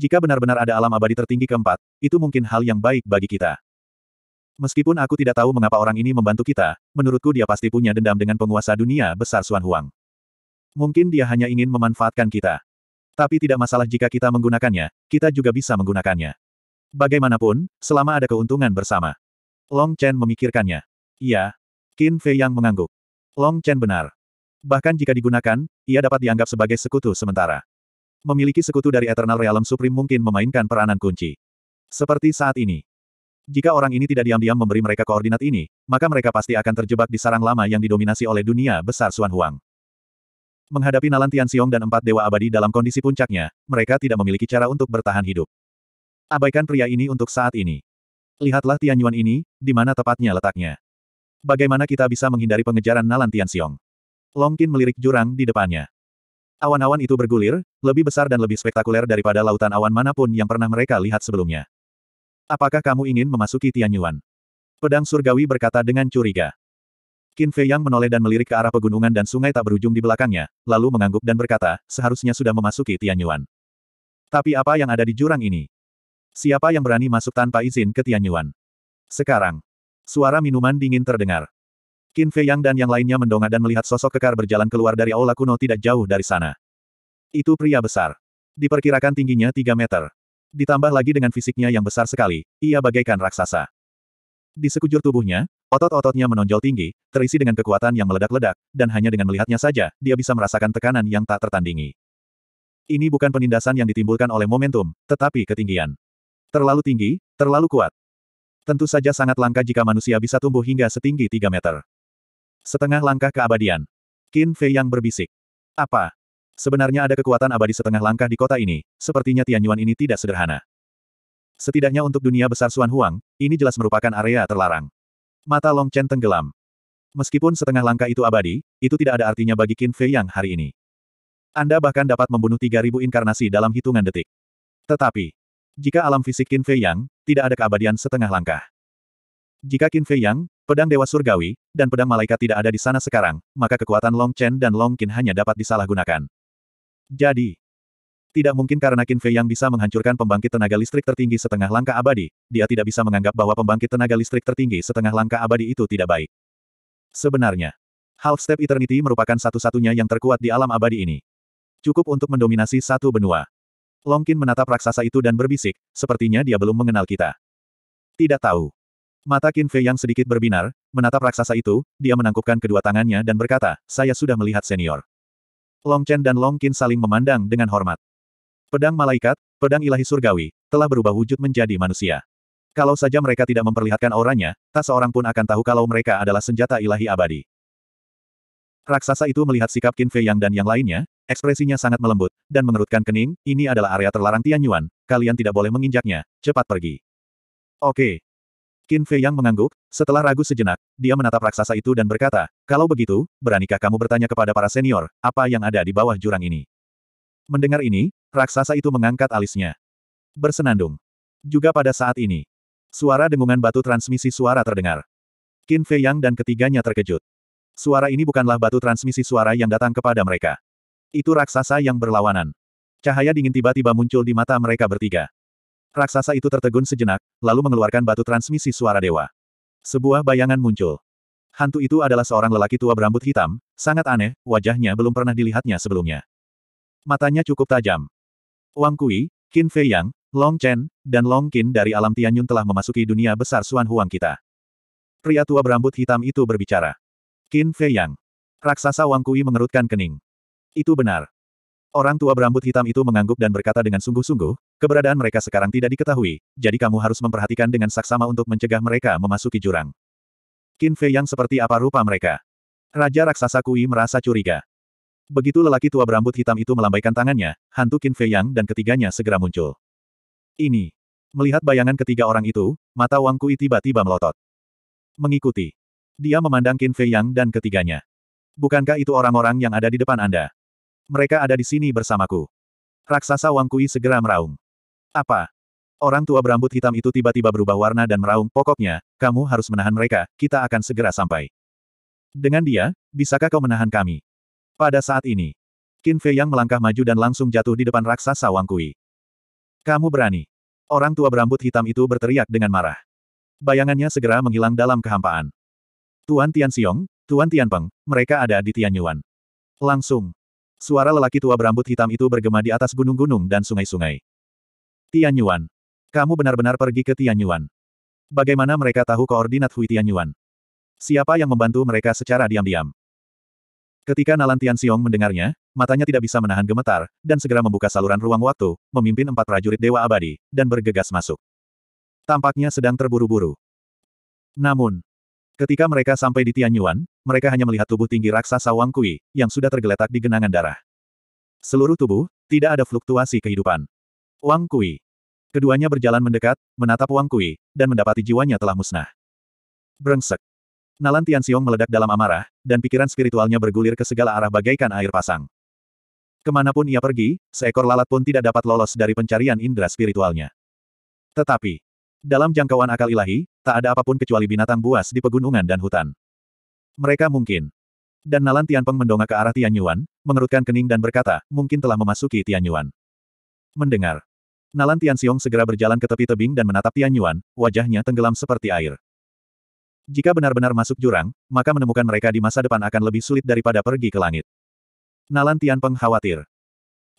Jika benar-benar ada alam abadi tertinggi keempat, itu mungkin hal yang baik bagi kita. Meskipun aku tidak tahu mengapa orang ini membantu kita, menurutku dia pasti punya dendam dengan penguasa dunia besar Suan Huang. Mungkin dia hanya ingin memanfaatkan kita. Tapi tidak masalah jika kita menggunakannya, kita juga bisa menggunakannya. Bagaimanapun, selama ada keuntungan bersama. Long Chen memikirkannya. Iya. Qin Fei yang mengangguk. Long Chen benar. Bahkan jika digunakan, ia dapat dianggap sebagai sekutu sementara. Memiliki sekutu dari Eternal Realm Supreme mungkin memainkan peranan kunci. Seperti saat ini. Jika orang ini tidak diam-diam memberi mereka koordinat ini, maka mereka pasti akan terjebak di sarang lama yang didominasi oleh dunia besar Xuan Huang. Menghadapi Nalan Xiong dan empat dewa abadi dalam kondisi puncaknya, mereka tidak memiliki cara untuk bertahan hidup. Abaikan pria ini untuk saat ini. Lihatlah Tianyuan ini, di mana tepatnya letaknya. Bagaimana kita bisa menghindari pengejaran Nalan Xiong? Long Qin melirik jurang di depannya. Awan-awan itu bergulir, lebih besar dan lebih spektakuler daripada lautan awan manapun yang pernah mereka lihat sebelumnya. Apakah kamu ingin memasuki Tianyuan? Pedang surgawi berkata dengan curiga. Qin Fei Yang menoleh dan melirik ke arah pegunungan dan sungai tak berujung di belakangnya, lalu mengangguk dan berkata, seharusnya sudah memasuki Tianyuan. Tapi apa yang ada di jurang ini? Siapa yang berani masuk tanpa izin ke Tianyuan? Sekarang. Suara minuman dingin terdengar. Qin Fei Yang dan yang lainnya mendongak dan melihat sosok kekar berjalan keluar dari aula kuno tidak jauh dari sana. Itu pria besar. Diperkirakan tingginya 3 meter. Ditambah lagi dengan fisiknya yang besar sekali, ia bagaikan raksasa. Di sekujur tubuhnya, otot-ototnya menonjol tinggi, terisi dengan kekuatan yang meledak-ledak, dan hanya dengan melihatnya saja, dia bisa merasakan tekanan yang tak tertandingi. Ini bukan penindasan yang ditimbulkan oleh momentum, tetapi ketinggian. Terlalu tinggi, terlalu kuat. Tentu saja sangat langka jika manusia bisa tumbuh hingga setinggi 3 meter. Setengah langkah keabadian. Qin Fei yang berbisik. Apa? Sebenarnya ada kekuatan abadi setengah langkah di kota ini, sepertinya Tian Yuan ini tidak sederhana. Setidaknya untuk dunia besar Xuan Huang, ini jelas merupakan area terlarang. Mata Long Chen tenggelam. Meskipun setengah langkah itu abadi, itu tidak ada artinya bagi Qin Fei yang hari ini. Anda bahkan dapat membunuh 3.000 inkarnasi dalam hitungan detik. Tetapi, jika alam fisik Qin Fei Yang, tidak ada keabadian setengah langkah. Jika Qin Fei Yang, pedang Dewa Surgawi, dan pedang malaikat tidak ada di sana sekarang, maka kekuatan Long Chen dan Long Qin hanya dapat disalahgunakan. Jadi, tidak mungkin karena Qin Fei yang bisa menghancurkan pembangkit tenaga listrik tertinggi setengah langkah abadi, dia tidak bisa menganggap bahwa pembangkit tenaga listrik tertinggi setengah langkah abadi itu tidak baik. Sebenarnya, Half Step Eternity merupakan satu-satunya yang terkuat di alam abadi ini. Cukup untuk mendominasi satu benua. Long Qin menatap raksasa itu dan berbisik, sepertinya dia belum mengenal kita. Tidak tahu. Mata Qin Fei yang sedikit berbinar, menatap raksasa itu, dia menangkupkan kedua tangannya dan berkata, saya sudah melihat senior. Long Chen dan Long Qin saling memandang dengan hormat. Pedang malaikat, pedang ilahi surgawi, telah berubah wujud menjadi manusia. Kalau saja mereka tidak memperlihatkan auranya, tak seorang pun akan tahu kalau mereka adalah senjata ilahi abadi. Raksasa itu melihat sikap Qin Fei Yang dan yang lainnya, ekspresinya sangat melembut, dan mengerutkan kening, ini adalah area terlarang Tianyuan, kalian tidak boleh menginjaknya, cepat pergi. Oke, Qin Fei yang mengangguk, setelah ragu sejenak, dia menatap raksasa itu dan berkata, kalau begitu, beranikah kamu bertanya kepada para senior, apa yang ada di bawah jurang ini? Mendengar ini, raksasa itu mengangkat alisnya. Bersenandung. Juga pada saat ini, suara dengungan batu transmisi suara terdengar. Qin Fei Yang dan ketiganya terkejut. Suara ini bukanlah batu transmisi suara yang datang kepada mereka. Itu raksasa yang berlawanan. Cahaya dingin tiba-tiba muncul di mata mereka bertiga. Raksasa itu tertegun sejenak, lalu mengeluarkan batu transmisi suara dewa. Sebuah bayangan muncul. Hantu itu adalah seorang lelaki tua berambut hitam, sangat aneh, wajahnya belum pernah dilihatnya sebelumnya. Matanya cukup tajam. Wang Kui, Qin Fei Yang, Long Chen, dan Long Qin dari alam Tianyun telah memasuki dunia besar Suan Huang kita. Pria tua berambut hitam itu berbicara. Qin Fei Yang. Raksasa Wang Kui mengerutkan kening. Itu benar. Orang tua berambut hitam itu mengangguk dan berkata dengan sungguh-sungguh, keberadaan mereka sekarang tidak diketahui, jadi kamu harus memperhatikan dengan saksama untuk mencegah mereka memasuki jurang. Qin Fei yang seperti apa rupa mereka? Raja Raksasa Kui merasa curiga. Begitu lelaki tua berambut hitam itu melambaikan tangannya, hantu Qin Fei Yang dan ketiganya segera muncul. Ini. Melihat bayangan ketiga orang itu, mata Wang Kui tiba-tiba melotot. Mengikuti. Dia memandang Qin Fei Yang dan ketiganya. Bukankah itu orang-orang yang ada di depan Anda? mereka ada di sini bersamaku. Raksasa Wang Kui segera meraung. Apa? Orang tua berambut hitam itu tiba-tiba berubah warna dan meraung, pokoknya, kamu harus menahan mereka, kita akan segera sampai. Dengan dia, bisakah kau menahan kami? Pada saat ini, Qin Fei Yang melangkah maju dan langsung jatuh di depan raksasa Wang Kui. Kamu berani. Orang tua berambut hitam itu berteriak dengan marah. Bayangannya segera menghilang dalam kehampaan. Tuan Tian Xiong, Tuan Tian Peng, mereka ada di Tianyuan. Langsung. Suara lelaki tua berambut hitam itu bergema di atas gunung-gunung dan sungai-sungai. Tianyuan. Kamu benar-benar pergi ke Tianyuan. Bagaimana mereka tahu koordinat Hui Tianyuan? Siapa yang membantu mereka secara diam-diam? Ketika Nalan Tianxiong mendengarnya, matanya tidak bisa menahan gemetar, dan segera membuka saluran ruang waktu, memimpin empat prajurit Dewa Abadi, dan bergegas masuk. Tampaknya sedang terburu-buru. Namun, Ketika mereka sampai di Tianyuan, mereka hanya melihat tubuh tinggi raksasa Wang Kui, yang sudah tergeletak di genangan darah. Seluruh tubuh, tidak ada fluktuasi kehidupan. Wang Kui. Keduanya berjalan mendekat, menatap Wang Kui, dan mendapati jiwanya telah musnah. Brengsek. Nalan Tianxiong meledak dalam amarah, dan pikiran spiritualnya bergulir ke segala arah bagaikan air pasang. Kemanapun ia pergi, seekor lalat pun tidak dapat lolos dari pencarian indera spiritualnya. Tetapi, dalam jangkauan akal ilahi, tak ada apapun kecuali binatang buas di pegunungan dan hutan. Mereka mungkin. Dan Nalan Tianpeng mendongak ke arah Tianyuan, mengerutkan kening dan berkata, mungkin telah memasuki Tianyuan. Mendengar. Nalan Tianxiong segera berjalan ke tepi tebing dan menatap Tianyuan. wajahnya tenggelam seperti air. Jika benar-benar masuk jurang, maka menemukan mereka di masa depan akan lebih sulit daripada pergi ke langit. Nalan Tianpeng khawatir.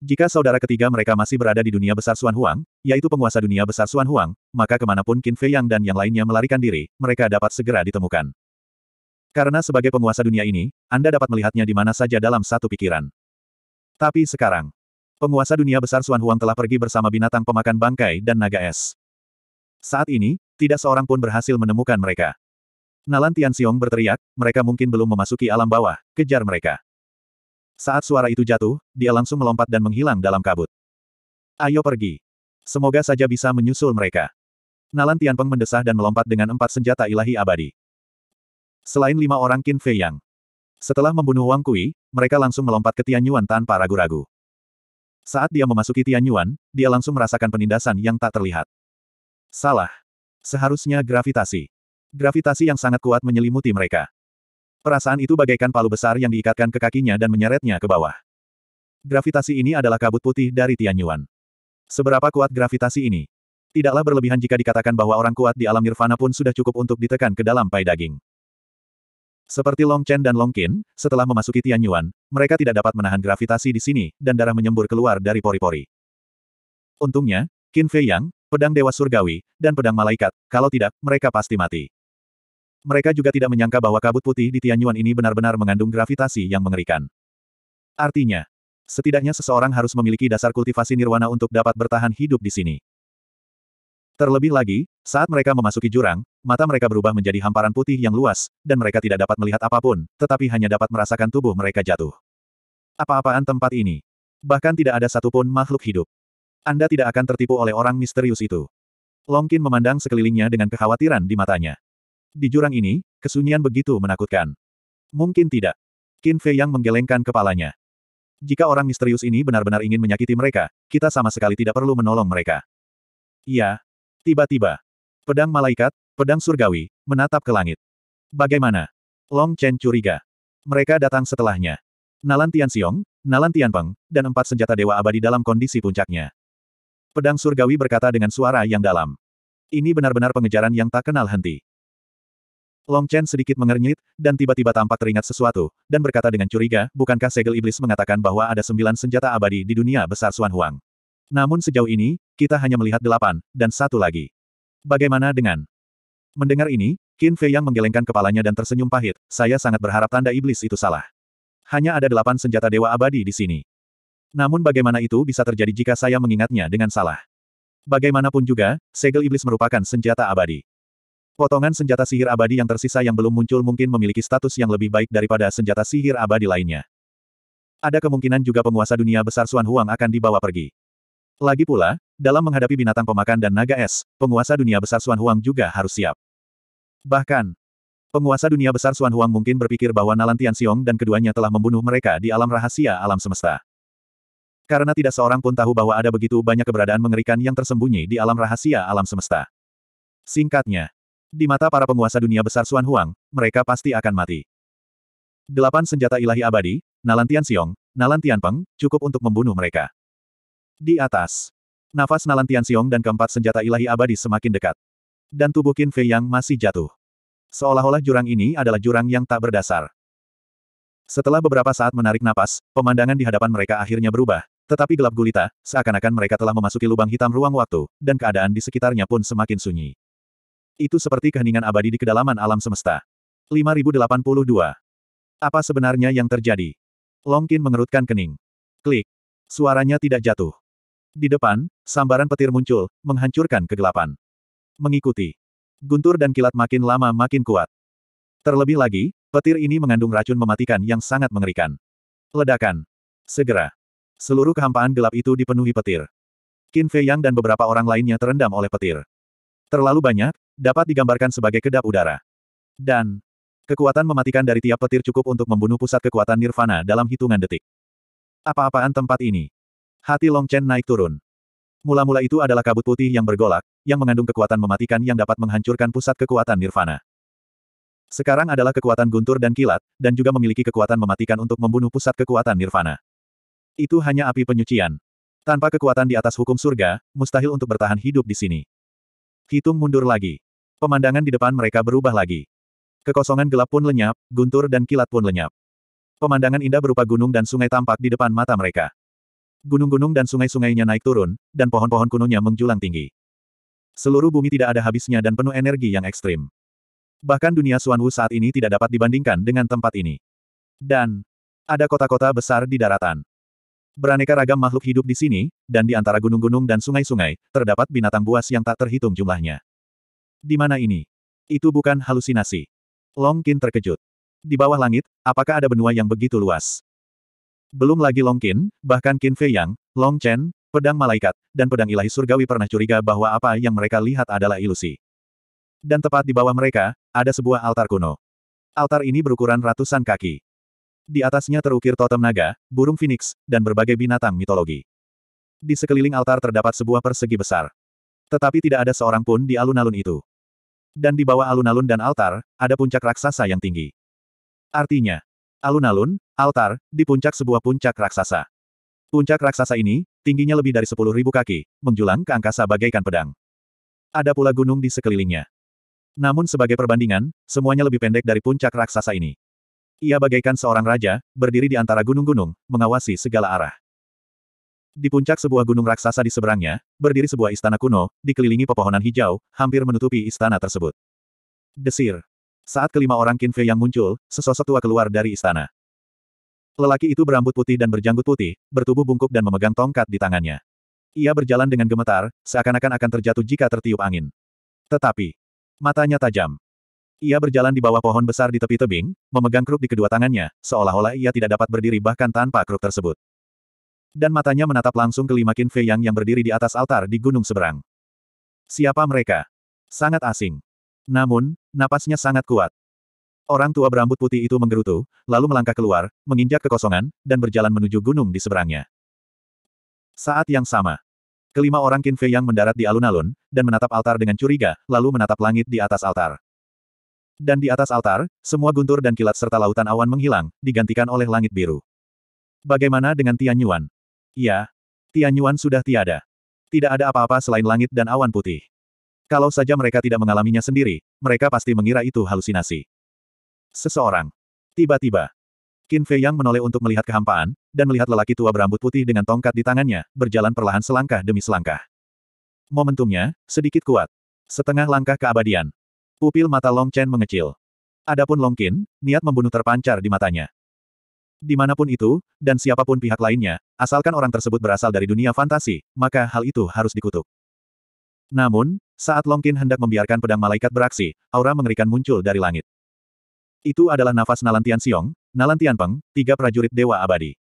Jika saudara ketiga mereka masih berada di dunia besar Suan Huang, yaitu penguasa dunia besar Suan Huang, maka kemanapun Qin Fei Yang dan yang lainnya melarikan diri, mereka dapat segera ditemukan. Karena sebagai penguasa dunia ini, Anda dapat melihatnya di mana saja dalam satu pikiran. Tapi sekarang, penguasa dunia besar Suan Huang telah pergi bersama binatang pemakan bangkai dan naga es. Saat ini, tidak seorang pun berhasil menemukan mereka. Nalan Xiong berteriak, mereka mungkin belum memasuki alam bawah, kejar mereka. Saat suara itu jatuh, dia langsung melompat dan menghilang dalam kabut. Ayo pergi. Semoga saja bisa menyusul mereka. Nalan Tianpeng mendesah dan melompat dengan empat senjata ilahi abadi. Selain lima orang Qin Fei Yang. Setelah membunuh Wang Kui, mereka langsung melompat ke Tianyuan tanpa ragu-ragu. Saat dia memasuki Tianyuan, dia langsung merasakan penindasan yang tak terlihat. Salah. Seharusnya gravitasi. Gravitasi yang sangat kuat menyelimuti mereka. Perasaan itu bagaikan palu besar yang diikatkan ke kakinya dan menyeretnya ke bawah. Gravitasi ini adalah kabut putih dari Tianyuan. Seberapa kuat gravitasi ini? Tidaklah berlebihan jika dikatakan bahwa orang kuat di alam nirvana pun sudah cukup untuk ditekan ke dalam pai daging. Seperti Long Chen dan Long Qin, setelah memasuki Tianyuan, mereka tidak dapat menahan gravitasi di sini, dan darah menyembur keluar dari pori-pori. Untungnya, Qin Fei Yang, pedang Dewa Surgawi, dan pedang malaikat, kalau tidak, mereka pasti mati. Mereka juga tidak menyangka bahwa kabut putih di Tianyuan ini benar-benar mengandung gravitasi yang mengerikan. Artinya, setidaknya seseorang harus memiliki dasar kultivasi nirwana untuk dapat bertahan hidup di sini. Terlebih lagi, saat mereka memasuki jurang, mata mereka berubah menjadi hamparan putih yang luas, dan mereka tidak dapat melihat apapun, tetapi hanya dapat merasakan tubuh mereka jatuh. Apa-apaan tempat ini? Bahkan tidak ada satupun makhluk hidup. Anda tidak akan tertipu oleh orang misterius itu. Longkin memandang sekelilingnya dengan kekhawatiran di matanya. Di jurang ini, kesunyian begitu menakutkan. Mungkin tidak. Qin Fei yang menggelengkan kepalanya. Jika orang misterius ini benar-benar ingin menyakiti mereka, kita sama sekali tidak perlu menolong mereka. Iya. Tiba-tiba. Pedang malaikat, pedang surgawi, menatap ke langit. Bagaimana? Long Chen curiga. Mereka datang setelahnya. Nalan Xiong, Nalan Peng, dan empat senjata dewa abadi dalam kondisi puncaknya. Pedang surgawi berkata dengan suara yang dalam. Ini benar-benar pengejaran yang tak kenal henti. Long Chen sedikit mengernyit, dan tiba-tiba tampak teringat sesuatu, dan berkata dengan curiga, bukankah segel iblis mengatakan bahwa ada sembilan senjata abadi di dunia besar Suan Huang? Namun sejauh ini, kita hanya melihat delapan, dan satu lagi. Bagaimana dengan? Mendengar ini, Qin Fei yang menggelengkan kepalanya dan tersenyum pahit, saya sangat berharap tanda iblis itu salah. Hanya ada delapan senjata dewa abadi di sini. Namun bagaimana itu bisa terjadi jika saya mengingatnya dengan salah? Bagaimanapun juga, segel iblis merupakan senjata abadi. Potongan senjata sihir abadi yang tersisa yang belum muncul mungkin memiliki status yang lebih baik daripada senjata sihir abadi lainnya. Ada kemungkinan juga penguasa dunia besar Suan Huang akan dibawa pergi. Lagi pula, dalam menghadapi binatang pemakan dan naga es, penguasa dunia besar Suan Huang juga harus siap. Bahkan, penguasa dunia besar Suan Huang mungkin berpikir bahwa Nalan Tianxiong dan keduanya telah membunuh mereka di alam rahasia alam semesta. Karena tidak seorang pun tahu bahwa ada begitu banyak keberadaan mengerikan yang tersembunyi di alam rahasia alam semesta. Singkatnya, di mata para penguasa dunia besar Xuan Huang, mereka pasti akan mati. Delapan senjata ilahi abadi, Nalan Tian Xiong, Nalan Tian Peng, cukup untuk membunuh mereka. Di atas. Nafas Nalan Tian Xiong dan keempat senjata ilahi abadi semakin dekat. Dan tubuh Qin Fei yang masih jatuh. Seolah-olah jurang ini adalah jurang yang tak berdasar. Setelah beberapa saat menarik napas, pemandangan di hadapan mereka akhirnya berubah, tetapi gelap gulita, seakan-akan mereka telah memasuki lubang hitam ruang waktu, dan keadaan di sekitarnya pun semakin sunyi. Itu seperti keheningan abadi di kedalaman alam semesta. 5082. Apa sebenarnya yang terjadi? Longkin mengerutkan kening. Klik. Suaranya tidak jatuh. Di depan, sambaran petir muncul, menghancurkan kegelapan. Mengikuti. Guntur dan kilat makin lama makin kuat. Terlebih lagi, petir ini mengandung racun mematikan yang sangat mengerikan. Ledakan. Segera. Seluruh kehampaan gelap itu dipenuhi petir. Qin Fei Yang dan beberapa orang lainnya terendam oleh petir. Terlalu banyak, dapat digambarkan sebagai kedap udara. Dan, kekuatan mematikan dari tiap petir cukup untuk membunuh pusat kekuatan nirvana dalam hitungan detik. Apa-apaan tempat ini? Hati Long Chen naik turun. Mula-mula itu adalah kabut putih yang bergolak, yang mengandung kekuatan mematikan yang dapat menghancurkan pusat kekuatan nirvana. Sekarang adalah kekuatan guntur dan kilat, dan juga memiliki kekuatan mematikan untuk membunuh pusat kekuatan nirvana. Itu hanya api penyucian. Tanpa kekuatan di atas hukum surga, mustahil untuk bertahan hidup di sini. Hitung mundur lagi. Pemandangan di depan mereka berubah lagi. Kekosongan gelap pun lenyap, guntur dan kilat pun lenyap. Pemandangan indah berupa gunung dan sungai tampak di depan mata mereka. Gunung-gunung dan sungai-sungainya naik turun, dan pohon-pohon kunonya menjulang tinggi. Seluruh bumi tidak ada habisnya dan penuh energi yang ekstrim. Bahkan dunia Suanwu saat ini tidak dapat dibandingkan dengan tempat ini. Dan, ada kota-kota besar di daratan. Beraneka ragam makhluk hidup di sini, dan di antara gunung-gunung dan sungai-sungai, terdapat binatang buas yang tak terhitung jumlahnya. Di mana ini? Itu bukan halusinasi. Long Qin terkejut. Di bawah langit, apakah ada benua yang begitu luas? Belum lagi Long Qin, bahkan Qin Fei Yang, Long Chen, pedang malaikat, dan pedang ilahi surgawi pernah curiga bahwa apa yang mereka lihat adalah ilusi. Dan tepat di bawah mereka, ada sebuah altar kuno. Altar ini berukuran ratusan kaki. Di atasnya terukir totem naga, burung phoenix, dan berbagai binatang mitologi. Di sekeliling altar terdapat sebuah persegi besar. Tetapi tidak ada seorang pun di alun-alun itu. Dan di bawah alun-alun dan altar, ada puncak raksasa yang tinggi. Artinya, alun-alun, altar, di puncak sebuah puncak raksasa. Puncak raksasa ini, tingginya lebih dari 10.000 kaki, menjulang ke angkasa bagaikan pedang. Ada pula gunung di sekelilingnya. Namun sebagai perbandingan, semuanya lebih pendek dari puncak raksasa ini. Ia bagaikan seorang raja, berdiri di antara gunung-gunung, mengawasi segala arah. Di puncak sebuah gunung raksasa di seberangnya, berdiri sebuah istana kuno, dikelilingi pepohonan hijau, hampir menutupi istana tersebut. Desir. Saat kelima orang Kinfe yang muncul, sesosok tua keluar dari istana. Lelaki itu berambut putih dan berjanggut putih, bertubuh bungkuk dan memegang tongkat di tangannya. Ia berjalan dengan gemetar, seakan-akan akan terjatuh jika tertiup angin. Tetapi, matanya tajam. Ia berjalan di bawah pohon besar di tepi tebing, memegang kruk di kedua tangannya, seolah-olah ia tidak dapat berdiri bahkan tanpa kruk tersebut. Dan matanya menatap langsung ke lima Qin Fei Yang yang berdiri di atas altar di gunung seberang. Siapa mereka? Sangat asing. Namun, napasnya sangat kuat. Orang tua berambut putih itu menggerutu, lalu melangkah keluar, menginjak kekosongan, dan berjalan menuju gunung di seberangnya. Saat yang sama, kelima orang Qin Fei yang mendarat di alun-alun, dan menatap altar dengan curiga, lalu menatap langit di atas altar. Dan di atas altar, semua guntur dan kilat serta lautan awan menghilang, digantikan oleh langit biru. Bagaimana dengan Tian Yuan? Ya, Tianyuan sudah tiada. Tidak ada apa-apa selain langit dan awan putih. Kalau saja mereka tidak mengalaminya sendiri, mereka pasti mengira itu halusinasi. Seseorang. Tiba-tiba. Qin Fei Yang menoleh untuk melihat kehampaan, dan melihat lelaki tua berambut putih dengan tongkat di tangannya, berjalan perlahan selangkah demi selangkah. Momentumnya, sedikit kuat. Setengah langkah keabadian. Pupil mata Long Chen mengecil. Adapun Long Qin, niat membunuh terpancar di matanya. Dimanapun itu, dan siapapun pihak lainnya, asalkan orang tersebut berasal dari dunia fantasi, maka hal itu harus dikutuk. Namun, saat Longkin hendak membiarkan pedang malaikat beraksi, aura mengerikan muncul dari langit. Itu adalah nafas Nalantian Siong, Nalantian Peng, tiga prajurit Dewa Abadi.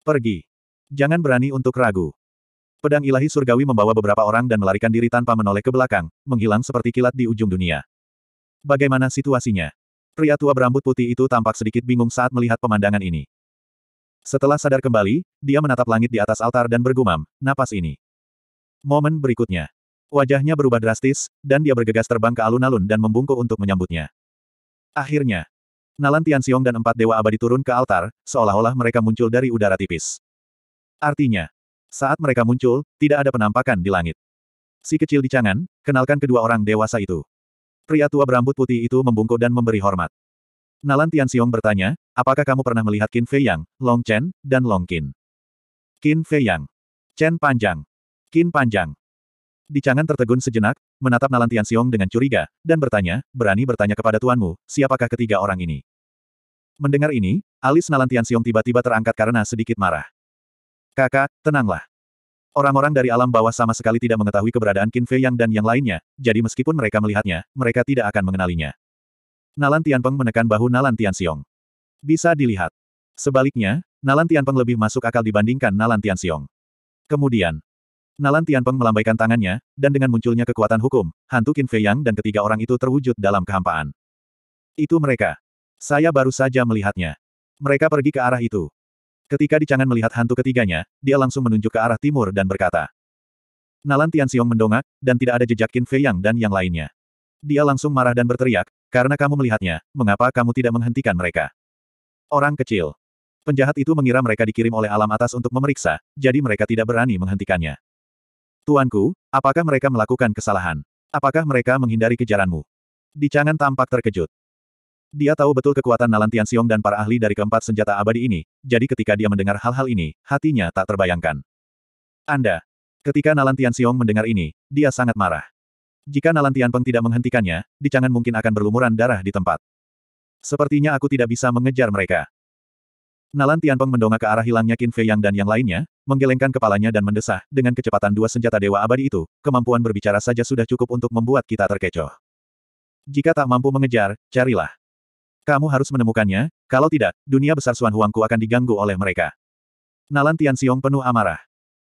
Pergi. Jangan berani untuk ragu. Pedang ilahi surgawi membawa beberapa orang dan melarikan diri tanpa menoleh ke belakang, menghilang seperti kilat di ujung dunia. Bagaimana situasinya? Pria tua berambut putih itu tampak sedikit bingung saat melihat pemandangan ini. Setelah sadar kembali, dia menatap langit di atas altar dan bergumam, napas ini. Momen berikutnya. Wajahnya berubah drastis, dan dia bergegas terbang ke alun-alun dan membungkuk untuk menyambutnya. Akhirnya, Nalan Tianxiong dan empat dewa abadi turun ke altar, seolah-olah mereka muncul dari udara tipis. Artinya, saat mereka muncul, tidak ada penampakan di langit. Si kecil di cangan, kenalkan kedua orang dewasa itu. Pria tua berambut putih itu membungkuk dan memberi hormat. Nalan Tianxiong bertanya, apakah kamu pernah melihat Qin Fei Yang, Long Chen, dan Long Qin? Qin Fei Yang. Chen panjang. Qin panjang. Di Cangan tertegun sejenak, menatap Nalan Tianxiong dengan curiga, dan bertanya, berani bertanya kepada tuanmu, siapakah ketiga orang ini? Mendengar ini, alis Nalan Tianxiong tiba-tiba terangkat karena sedikit marah. Kakak, tenanglah. Orang-orang dari alam bawah sama sekali tidak mengetahui keberadaan Qin Fei Yang dan yang lainnya, jadi meskipun mereka melihatnya, mereka tidak akan mengenalinya. Nalan Tianpeng menekan bahu Nalan Tianxiong. Bisa dilihat. Sebaliknya, Nalan Tianpeng lebih masuk akal dibandingkan Nalan Tianxiong. Kemudian, Nalan Tianpeng melambaikan tangannya, dan dengan munculnya kekuatan hukum, hantu Qin Fei Yang dan ketiga orang itu terwujud dalam kehampaan. Itu mereka. Saya baru saja melihatnya. Mereka pergi ke arah itu. Ketika Di Dicangan melihat hantu ketiganya, dia langsung menunjuk ke arah timur dan berkata. Nalan Tianxiong mendongak, dan tidak ada jejak Qin Fei Yang dan yang lainnya. Dia langsung marah dan berteriak, karena kamu melihatnya, mengapa kamu tidak menghentikan mereka? Orang kecil. Penjahat itu mengira mereka dikirim oleh alam atas untuk memeriksa, jadi mereka tidak berani menghentikannya. Tuanku, apakah mereka melakukan kesalahan? Apakah mereka menghindari kejaranmu? Di Dicangan tampak terkejut. Dia tahu betul kekuatan Nalan Tianxiong dan para ahli dari keempat senjata abadi ini, jadi ketika dia mendengar hal-hal ini, hatinya tak terbayangkan. Anda. Ketika Nalan Tianxiong mendengar ini, dia sangat marah. Jika Nalan Tianpeng tidak menghentikannya, dicangan mungkin akan berlumuran darah di tempat. Sepertinya aku tidak bisa mengejar mereka. Nalan Tianpeng mendongak ke arah hilangnya Qin Fei Yang dan yang lainnya, menggelengkan kepalanya dan mendesah, dengan kecepatan dua senjata dewa abadi itu, kemampuan berbicara saja sudah cukup untuk membuat kita terkecoh. Jika tak mampu mengejar, carilah. Kamu harus menemukannya, kalau tidak, dunia besar Suan Huangku akan diganggu oleh mereka. Nalan Xiong penuh amarah.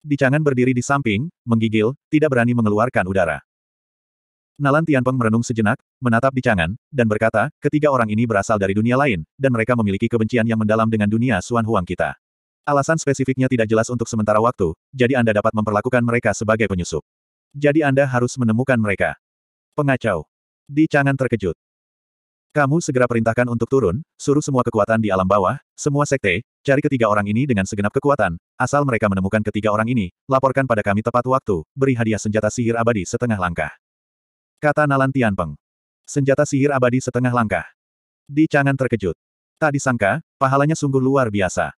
Dicangan berdiri di samping, menggigil, tidak berani mengeluarkan udara. Nalan Peng merenung sejenak, menatap Dicangan, dan berkata, ketiga orang ini berasal dari dunia lain, dan mereka memiliki kebencian yang mendalam dengan dunia Suan Huang kita. Alasan spesifiknya tidak jelas untuk sementara waktu, jadi Anda dapat memperlakukan mereka sebagai penyusup. Jadi Anda harus menemukan mereka. Pengacau. Dicangan terkejut. Kamu segera perintahkan untuk turun, suruh semua kekuatan di alam bawah, semua sekte, cari ketiga orang ini dengan segenap kekuatan, asal mereka menemukan ketiga orang ini, laporkan pada kami tepat waktu, beri hadiah senjata sihir abadi setengah langkah. Kata Nalan Tianpeng. Senjata sihir abadi setengah langkah. Di Chang'an terkejut. Tak disangka, pahalanya sungguh luar biasa.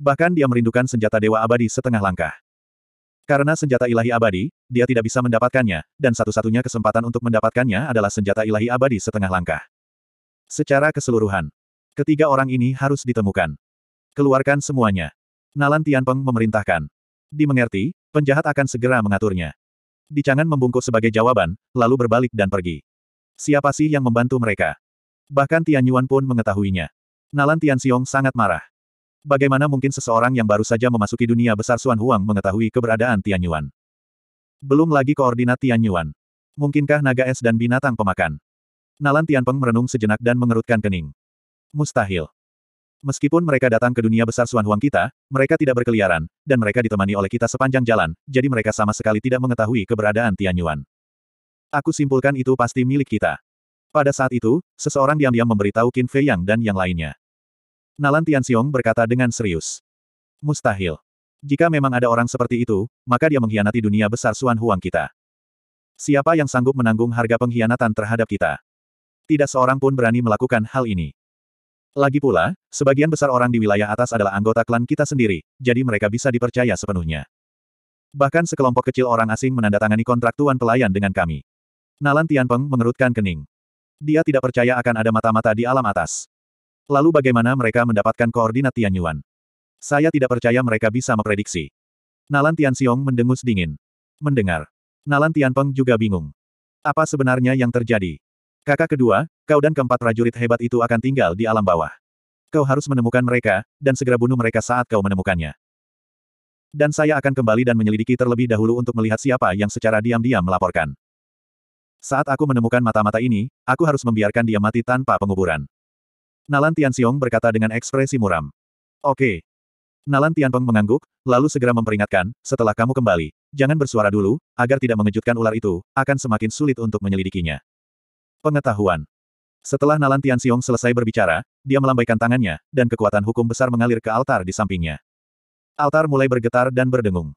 Bahkan dia merindukan senjata dewa abadi setengah langkah. Karena senjata ilahi abadi, dia tidak bisa mendapatkannya, dan satu-satunya kesempatan untuk mendapatkannya adalah senjata ilahi abadi setengah langkah. Secara keseluruhan. Ketiga orang ini harus ditemukan. Keluarkan semuanya. Nalan Tianpeng memerintahkan. Dimengerti, penjahat akan segera mengaturnya. Dicangan membungkuk sebagai jawaban, lalu berbalik dan pergi. Siapa sih yang membantu mereka? Bahkan Tian Yuan pun mengetahuinya. Nalan Tian Xiong sangat marah. Bagaimana mungkin seseorang yang baru saja memasuki dunia besar Suan Huang mengetahui keberadaan Tian Yuan? Belum lagi koordinat Tian Yuan. Mungkinkah naga es dan binatang pemakan? Nalan Tianpeng merenung sejenak dan mengerutkan kening. Mustahil. Meskipun mereka datang ke dunia besar Suan Huang kita, mereka tidak berkeliaran, dan mereka ditemani oleh kita sepanjang jalan, jadi mereka sama sekali tidak mengetahui keberadaan Tian Yuan. Aku simpulkan itu pasti milik kita. Pada saat itu, seseorang diam-diam memberitahu Qin Fei Yang dan yang lainnya. Nalan Tian Xiong berkata dengan serius. Mustahil. Jika memang ada orang seperti itu, maka dia mengkhianati dunia besar Suan Huang kita. Siapa yang sanggup menanggung harga pengkhianatan terhadap kita? Tidak seorang pun berani melakukan hal ini. Lagi pula, sebagian besar orang di wilayah atas adalah anggota klan kita sendiri, jadi mereka bisa dipercaya sepenuhnya. Bahkan sekelompok kecil orang asing menandatangani kontrak tuan pelayan dengan kami. Nalan Tianpeng mengerutkan kening. Dia tidak percaya akan ada mata-mata di alam atas. Lalu bagaimana mereka mendapatkan koordinat Tian Yuan? Saya tidak percaya mereka bisa memprediksi. Nalan Tian Xiong mendengus dingin. Mendengar. Nalan Tianpeng juga bingung. Apa sebenarnya yang terjadi? Kakak kedua, kau dan keempat prajurit hebat itu akan tinggal di alam bawah. Kau harus menemukan mereka, dan segera bunuh mereka saat kau menemukannya. Dan saya akan kembali dan menyelidiki terlebih dahulu untuk melihat siapa yang secara diam-diam melaporkan. Saat aku menemukan mata-mata ini, aku harus membiarkan dia mati tanpa penguburan. Nalan Tianxiong berkata dengan ekspresi muram. Oke. Nalan Tianpeng mengangguk, lalu segera memperingatkan, setelah kamu kembali, jangan bersuara dulu, agar tidak mengejutkan ular itu, akan semakin sulit untuk menyelidikinya. Pengetahuan. Setelah Nalan Tianxiong selesai berbicara, dia melambaikan tangannya, dan kekuatan hukum besar mengalir ke altar di sampingnya. Altar mulai bergetar dan berdengung.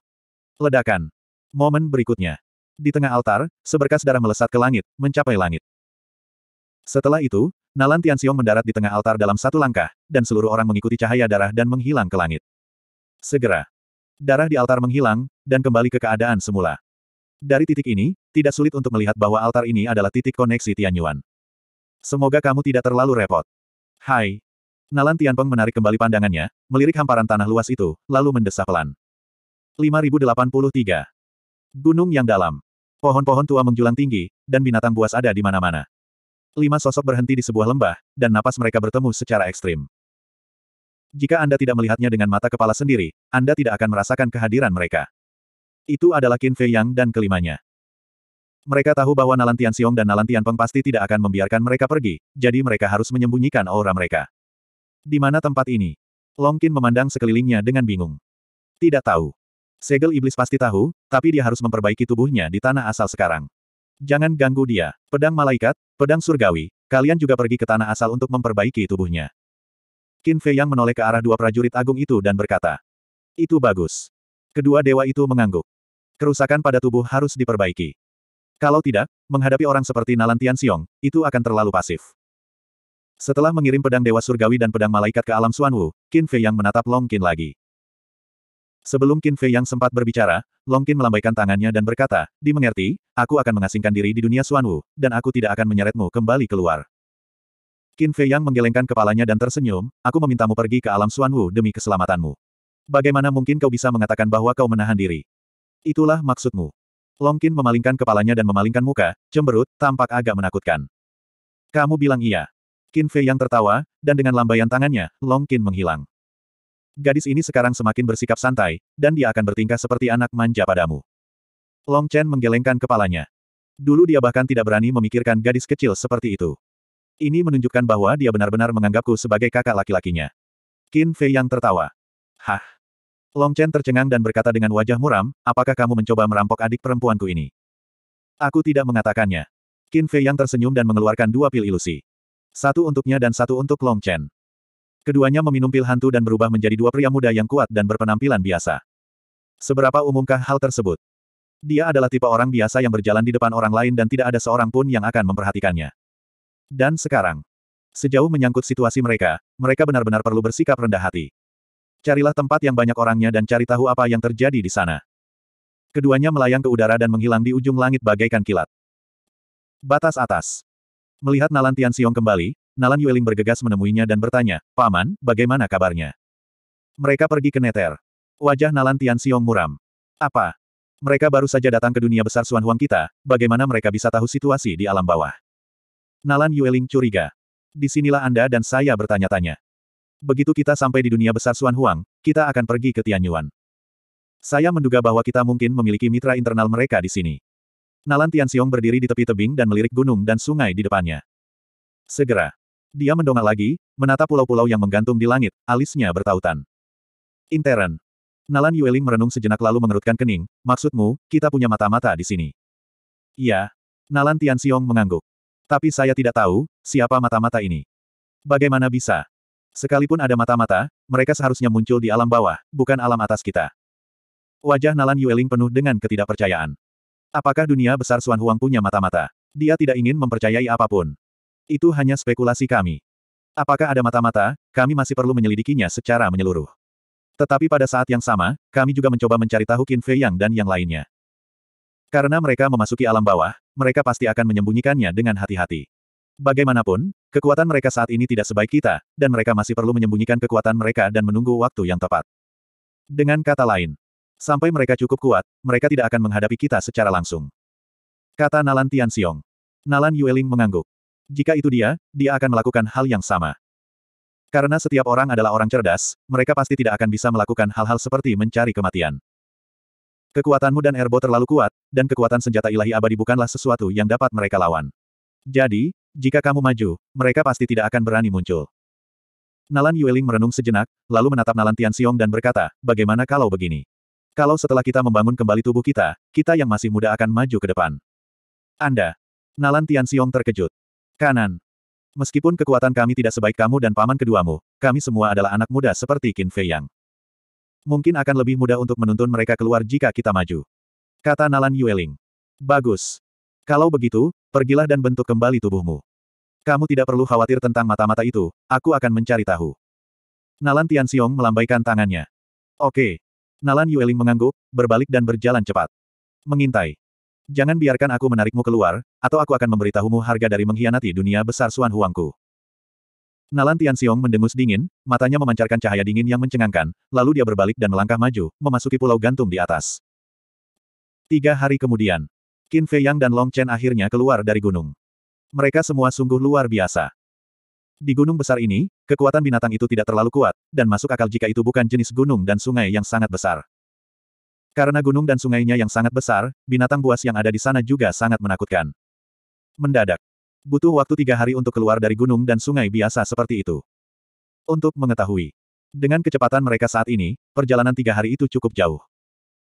Ledakan. Momen berikutnya. Di tengah altar, seberkas darah melesat ke langit, mencapai langit. Setelah itu, Nalan Tianxiong mendarat di tengah altar dalam satu langkah, dan seluruh orang mengikuti cahaya darah dan menghilang ke langit. Segera. Darah di altar menghilang, dan kembali ke keadaan semula. Dari titik ini, tidak sulit untuk melihat bahwa altar ini adalah titik koneksi Tianyuan. Semoga kamu tidak terlalu repot. Hai. Nalan Tianpeng menarik kembali pandangannya, melirik hamparan tanah luas itu, lalu mendesah pelan. 5083. Gunung yang dalam. Pohon-pohon tua menjulang tinggi, dan binatang buas ada di mana-mana. Lima sosok berhenti di sebuah lembah, dan napas mereka bertemu secara ekstrim. Jika Anda tidak melihatnya dengan mata kepala sendiri, Anda tidak akan merasakan kehadiran mereka. Itu adalah Qin Fei Yang dan kelimanya. Mereka tahu bahwa Nalan Xiong dan Nalantian Pengpasti pasti tidak akan membiarkan mereka pergi, jadi mereka harus menyembunyikan aura mereka. Di mana tempat ini? Long Qin memandang sekelilingnya dengan bingung. Tidak tahu. Segel iblis pasti tahu, tapi dia harus memperbaiki tubuhnya di tanah asal sekarang. Jangan ganggu dia. Pedang malaikat, pedang surgawi, kalian juga pergi ke tanah asal untuk memperbaiki tubuhnya. Qin Fei Yang menoleh ke arah dua prajurit agung itu dan berkata, Itu bagus. Kedua dewa itu mengangguk. Kerusakan pada tubuh harus diperbaiki. Kalau tidak, menghadapi orang seperti Nalan Tianxiong, itu akan terlalu pasif. Setelah mengirim pedang Dewa Surgawi dan pedang malaikat ke alam Suanwu, Qin Fei yang menatap Long Qin lagi. Sebelum Qin Fei yang sempat berbicara, Long Qin melambaikan tangannya dan berkata, Dimengerti, aku akan mengasingkan diri di dunia Suanwu, dan aku tidak akan menyeretmu kembali keluar. Qin Fei yang menggelengkan kepalanya dan tersenyum, aku memintamu pergi ke alam Suanwu demi keselamatanmu. Bagaimana mungkin kau bisa mengatakan bahwa kau menahan diri? Itulah maksudmu. Longkin memalingkan kepalanya dan memalingkan muka, cemberut, tampak agak menakutkan. Kamu bilang iya. Qin Fei yang tertawa, dan dengan lambaian tangannya, Longkin menghilang. Gadis ini sekarang semakin bersikap santai, dan dia akan bertingkah seperti anak manja padamu. Long Chen menggelengkan kepalanya. Dulu dia bahkan tidak berani memikirkan gadis kecil seperti itu. Ini menunjukkan bahwa dia benar-benar menganggapku sebagai kakak laki-lakinya. Qin Fei yang tertawa. Hah, Long Chen tercengang dan berkata dengan wajah muram, apakah kamu mencoba merampok adik perempuanku ini? Aku tidak mengatakannya. Qin Fei yang tersenyum dan mengeluarkan dua pil ilusi. Satu untuknya dan satu untuk Long Chen. Keduanya meminum pil hantu dan berubah menjadi dua pria muda yang kuat dan berpenampilan biasa. Seberapa umumkah hal tersebut? Dia adalah tipe orang biasa yang berjalan di depan orang lain dan tidak ada seorang pun yang akan memperhatikannya. Dan sekarang, sejauh menyangkut situasi mereka, mereka benar-benar perlu bersikap rendah hati. Carilah tempat yang banyak orangnya dan cari tahu apa yang terjadi di sana. Keduanya melayang ke udara dan menghilang di ujung langit bagaikan kilat. Batas atas. Melihat Nalan Tian Xiong kembali, Nalan Yueling bergegas menemuinya dan bertanya, Paman, bagaimana kabarnya? Mereka pergi ke Neter. Wajah Nalan Tian Xiong muram. Apa? Mereka baru saja datang ke dunia besar Suan Huang kita, bagaimana mereka bisa tahu situasi di alam bawah? Nalan Yueling curiga. Disinilah Anda dan saya bertanya-tanya. Begitu kita sampai di dunia besar Xuan Huang, kita akan pergi ke Tianyuan. Saya menduga bahwa kita mungkin memiliki mitra internal mereka di sini. Nalan Tian Xiong berdiri di tepi tebing dan melirik gunung dan sungai di depannya. Segera. Dia mendongak lagi, menatap pulau-pulau yang menggantung di langit, alisnya bertautan. Interen. Nalan Yueling merenung sejenak lalu mengerutkan kening, maksudmu, kita punya mata-mata di sini. Iya. Nalan Tian Xiong mengangguk. Tapi saya tidak tahu, siapa mata-mata ini. Bagaimana bisa? Sekalipun ada mata-mata, mereka seharusnya muncul di alam bawah, bukan alam atas kita. Wajah Nalan Yueling penuh dengan ketidakpercayaan. Apakah dunia besar Suan Huang punya mata-mata? Dia tidak ingin mempercayai apapun. Itu hanya spekulasi kami. Apakah ada mata-mata, kami masih perlu menyelidikinya secara menyeluruh. Tetapi pada saat yang sama, kami juga mencoba mencari tahu Qin Fei Yang dan yang lainnya. Karena mereka memasuki alam bawah, mereka pasti akan menyembunyikannya dengan hati-hati. Bagaimanapun, kekuatan mereka saat ini tidak sebaik kita, dan mereka masih perlu menyembunyikan kekuatan mereka dan menunggu waktu yang tepat. Dengan kata lain, sampai mereka cukup kuat, mereka tidak akan menghadapi kita secara langsung. Kata Nalan Tianxiong. Nalan Yueling mengangguk. Jika itu dia, dia akan melakukan hal yang sama. Karena setiap orang adalah orang cerdas, mereka pasti tidak akan bisa melakukan hal-hal seperti mencari kematian. Kekuatanmu dan Erbo terlalu kuat, dan kekuatan senjata ilahi abadi bukanlah sesuatu yang dapat mereka lawan. Jadi, jika kamu maju, mereka pasti tidak akan berani muncul. Nalan Yueling merenung sejenak, lalu menatap Nalan Tianxiong dan berkata, bagaimana kalau begini? Kalau setelah kita membangun kembali tubuh kita, kita yang masih muda akan maju ke depan. Anda. Nalan Tianxiong terkejut. Kanan. Meskipun kekuatan kami tidak sebaik kamu dan paman keduamu, kami semua adalah anak muda seperti Qin Fei Yang. Mungkin akan lebih mudah untuk menuntun mereka keluar jika kita maju. Kata Nalan Yueling. Bagus. Kalau begitu, pergilah dan bentuk kembali tubuhmu. Kamu tidak perlu khawatir tentang mata-mata itu, aku akan mencari tahu. Nalan Tianxiong melambaikan tangannya. Oke. Nalan Yueling mengangguk, berbalik dan berjalan cepat. Mengintai. Jangan biarkan aku menarikmu keluar, atau aku akan memberitahumu harga dari mengkhianati dunia besar Suan Huangku. Nalan Tianxiong mendengus dingin, matanya memancarkan cahaya dingin yang mencengangkan, lalu dia berbalik dan melangkah maju, memasuki pulau gantung di atas. Tiga hari kemudian. Qin Yang dan Long Chen akhirnya keluar dari gunung. Mereka semua sungguh luar biasa. Di gunung besar ini, kekuatan binatang itu tidak terlalu kuat, dan masuk akal jika itu bukan jenis gunung dan sungai yang sangat besar. Karena gunung dan sungainya yang sangat besar, binatang buas yang ada di sana juga sangat menakutkan. Mendadak. Butuh waktu tiga hari untuk keluar dari gunung dan sungai biasa seperti itu. Untuk mengetahui. Dengan kecepatan mereka saat ini, perjalanan tiga hari itu cukup jauh.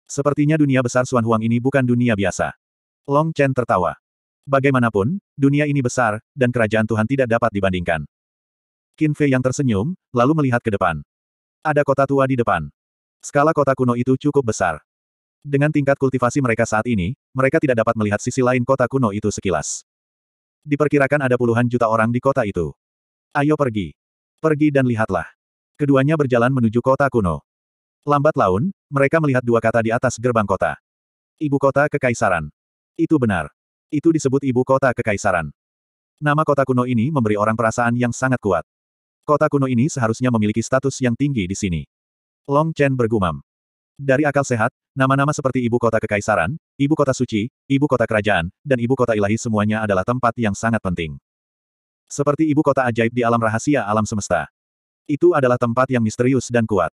Sepertinya dunia besar Suan Huang ini bukan dunia biasa. Long Chen tertawa. Bagaimanapun, dunia ini besar, dan kerajaan Tuhan tidak dapat dibandingkan. Qin Fei yang tersenyum, lalu melihat ke depan. Ada kota tua di depan. Skala kota kuno itu cukup besar. Dengan tingkat kultivasi mereka saat ini, mereka tidak dapat melihat sisi lain kota kuno itu sekilas. Diperkirakan ada puluhan juta orang di kota itu. Ayo pergi. Pergi dan lihatlah. Keduanya berjalan menuju kota kuno. Lambat laun, mereka melihat dua kata di atas gerbang kota. Ibu kota kekaisaran. Itu benar. Itu disebut ibu kota kekaisaran. Nama kota kuno ini memberi orang perasaan yang sangat kuat. Kota kuno ini seharusnya memiliki status yang tinggi di sini. Long Chen bergumam. Dari akal sehat, nama-nama seperti ibu kota kekaisaran, ibu kota suci, ibu kota kerajaan, dan ibu kota ilahi semuanya adalah tempat yang sangat penting. Seperti ibu kota ajaib di alam rahasia alam semesta. Itu adalah tempat yang misterius dan kuat.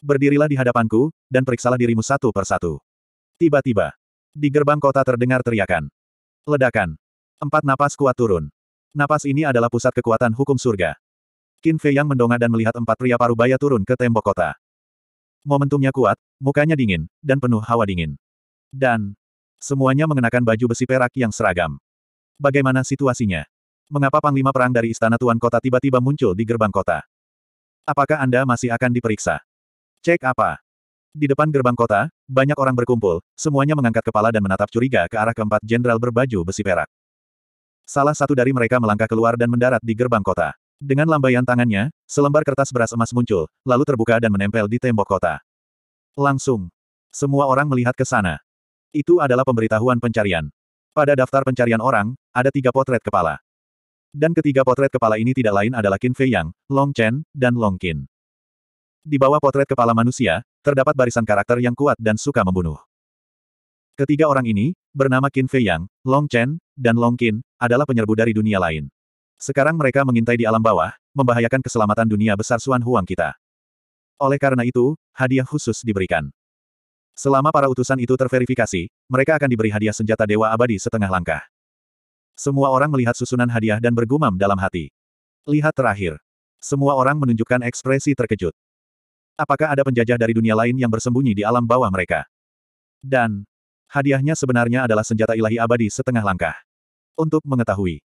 Berdirilah di hadapanku, dan periksalah dirimu satu persatu. Tiba-tiba, di gerbang kota terdengar teriakan. Ledakan. Empat napas kuat turun. Napas ini adalah pusat kekuatan hukum surga. Qin Fei yang mendongak dan melihat empat pria parubaya turun ke tembok kota. Momentumnya kuat, mukanya dingin, dan penuh hawa dingin. Dan, semuanya mengenakan baju besi perak yang seragam. Bagaimana situasinya? Mengapa Panglima Perang dari Istana Tuan Kota tiba-tiba muncul di gerbang kota? Apakah Anda masih akan diperiksa? Cek apa? Di depan gerbang kota, banyak orang berkumpul, semuanya mengangkat kepala dan menatap curiga ke arah keempat jenderal berbaju besi perak. Salah satu dari mereka melangkah keluar dan mendarat di gerbang kota. Dengan lambaian tangannya, selembar kertas beras emas muncul, lalu terbuka dan menempel di tembok kota. Langsung. Semua orang melihat ke sana. Itu adalah pemberitahuan pencarian. Pada daftar pencarian orang, ada tiga potret kepala. Dan ketiga potret kepala ini tidak lain adalah Qin Fei Yang, Long Chen, dan Long Qin. Di bawah potret kepala manusia, terdapat barisan karakter yang kuat dan suka membunuh. Ketiga orang ini, bernama Qin Fei Yang, Long Chen, dan Long Qin, adalah penyerbu dari dunia lain. Sekarang mereka mengintai di alam bawah, membahayakan keselamatan dunia besar Suan Huang kita. Oleh karena itu, hadiah khusus diberikan. Selama para utusan itu terverifikasi, mereka akan diberi hadiah senjata dewa abadi setengah langkah. Semua orang melihat susunan hadiah dan bergumam dalam hati. Lihat terakhir. Semua orang menunjukkan ekspresi terkejut. Apakah ada penjajah dari dunia lain yang bersembunyi di alam bawah mereka? Dan, hadiahnya sebenarnya adalah senjata ilahi abadi setengah langkah. Untuk mengetahui,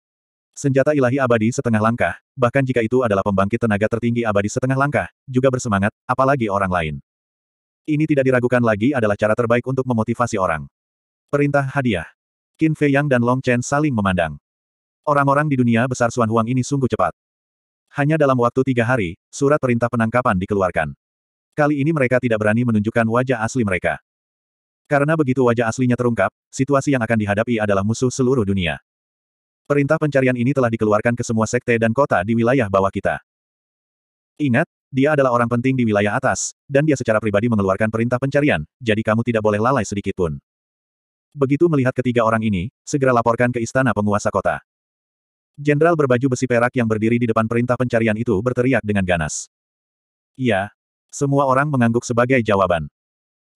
senjata ilahi abadi setengah langkah, bahkan jika itu adalah pembangkit tenaga tertinggi abadi setengah langkah, juga bersemangat, apalagi orang lain. Ini tidak diragukan lagi adalah cara terbaik untuk memotivasi orang. Perintah hadiah. Qin Fei Yang dan Long Chen saling memandang. Orang-orang di dunia besar Xuan Huang ini sungguh cepat. Hanya dalam waktu tiga hari, surat perintah penangkapan dikeluarkan. Kali ini mereka tidak berani menunjukkan wajah asli mereka. Karena begitu wajah aslinya terungkap, situasi yang akan dihadapi adalah musuh seluruh dunia. Perintah pencarian ini telah dikeluarkan ke semua sekte dan kota di wilayah bawah kita. Ingat, dia adalah orang penting di wilayah atas, dan dia secara pribadi mengeluarkan perintah pencarian, jadi kamu tidak boleh lalai sedikitpun. Begitu melihat ketiga orang ini, segera laporkan ke istana penguasa kota. Jenderal berbaju besi perak yang berdiri di depan perintah pencarian itu berteriak dengan ganas. Ya, semua orang mengangguk sebagai jawaban.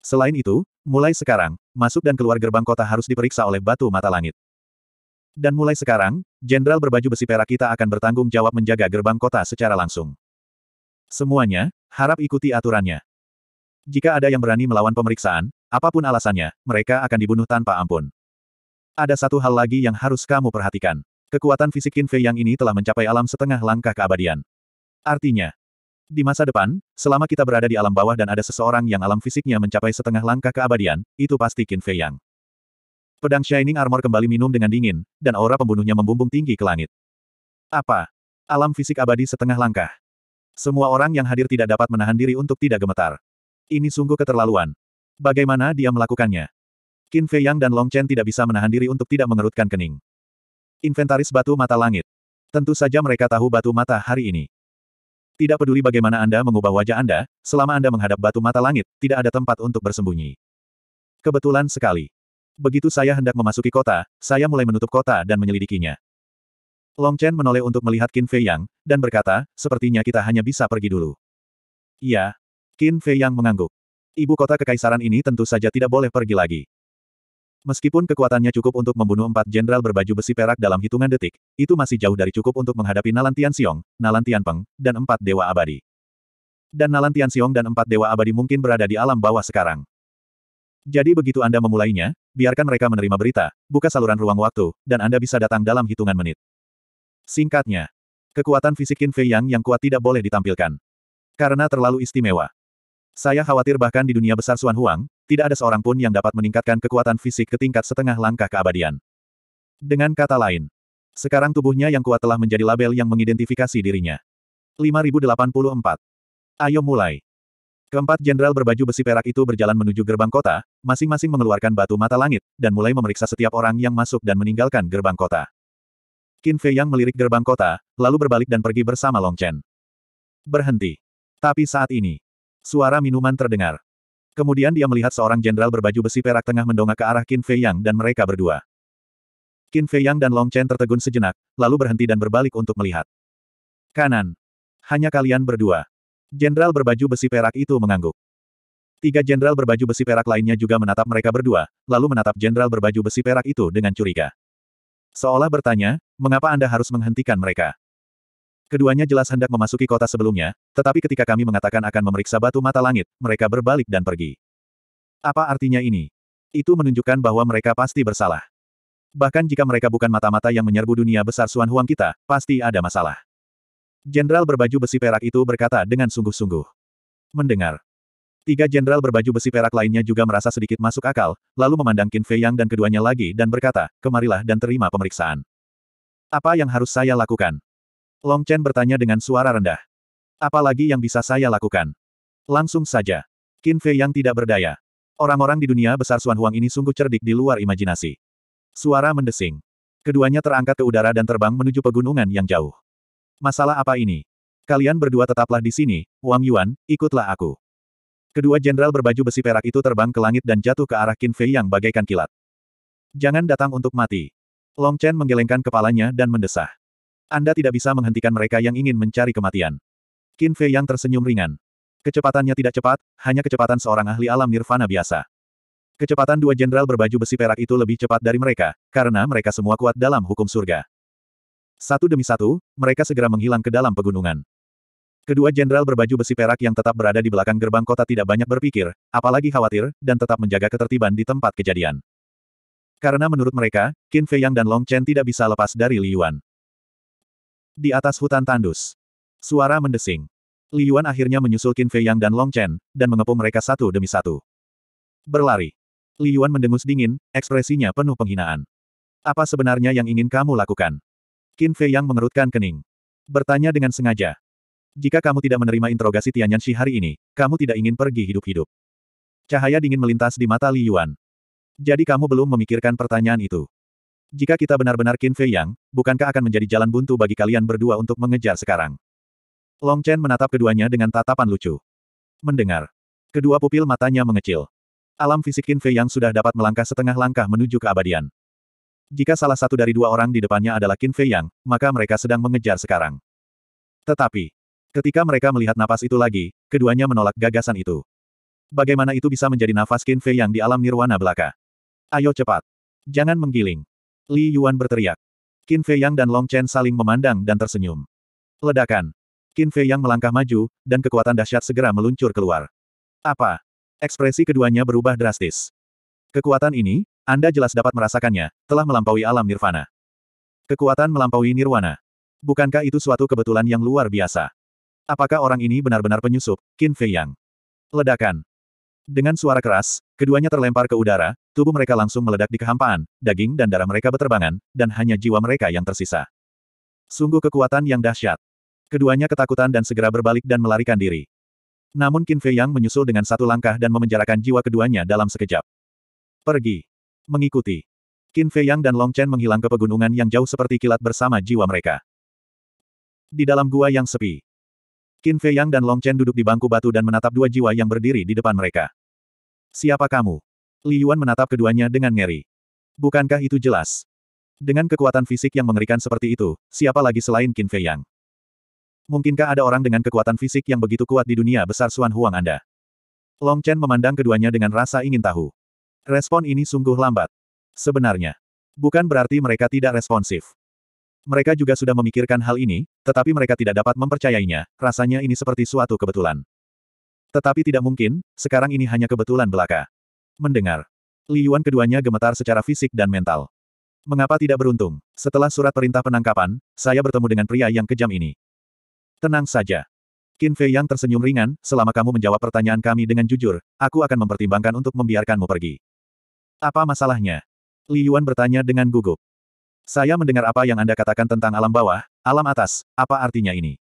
Selain itu, mulai sekarang, masuk dan keluar gerbang kota harus diperiksa oleh batu mata langit. Dan mulai sekarang, jenderal berbaju besi perak kita akan bertanggung jawab menjaga gerbang kota secara langsung. Semuanya, harap ikuti aturannya. Jika ada yang berani melawan pemeriksaan, apapun alasannya, mereka akan dibunuh tanpa ampun. Ada satu hal lagi yang harus kamu perhatikan. Kekuatan fisik Qin Fei yang ini telah mencapai alam setengah langkah keabadian. Artinya, di masa depan, selama kita berada di alam bawah dan ada seseorang yang alam fisiknya mencapai setengah langkah keabadian, itu pasti Qin Fei Yang. Pedang Shining Armor kembali minum dengan dingin, dan aura pembunuhnya membumbung tinggi ke langit. Apa? Alam fisik abadi setengah langkah. Semua orang yang hadir tidak dapat menahan diri untuk tidak gemetar. Ini sungguh keterlaluan. Bagaimana dia melakukannya? Qin Fei Yang dan Long Chen tidak bisa menahan diri untuk tidak mengerutkan kening. Inventaris batu mata langit. Tentu saja mereka tahu batu mata hari ini. Tidak peduli bagaimana Anda mengubah wajah Anda, selama Anda menghadap batu mata langit, tidak ada tempat untuk bersembunyi. Kebetulan sekali. Begitu saya hendak memasuki kota, saya mulai menutup kota dan menyelidikinya. Long Chen menoleh untuk melihat Qin Fei Yang, dan berkata, sepertinya kita hanya bisa pergi dulu. Ya, Qin Fei Yang mengangguk. Ibu kota kekaisaran ini tentu saja tidak boleh pergi lagi. Meskipun kekuatannya cukup untuk membunuh empat jenderal berbaju besi perak dalam hitungan detik, itu masih jauh dari cukup untuk menghadapi Nalan Xiong, Nalan Peng, dan empat dewa abadi. Dan Nalan Xiong dan empat dewa abadi mungkin berada di alam bawah sekarang. Jadi begitu Anda memulainya, biarkan mereka menerima berita, buka saluran ruang waktu, dan Anda bisa datang dalam hitungan menit. Singkatnya, kekuatan fisik Qin Fei Yang yang kuat tidak boleh ditampilkan. Karena terlalu istimewa. Saya khawatir bahkan di dunia besar Suan Huang, tidak ada seorang pun yang dapat meningkatkan kekuatan fisik ke tingkat setengah langkah keabadian. Dengan kata lain, sekarang tubuhnya yang kuat telah menjadi label yang mengidentifikasi dirinya. 5084. Ayo mulai. Keempat jenderal berbaju besi perak itu berjalan menuju gerbang kota, masing-masing mengeluarkan batu mata langit, dan mulai memeriksa setiap orang yang masuk dan meninggalkan gerbang kota. Qin Fei yang melirik gerbang kota, lalu berbalik dan pergi bersama Long Chen. Berhenti. Tapi saat ini, suara minuman terdengar. Kemudian dia melihat seorang jenderal berbaju besi perak tengah mendongak ke arah Qin Fei Yang dan mereka berdua. Qin Fei Yang dan Long Chen tertegun sejenak, lalu berhenti dan berbalik untuk melihat. Kanan. Hanya kalian berdua. Jenderal berbaju besi perak itu mengangguk. Tiga jenderal berbaju besi perak lainnya juga menatap mereka berdua, lalu menatap jenderal berbaju besi perak itu dengan curiga. Seolah bertanya, mengapa Anda harus menghentikan mereka? Keduanya jelas hendak memasuki kota sebelumnya, tetapi ketika kami mengatakan akan memeriksa batu mata langit, mereka berbalik dan pergi. Apa artinya ini? Itu menunjukkan bahwa mereka pasti bersalah. Bahkan jika mereka bukan mata-mata yang menyerbu dunia besar Suan Huang kita, pasti ada masalah. Jenderal berbaju besi perak itu berkata dengan sungguh-sungguh. Mendengar. Tiga jenderal berbaju besi perak lainnya juga merasa sedikit masuk akal, lalu memandang Qin Fei Yang dan keduanya lagi dan berkata, kemarilah dan terima pemeriksaan. Apa yang harus saya lakukan? Long Chen bertanya dengan suara rendah. Apa lagi yang bisa saya lakukan? Langsung saja. Qin Fei yang tidak berdaya. Orang-orang di dunia besar Suan Huang ini sungguh cerdik di luar imajinasi. Suara mendesing. Keduanya terangkat ke udara dan terbang menuju pegunungan yang jauh. Masalah apa ini? Kalian berdua tetaplah di sini, Wang Yuan, ikutlah aku. Kedua jenderal berbaju besi perak itu terbang ke langit dan jatuh ke arah Qin Fei yang bagaikan kilat. Jangan datang untuk mati. Long Chen menggelengkan kepalanya dan mendesah. Anda tidak bisa menghentikan mereka yang ingin mencari kematian. Qin Fei yang tersenyum ringan. Kecepatannya tidak cepat, hanya kecepatan seorang ahli alam nirvana biasa. Kecepatan dua jenderal berbaju besi perak itu lebih cepat dari mereka, karena mereka semua kuat dalam hukum surga. Satu demi satu, mereka segera menghilang ke dalam pegunungan. Kedua jenderal berbaju besi perak yang tetap berada di belakang gerbang kota tidak banyak berpikir, apalagi khawatir, dan tetap menjaga ketertiban di tempat kejadian. Karena menurut mereka, Qin Fei Yang dan Long Chen tidak bisa lepas dari Li Yuan. Di atas hutan tandus. Suara mendesing. Li Yuan akhirnya menyusul Qin Fei Yang dan Long Chen, dan mengepung mereka satu demi satu. Berlari. Li Yuan mendengus dingin, ekspresinya penuh penghinaan. Apa sebenarnya yang ingin kamu lakukan? Qin Fei Yang mengerutkan kening. Bertanya dengan sengaja. Jika kamu tidak menerima interogasi Shi hari ini, kamu tidak ingin pergi hidup-hidup. Cahaya dingin melintas di mata Li Yuan. Jadi kamu belum memikirkan pertanyaan itu. Jika kita benar-benar Qin Fei Yang, bukankah akan menjadi jalan buntu bagi kalian berdua untuk mengejar sekarang? Long Chen menatap keduanya dengan tatapan lucu. Mendengar. Kedua pupil matanya mengecil. Alam fisik Qin Fei Yang sudah dapat melangkah setengah langkah menuju keabadian. Jika salah satu dari dua orang di depannya adalah Qin Fei Yang, maka mereka sedang mengejar sekarang. Tetapi, ketika mereka melihat napas itu lagi, keduanya menolak gagasan itu. Bagaimana itu bisa menjadi nafas Qin Fei Yang di alam nirwana belaka? Ayo cepat. Jangan menggiling. Li Yuan berteriak. Qin Fei Yang dan Long Chen saling memandang dan tersenyum. Ledakan. Qin Fei Yang melangkah maju, dan kekuatan dahsyat segera meluncur keluar. Apa? Ekspresi keduanya berubah drastis. Kekuatan ini, Anda jelas dapat merasakannya, telah melampaui alam nirvana. Kekuatan melampaui nirwana. Bukankah itu suatu kebetulan yang luar biasa? Apakah orang ini benar-benar penyusup, Qin Fei Yang? Ledakan. Dengan suara keras, keduanya terlempar ke udara, tubuh mereka langsung meledak di kehampaan, daging dan darah mereka berterbangan, dan hanya jiwa mereka yang tersisa. Sungguh kekuatan yang dahsyat. Keduanya ketakutan dan segera berbalik dan melarikan diri. Namun Qin Fei Yang menyusul dengan satu langkah dan memenjarakan jiwa keduanya dalam sekejap. Pergi. Mengikuti. Qin Fei Yang dan Long Chen menghilang ke pegunungan yang jauh seperti kilat bersama jiwa mereka. Di dalam gua yang sepi. Qin Fei Yang dan Long Chen duduk di bangku batu dan menatap dua jiwa yang berdiri di depan mereka. Siapa kamu? Li Yuan menatap keduanya dengan ngeri. Bukankah itu jelas? Dengan kekuatan fisik yang mengerikan seperti itu, siapa lagi selain Qin Fei Yang? Mungkinkah ada orang dengan kekuatan fisik yang begitu kuat di dunia besar Suan Huang Anda? Long Chen memandang keduanya dengan rasa ingin tahu. Respon ini sungguh lambat. Sebenarnya, bukan berarti mereka tidak responsif. Mereka juga sudah memikirkan hal ini, tetapi mereka tidak dapat mempercayainya, rasanya ini seperti suatu kebetulan. Tetapi tidak mungkin, sekarang ini hanya kebetulan belaka. Mendengar. Li Yuan keduanya gemetar secara fisik dan mental. Mengapa tidak beruntung? Setelah surat perintah penangkapan, saya bertemu dengan pria yang kejam ini. Tenang saja. Qin Fei yang tersenyum ringan, selama kamu menjawab pertanyaan kami dengan jujur, aku akan mempertimbangkan untuk membiarkanmu pergi. Apa masalahnya? Li Yuan bertanya dengan gugup. Saya mendengar apa yang Anda katakan tentang alam bawah, alam atas, apa artinya ini?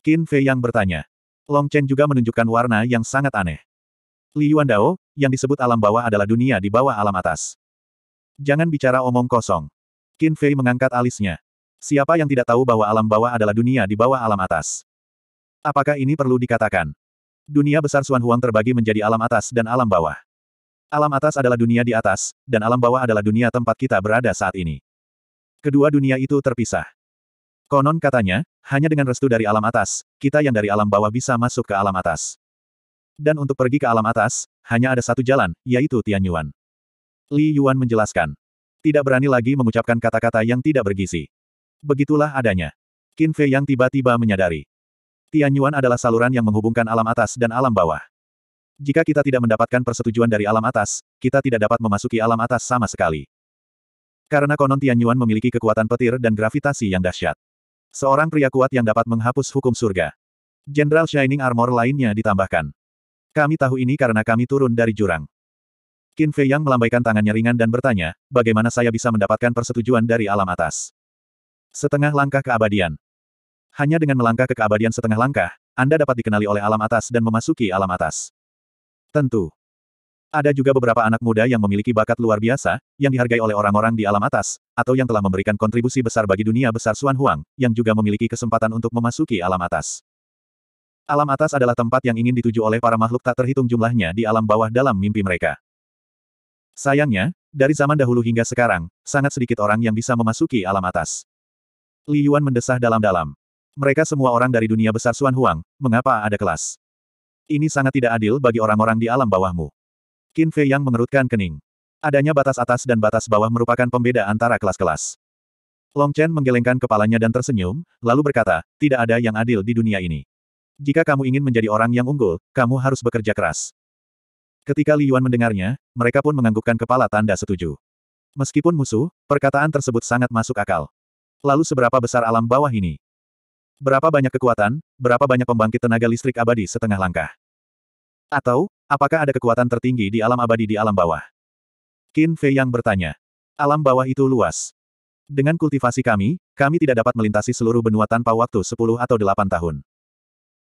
Qin Fei yang bertanya. Long Chen juga menunjukkan warna yang sangat aneh. Li Yuandao, yang disebut alam bawah adalah dunia di bawah alam atas. Jangan bicara omong kosong. Qin Fei mengangkat alisnya. Siapa yang tidak tahu bahwa alam bawah adalah dunia di bawah alam atas? Apakah ini perlu dikatakan? Dunia besar Suan Huang terbagi menjadi alam atas dan alam bawah. Alam atas adalah dunia di atas, dan alam bawah adalah dunia tempat kita berada saat ini. Kedua dunia itu terpisah. Konon katanya, hanya dengan restu dari alam atas, kita yang dari alam bawah bisa masuk ke alam atas. Dan untuk pergi ke alam atas, hanya ada satu jalan, yaitu Tian Yuan. Li Yuan menjelaskan. Tidak berani lagi mengucapkan kata-kata yang tidak bergizi. Begitulah adanya. Qin Fei yang tiba-tiba menyadari. Tian Yuan adalah saluran yang menghubungkan alam atas dan alam bawah. Jika kita tidak mendapatkan persetujuan dari alam atas, kita tidak dapat memasuki alam atas sama sekali. Karena konon Tian Yuan memiliki kekuatan petir dan gravitasi yang dahsyat. Seorang pria kuat yang dapat menghapus hukum surga. Jenderal Shining Armor lainnya ditambahkan. Kami tahu ini karena kami turun dari jurang. Qin Fei Yang melambaikan tangannya ringan dan bertanya, bagaimana saya bisa mendapatkan persetujuan dari alam atas? Setengah langkah keabadian. Hanya dengan melangkah ke keabadian setengah langkah, Anda dapat dikenali oleh alam atas dan memasuki alam atas. Tentu. Ada juga beberapa anak muda yang memiliki bakat luar biasa, yang dihargai oleh orang-orang di alam atas, atau yang telah memberikan kontribusi besar bagi dunia besar Xuan Huang, yang juga memiliki kesempatan untuk memasuki alam atas. Alam atas adalah tempat yang ingin dituju oleh para makhluk tak terhitung jumlahnya di alam bawah dalam mimpi mereka. Sayangnya, dari zaman dahulu hingga sekarang, sangat sedikit orang yang bisa memasuki alam atas. Li Yuan mendesah dalam-dalam. Mereka semua orang dari dunia besar Suan Huang, mengapa ada kelas? Ini sangat tidak adil bagi orang-orang di alam bawahmu. Qin Fei yang mengerutkan kening. Adanya batas atas dan batas bawah merupakan pembeda antara kelas-kelas. Long Chen menggelengkan kepalanya dan tersenyum, lalu berkata, tidak ada yang adil di dunia ini. Jika kamu ingin menjadi orang yang unggul, kamu harus bekerja keras. Ketika Li Yuan mendengarnya, mereka pun menganggukkan kepala tanda setuju. Meskipun musuh, perkataan tersebut sangat masuk akal. Lalu seberapa besar alam bawah ini? Berapa banyak kekuatan, berapa banyak pembangkit tenaga listrik abadi setengah langkah? Atau, apakah ada kekuatan tertinggi di alam abadi di alam bawah? Qin Fei yang bertanya. Alam bawah itu luas. Dengan kultivasi kami, kami tidak dapat melintasi seluruh benua tanpa waktu 10 atau 8 tahun.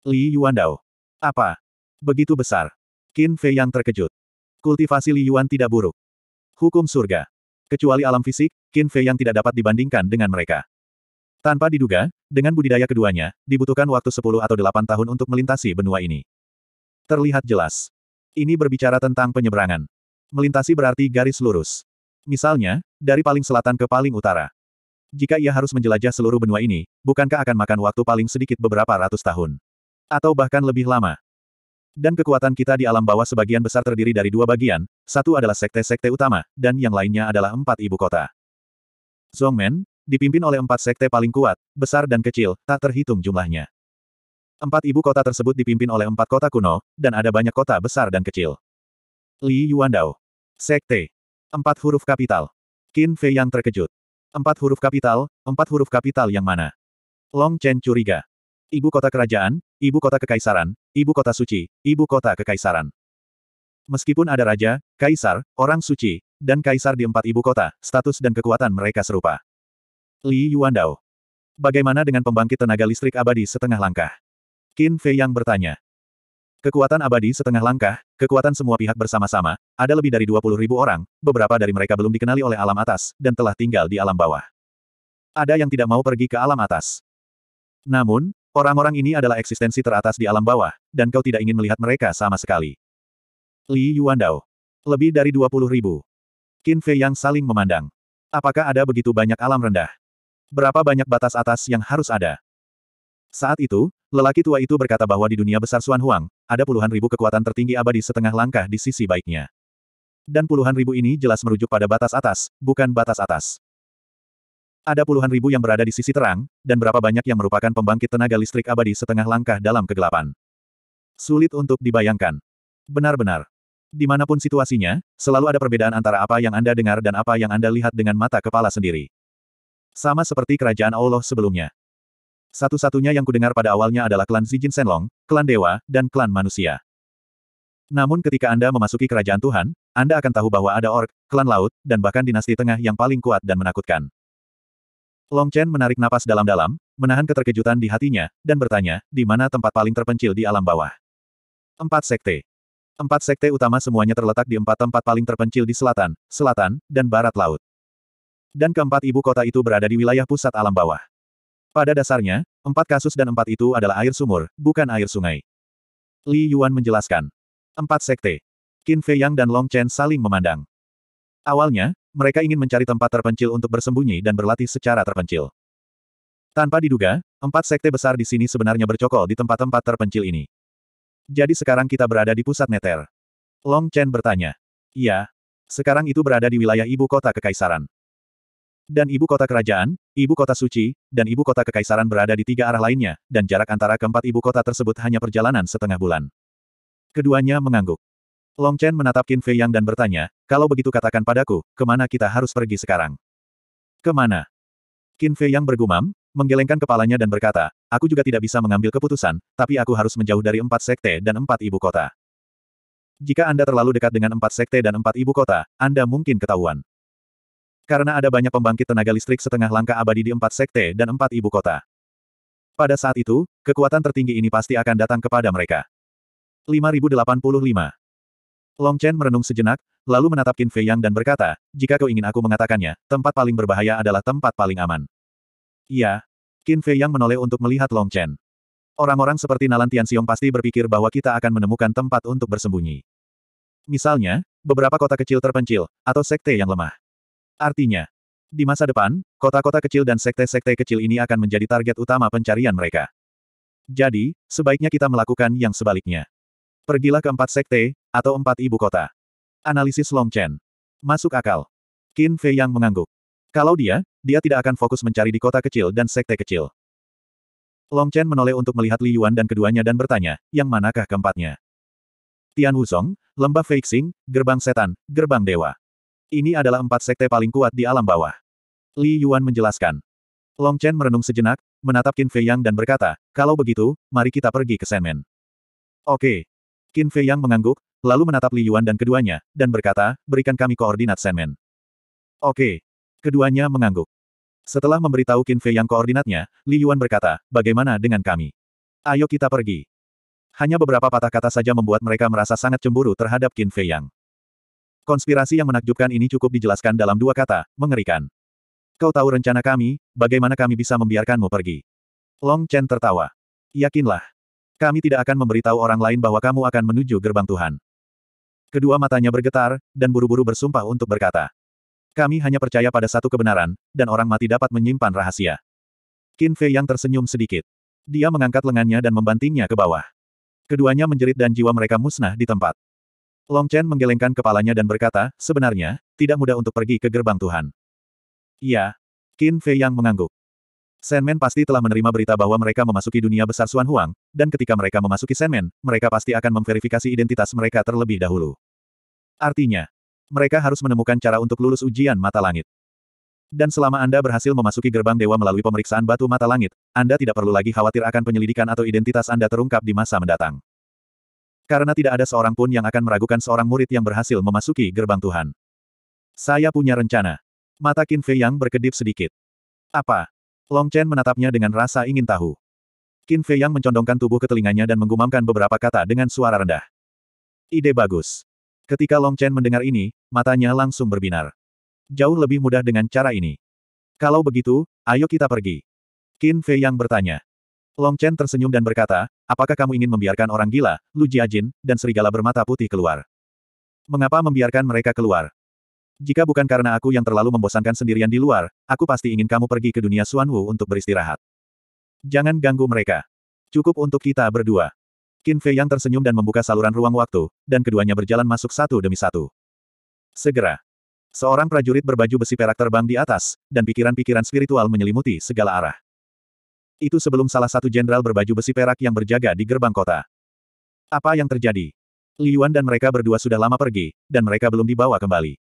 Li Yuandao. Apa? Begitu besar. Qin Fei yang terkejut. Kultivasi Li Yuan tidak buruk. Hukum surga. Kecuali alam fisik, Qin Fei yang tidak dapat dibandingkan dengan mereka. Tanpa diduga, dengan budidaya keduanya, dibutuhkan waktu 10 atau 8 tahun untuk melintasi benua ini. Terlihat jelas. Ini berbicara tentang penyeberangan. Melintasi berarti garis lurus. Misalnya, dari paling selatan ke paling utara. Jika ia harus menjelajah seluruh benua ini, bukankah akan makan waktu paling sedikit beberapa ratus tahun? Atau bahkan lebih lama. Dan kekuatan kita di alam bawah sebagian besar terdiri dari dua bagian, satu adalah sekte-sekte utama, dan yang lainnya adalah empat ibu kota. Zongmen, dipimpin oleh empat sekte paling kuat, besar dan kecil, tak terhitung jumlahnya. Empat ibu kota tersebut dipimpin oleh empat kota kuno, dan ada banyak kota besar dan kecil. Li Yuandao. Sekte. Empat huruf kapital. Qin Fei yang terkejut. Empat huruf kapital, empat huruf kapital yang mana? Long Chen curiga. Ibu kota kerajaan, ibu kota kekaisaran, ibu kota suci, ibu kota kekaisaran. Meskipun ada raja, kaisar, orang suci, dan kaisar di empat ibu kota, status dan kekuatan mereka serupa. Li Yuandao. Bagaimana dengan pembangkit tenaga listrik abadi setengah langkah? Qin Fei yang bertanya. Kekuatan abadi setengah langkah, kekuatan semua pihak bersama-sama, ada lebih dari 20 ribu orang, beberapa dari mereka belum dikenali oleh alam atas, dan telah tinggal di alam bawah. Ada yang tidak mau pergi ke alam atas. Namun, Orang-orang ini adalah eksistensi teratas di alam bawah, dan kau tidak ingin melihat mereka sama sekali. Li Yuandao. Lebih dari 20 ribu. Qin Fei yang saling memandang. Apakah ada begitu banyak alam rendah? Berapa banyak batas atas yang harus ada? Saat itu, lelaki tua itu berkata bahwa di dunia besar Suan Huang, ada puluhan ribu kekuatan tertinggi abadi setengah langkah di sisi baiknya. Dan puluhan ribu ini jelas merujuk pada batas atas, bukan batas atas. Ada puluhan ribu yang berada di sisi terang, dan berapa banyak yang merupakan pembangkit tenaga listrik abadi setengah langkah dalam kegelapan. Sulit untuk dibayangkan. Benar-benar. Dimanapun situasinya, selalu ada perbedaan antara apa yang Anda dengar dan apa yang Anda lihat dengan mata kepala sendiri. Sama seperti kerajaan Allah sebelumnya. Satu-satunya yang kudengar pada awalnya adalah klan Zijin Senlong, klan dewa, dan klan manusia. Namun ketika Anda memasuki kerajaan Tuhan, Anda akan tahu bahwa ada ork, klan laut, dan bahkan dinasti tengah yang paling kuat dan menakutkan. Long Chen menarik napas dalam-dalam, menahan keterkejutan di hatinya, dan bertanya, di mana tempat paling terpencil di alam bawah? Empat sekte. Empat sekte utama semuanya terletak di empat tempat paling terpencil di selatan, selatan, dan barat laut. Dan keempat ibu kota itu berada di wilayah pusat alam bawah. Pada dasarnya, empat kasus dan empat itu adalah air sumur, bukan air sungai. Li Yuan menjelaskan. Empat sekte. Qin Fei Yang dan Long Chen saling memandang. Awalnya, mereka ingin mencari tempat terpencil untuk bersembunyi dan berlatih secara terpencil. Tanpa diduga, empat sekte besar di sini sebenarnya bercokol di tempat-tempat terpencil ini. Jadi sekarang kita berada di pusat Neter. Long Chen bertanya. Iya. Sekarang itu berada di wilayah ibu kota kekaisaran. Dan ibu kota kerajaan, ibu kota suci, dan ibu kota kekaisaran berada di tiga arah lainnya, dan jarak antara keempat ibu kota tersebut hanya perjalanan setengah bulan. Keduanya mengangguk. Long Chen menatap Qin Fei Yang dan bertanya, kalau begitu katakan padaku, kemana kita harus pergi sekarang? Kemana? Qin Fei Yang bergumam, menggelengkan kepalanya dan berkata, aku juga tidak bisa mengambil keputusan, tapi aku harus menjauh dari empat sekte dan empat ibu kota. Jika Anda terlalu dekat dengan empat sekte dan empat ibu kota, Anda mungkin ketahuan. Karena ada banyak pembangkit tenaga listrik setengah langkah abadi di empat sekte dan empat ibu kota. Pada saat itu, kekuatan tertinggi ini pasti akan datang kepada mereka. 5085 Long Chen merenung sejenak, lalu menatap Qin Fei Yang dan berkata, jika kau ingin aku mengatakannya, tempat paling berbahaya adalah tempat paling aman. Iya. Qin Fei Yang menoleh untuk melihat Long Chen. Orang-orang seperti Nalan Tianxiong pasti berpikir bahwa kita akan menemukan tempat untuk bersembunyi. Misalnya, beberapa kota kecil terpencil, atau sekte yang lemah. Artinya, di masa depan, kota-kota kecil dan sekte-sekte kecil ini akan menjadi target utama pencarian mereka. Jadi, sebaiknya kita melakukan yang sebaliknya. Pergilah ke empat sekte, atau empat ibu kota. Analisis Long Chen. Masuk akal. Qin Fei yang mengangguk. Kalau dia, dia tidak akan fokus mencari di kota kecil dan sekte kecil. Long Chen menoleh untuk melihat Li Yuan dan keduanya dan bertanya, yang manakah keempatnya? Tian Wuzong, Lembah Feixing, Gerbang Setan, Gerbang Dewa. Ini adalah empat sekte paling kuat di alam bawah. Li Yuan menjelaskan. Long Chen merenung sejenak, menatap Qin Fei Yang dan berkata, kalau begitu, mari kita pergi ke Senmen. Oke, Qin Fei Yang mengangguk, lalu menatap Li Yuan dan keduanya, dan berkata, berikan kami koordinat Senmen. Oke. Keduanya mengangguk. Setelah memberitahu Qin Fei Yang koordinatnya, Li Yuan berkata, bagaimana dengan kami? Ayo kita pergi. Hanya beberapa patah kata saja membuat mereka merasa sangat cemburu terhadap Qin Fei Yang. Konspirasi yang menakjubkan ini cukup dijelaskan dalam dua kata, mengerikan. Kau tahu rencana kami, bagaimana kami bisa membiarkanmu pergi? Long Chen tertawa. Yakinlah, kami tidak akan memberitahu orang lain bahwa kamu akan menuju gerbang Tuhan. Kedua matanya bergetar, dan buru-buru bersumpah untuk berkata. Kami hanya percaya pada satu kebenaran, dan orang mati dapat menyimpan rahasia. Qin Fei yang tersenyum sedikit. Dia mengangkat lengannya dan membantingnya ke bawah. Keduanya menjerit dan jiwa mereka musnah di tempat. Long Chen menggelengkan kepalanya dan berkata, sebenarnya, tidak mudah untuk pergi ke gerbang Tuhan. Iya. Qin Fei yang mengangguk. Senmen pasti telah menerima berita bahwa mereka memasuki dunia besar Xuan Huang, dan ketika mereka memasuki Senmen, mereka pasti akan memverifikasi identitas mereka terlebih dahulu. Artinya, mereka harus menemukan cara untuk lulus ujian mata langit. Dan selama Anda berhasil memasuki gerbang dewa melalui pemeriksaan batu mata langit, Anda tidak perlu lagi khawatir akan penyelidikan atau identitas Anda terungkap di masa mendatang. Karena tidak ada seorang pun yang akan meragukan seorang murid yang berhasil memasuki gerbang Tuhan. Saya punya rencana. Mata Qin Fei yang berkedip sedikit. Apa? Long Chen menatapnya dengan rasa ingin tahu. Qin Fei Yang mencondongkan tubuh ke telinganya dan menggumamkan beberapa kata dengan suara rendah. Ide bagus. Ketika Long Chen mendengar ini, matanya langsung berbinar. Jauh lebih mudah dengan cara ini. Kalau begitu, ayo kita pergi. Qin Fei Yang bertanya. Long Chen tersenyum dan berkata, apakah kamu ingin membiarkan orang gila, Lu Jiajin, dan serigala bermata putih keluar? Mengapa membiarkan mereka keluar? Jika bukan karena aku yang terlalu membosankan sendirian di luar, aku pasti ingin kamu pergi ke dunia Suanwu untuk beristirahat. Jangan ganggu mereka. Cukup untuk kita berdua. Qin Fei yang tersenyum dan membuka saluran ruang waktu, dan keduanya berjalan masuk satu demi satu. Segera. Seorang prajurit berbaju besi perak terbang di atas, dan pikiran-pikiran spiritual menyelimuti segala arah. Itu sebelum salah satu jenderal berbaju besi perak yang berjaga di gerbang kota. Apa yang terjadi? Liuan dan mereka berdua sudah lama pergi, dan mereka belum dibawa kembali.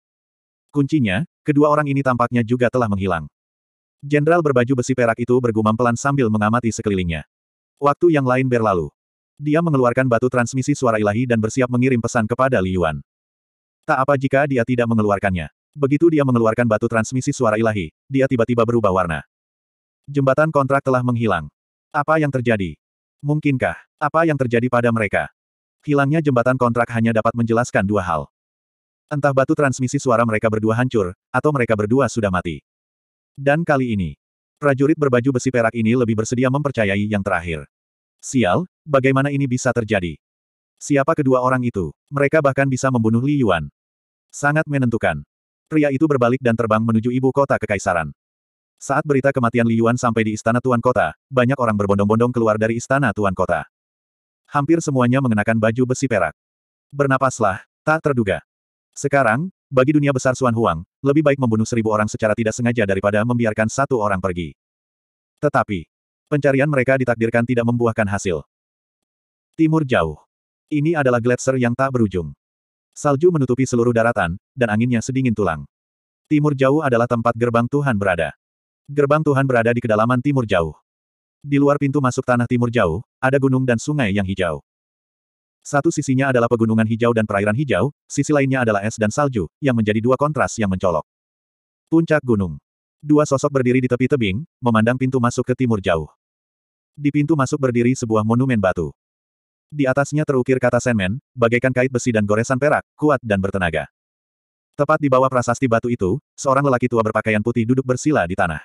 Kuncinya, kedua orang ini tampaknya juga telah menghilang. Jenderal berbaju besi perak itu bergumam pelan sambil mengamati sekelilingnya. Waktu yang lain berlalu. Dia mengeluarkan batu transmisi suara ilahi dan bersiap mengirim pesan kepada Li Yuan. Tak apa jika dia tidak mengeluarkannya. Begitu dia mengeluarkan batu transmisi suara ilahi, dia tiba-tiba berubah warna. Jembatan kontrak telah menghilang. Apa yang terjadi? Mungkinkah apa yang terjadi pada mereka? Hilangnya jembatan kontrak hanya dapat menjelaskan dua hal. Entah batu transmisi suara mereka berdua hancur, atau mereka berdua sudah mati. Dan kali ini, prajurit berbaju besi perak ini lebih bersedia mempercayai yang terakhir. Sial, bagaimana ini bisa terjadi? Siapa kedua orang itu? Mereka bahkan bisa membunuh Li Yuan. Sangat menentukan. Pria itu berbalik dan terbang menuju ibu kota kekaisaran. Saat berita kematian Li Yuan sampai di istana Tuan Kota, banyak orang berbondong-bondong keluar dari istana Tuan Kota. Hampir semuanya mengenakan baju besi perak. Bernapaslah, tak terduga. Sekarang, bagi dunia besar Xuan Huang, lebih baik membunuh seribu orang secara tidak sengaja daripada membiarkan satu orang pergi. Tetapi, pencarian mereka ditakdirkan tidak membuahkan hasil. Timur jauh. Ini adalah gletser yang tak berujung. Salju menutupi seluruh daratan, dan anginnya sedingin tulang. Timur jauh adalah tempat gerbang Tuhan berada. Gerbang Tuhan berada di kedalaman timur jauh. Di luar pintu masuk tanah timur jauh, ada gunung dan sungai yang hijau. Satu sisinya adalah pegunungan hijau dan perairan hijau, sisi lainnya adalah es dan salju, yang menjadi dua kontras yang mencolok. Puncak gunung. Dua sosok berdiri di tepi tebing, memandang pintu masuk ke timur jauh. Di pintu masuk berdiri sebuah monumen batu. Di atasnya terukir kata senmen, bagaikan kait besi dan goresan perak, kuat dan bertenaga. Tepat di bawah prasasti batu itu, seorang lelaki tua berpakaian putih duduk bersila di tanah.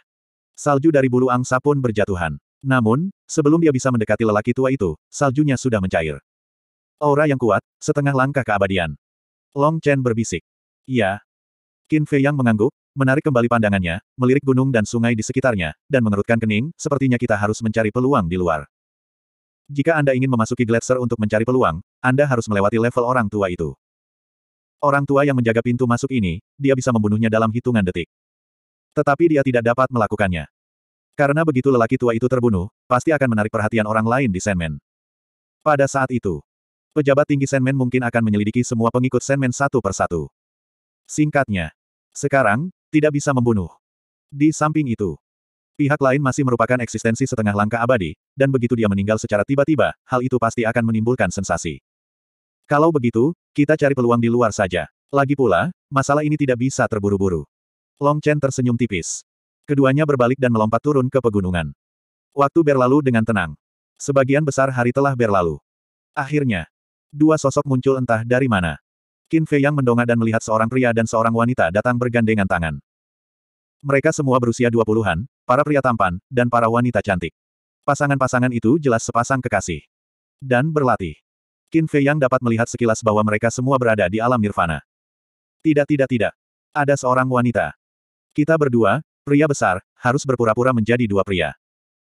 Salju dari bulu angsa pun berjatuhan. Namun, sebelum dia bisa mendekati lelaki tua itu, saljunya sudah mencair. Aura yang kuat, setengah langkah keabadian. Long Chen berbisik. Iya. Qin Fei yang mengangguk, menarik kembali pandangannya, melirik gunung dan sungai di sekitarnya, dan mengerutkan kening, sepertinya kita harus mencari peluang di luar. Jika Anda ingin memasuki gletser untuk mencari peluang, Anda harus melewati level orang tua itu. Orang tua yang menjaga pintu masuk ini, dia bisa membunuhnya dalam hitungan detik. Tetapi dia tidak dapat melakukannya. Karena begitu lelaki tua itu terbunuh, pasti akan menarik perhatian orang lain di Senmen. Pada saat itu, Pejabat tinggi Senmen mungkin akan menyelidiki semua pengikut Senmen satu persatu. Singkatnya, sekarang, tidak bisa membunuh. Di samping itu, pihak lain masih merupakan eksistensi setengah langkah abadi, dan begitu dia meninggal secara tiba-tiba, hal itu pasti akan menimbulkan sensasi. Kalau begitu, kita cari peluang di luar saja. Lagi pula, masalah ini tidak bisa terburu-buru. Long Chen tersenyum tipis. Keduanya berbalik dan melompat turun ke pegunungan. Waktu berlalu dengan tenang. Sebagian besar hari telah berlalu. Akhirnya, dua sosok muncul entah dari mana. Qin Fei yang mendongak dan melihat seorang pria dan seorang wanita datang bergandengan tangan. Mereka semua berusia dua puluhan, para pria tampan, dan para wanita cantik. Pasangan-pasangan itu jelas sepasang kekasih. Dan berlatih. Qin Fei yang dapat melihat sekilas bahwa mereka semua berada di alam nirvana. Tidak tidak tidak. Ada seorang wanita. Kita berdua, pria besar, harus berpura-pura menjadi dua pria.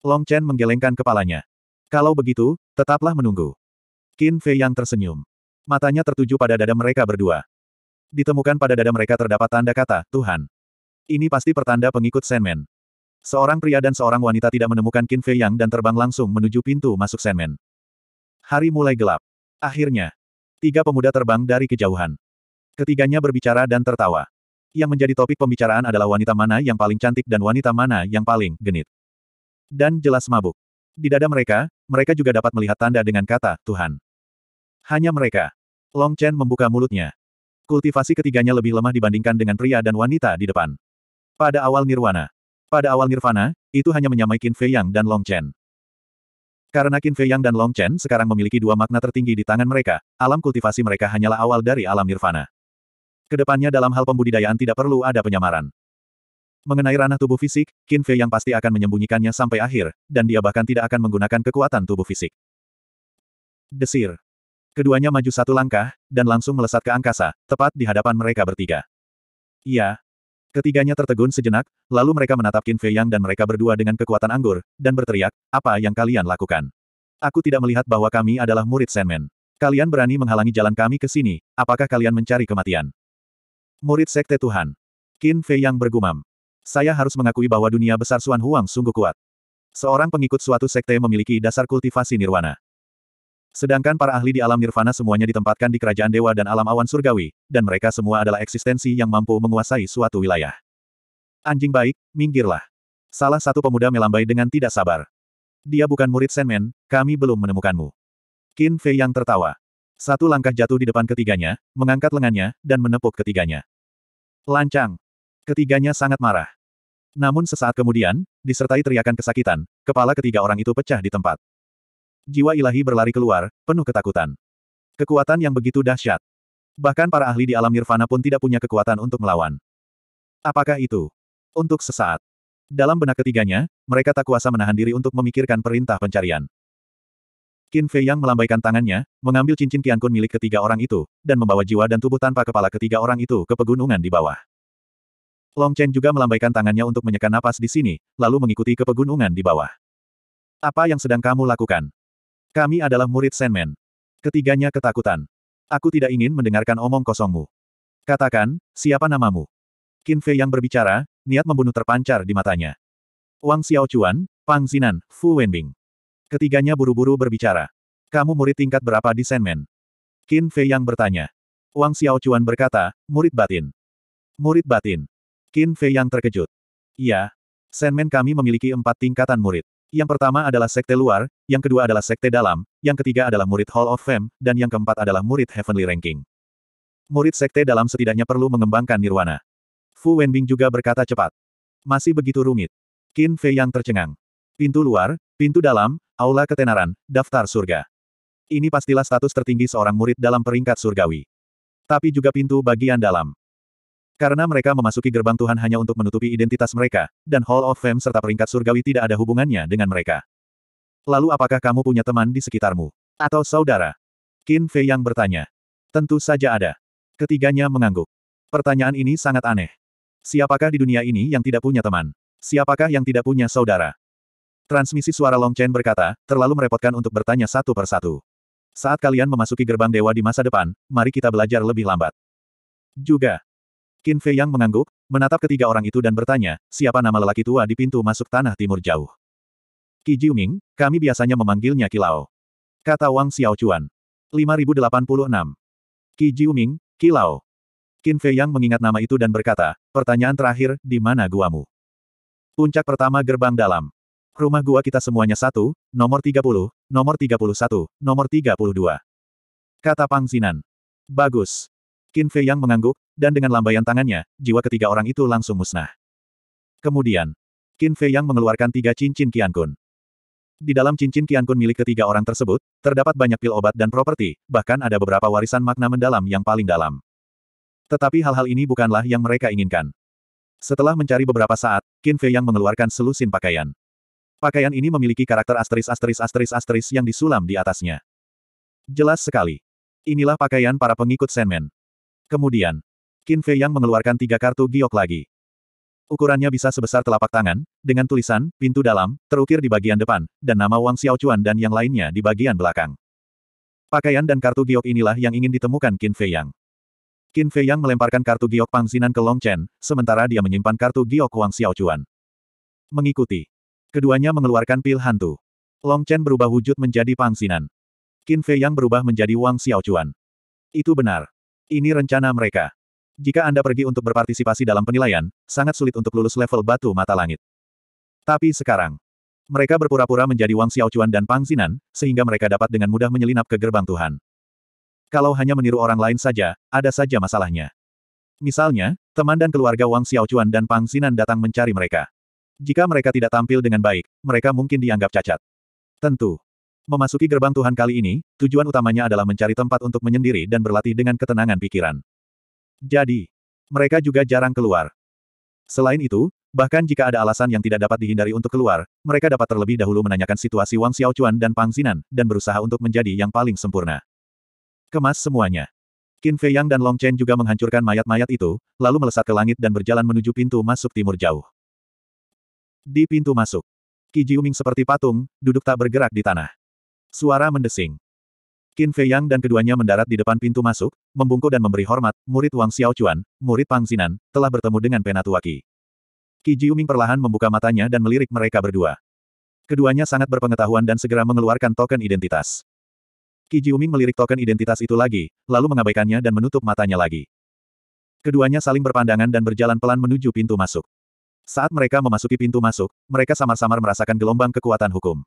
Long Chen menggelengkan kepalanya. Kalau begitu, tetaplah menunggu. Qin Fei yang tersenyum. Matanya tertuju pada dada mereka berdua. Ditemukan pada dada mereka terdapat tanda kata, Tuhan. Ini pasti pertanda pengikut Senmen. Seorang pria dan seorang wanita tidak menemukan Qin Fei Yang dan terbang langsung menuju pintu masuk Senmen. Hari mulai gelap. Akhirnya, tiga pemuda terbang dari kejauhan. Ketiganya berbicara dan tertawa. Yang menjadi topik pembicaraan adalah wanita mana yang paling cantik dan wanita mana yang paling genit. Dan jelas mabuk. Di dada mereka, mereka juga dapat melihat tanda dengan kata, Tuhan. Hanya mereka. Long Chen membuka mulutnya. Kultivasi ketiganya lebih lemah dibandingkan dengan pria dan wanita di depan. Pada awal nirwana. Pada awal nirvana, itu hanya menyamai Qin Fei Yang dan Long Chen. Karena Qin Fei Yang dan Long Chen sekarang memiliki dua makna tertinggi di tangan mereka, alam kultivasi mereka hanyalah awal dari alam nirvana. Kedepannya dalam hal pembudidayaan tidak perlu ada penyamaran. Mengenai ranah tubuh fisik, Qin Fei Yang pasti akan menyembunyikannya sampai akhir, dan dia bahkan tidak akan menggunakan kekuatan tubuh fisik. Desir. Keduanya maju satu langkah, dan langsung melesat ke angkasa, tepat di hadapan mereka bertiga. Iya. Ketiganya tertegun sejenak, lalu mereka menatap Qin Fei Yang dan mereka berdua dengan kekuatan anggur, dan berteriak, apa yang kalian lakukan? Aku tidak melihat bahwa kami adalah murid Senmen. Kalian berani menghalangi jalan kami ke sini, apakah kalian mencari kematian? Murid Sekte Tuhan. Qin Fei Yang bergumam. Saya harus mengakui bahwa dunia besar Suan Huang sungguh kuat. Seorang pengikut suatu sekte memiliki dasar kultivasi nirwana. Sedangkan para ahli di alam nirvana semuanya ditempatkan di kerajaan dewa dan alam awan surgawi, dan mereka semua adalah eksistensi yang mampu menguasai suatu wilayah. Anjing baik, minggirlah. Salah satu pemuda melambai dengan tidak sabar. Dia bukan murid senmen kami belum menemukanmu. Qin Fei yang tertawa. Satu langkah jatuh di depan ketiganya, mengangkat lengannya, dan menepuk ketiganya. Lancang. Ketiganya sangat marah. Namun sesaat kemudian, disertai teriakan kesakitan, kepala ketiga orang itu pecah di tempat jiwa ilahi berlari keluar, penuh ketakutan. Kekuatan yang begitu dahsyat. Bahkan para ahli di alam nirvana pun tidak punya kekuatan untuk melawan. Apakah itu? Untuk sesaat. Dalam benak ketiganya, mereka tak kuasa menahan diri untuk memikirkan perintah pencarian. Qin Fei Yang melambaikan tangannya, mengambil cincin Qian Kun milik ketiga orang itu, dan membawa jiwa dan tubuh tanpa kepala ketiga orang itu ke pegunungan di bawah. Long Chen juga melambaikan tangannya untuk menyekat napas di sini, lalu mengikuti ke pegunungan di bawah. Apa yang sedang kamu lakukan? Kami adalah murid Senmen. Ketiganya ketakutan. Aku tidak ingin mendengarkan omong kosongmu. Katakan, siapa namamu? Qin Fei yang berbicara, niat membunuh terpancar di matanya. Wang Xiaocuan, Pang Xinan, Fu Wenbing. Ketiganya buru-buru berbicara. Kamu murid tingkat berapa di Senmen? Qin Fei yang bertanya. Wang Xiaocuan berkata, murid batin. Murid batin. Qin Fei yang terkejut. Iya. Senmen kami memiliki empat tingkatan murid. Yang pertama adalah sekte luar, yang kedua adalah sekte dalam, yang ketiga adalah murid Hall of Fame, dan yang keempat adalah murid Heavenly Ranking. Murid sekte dalam setidaknya perlu mengembangkan nirwana. Fu Wenbing juga berkata cepat. Masih begitu rumit. Qin Fei yang tercengang. Pintu luar, pintu dalam, aula ketenaran, daftar surga. Ini pastilah status tertinggi seorang murid dalam peringkat surgawi. Tapi juga pintu bagian dalam. Karena mereka memasuki gerbang Tuhan hanya untuk menutupi identitas mereka, dan Hall of Fame serta peringkat surgawi tidak ada hubungannya dengan mereka. Lalu apakah kamu punya teman di sekitarmu? Atau saudara? Qin Fei yang bertanya. Tentu saja ada. Ketiganya mengangguk. Pertanyaan ini sangat aneh. Siapakah di dunia ini yang tidak punya teman? Siapakah yang tidak punya saudara? Transmisi suara Long Chen berkata, terlalu merepotkan untuk bertanya satu per satu. Saat kalian memasuki gerbang dewa di masa depan, mari kita belajar lebih lambat. Juga, Qin Fei Yang mengangguk, menatap ketiga orang itu dan bertanya, siapa nama lelaki tua di pintu masuk tanah timur jauh? Qi Jiuming, kami biasanya memanggilnya Kilao. Kata Wang Xiaochuan. 5086. Qi Jiuming, Kilao. Qin Fei Yang mengingat nama itu dan berkata, pertanyaan terakhir, di mana guamu? Puncak pertama gerbang dalam. Rumah gua kita semuanya satu, nomor 30, nomor 31, nomor 32. Kata Pang Zinan. Bagus. Qin Fei Yang mengangguk, dan dengan lambaian tangannya, jiwa ketiga orang itu langsung musnah. Kemudian, Qin Fei Yang mengeluarkan tiga cincin Qian Kun. Di dalam cincin Qian Kun milik ketiga orang tersebut, terdapat banyak pil obat dan properti, bahkan ada beberapa warisan makna mendalam yang paling dalam. Tetapi hal-hal ini bukanlah yang mereka inginkan. Setelah mencari beberapa saat, Qin Fei Yang mengeluarkan selusin pakaian. Pakaian ini memiliki karakter asteris-asteris-asteris-asteris yang disulam di atasnya. Jelas sekali. Inilah pakaian para pengikut Senmen. Kemudian, Qin Fei Yang mengeluarkan tiga kartu giok lagi. Ukurannya bisa sebesar telapak tangan, dengan tulisan, pintu dalam, terukir di bagian depan, dan nama Wang Xiaochuan dan yang lainnya di bagian belakang. Pakaian dan kartu giok inilah yang ingin ditemukan Qin Fei Yang. Qin Fei Yang melemparkan kartu giok Pang Xinan ke Long Chen, sementara dia menyimpan kartu giok Wang Xiaochuan. Mengikuti. Keduanya mengeluarkan pil hantu. Long Chen berubah wujud menjadi Pang Xinan. Qin Fei Yang berubah menjadi Wang Xiaochuan. Itu benar. Ini rencana mereka. Jika Anda pergi untuk berpartisipasi dalam penilaian, sangat sulit untuk lulus level batu mata langit. Tapi sekarang, mereka berpura-pura menjadi Wang Xiaochuan dan Pang Xinan, sehingga mereka dapat dengan mudah menyelinap ke gerbang Tuhan. Kalau hanya meniru orang lain saja, ada saja masalahnya. Misalnya, teman dan keluarga Wang Xiaochuan dan Pang Xinan datang mencari mereka. Jika mereka tidak tampil dengan baik, mereka mungkin dianggap cacat. Tentu, Memasuki gerbang Tuhan kali ini, tujuan utamanya adalah mencari tempat untuk menyendiri dan berlatih dengan ketenangan pikiran. Jadi, mereka juga jarang keluar. Selain itu, bahkan jika ada alasan yang tidak dapat dihindari untuk keluar, mereka dapat terlebih dahulu menanyakan situasi Wang Xiaocuan dan Pang Zinan, dan berusaha untuk menjadi yang paling sempurna. Kemas semuanya. Qin Fei Yang dan Long Chen juga menghancurkan mayat-mayat itu, lalu melesat ke langit dan berjalan menuju pintu masuk timur jauh. Di pintu masuk, Qi Jiuming seperti patung, duduk tak bergerak di tanah. Suara mendesing. Qin Fei Yang dan keduanya mendarat di depan pintu masuk, membungkuk dan memberi hormat, murid Wang Xiaochuan, murid Pang Xinan, telah bertemu dengan Penatua Qi. Qi Jiuming perlahan membuka matanya dan melirik mereka berdua. Keduanya sangat berpengetahuan dan segera mengeluarkan token identitas. Qi Jiuming melirik token identitas itu lagi, lalu mengabaikannya dan menutup matanya lagi. Keduanya saling berpandangan dan berjalan pelan menuju pintu masuk. Saat mereka memasuki pintu masuk, mereka samar-samar merasakan gelombang kekuatan hukum.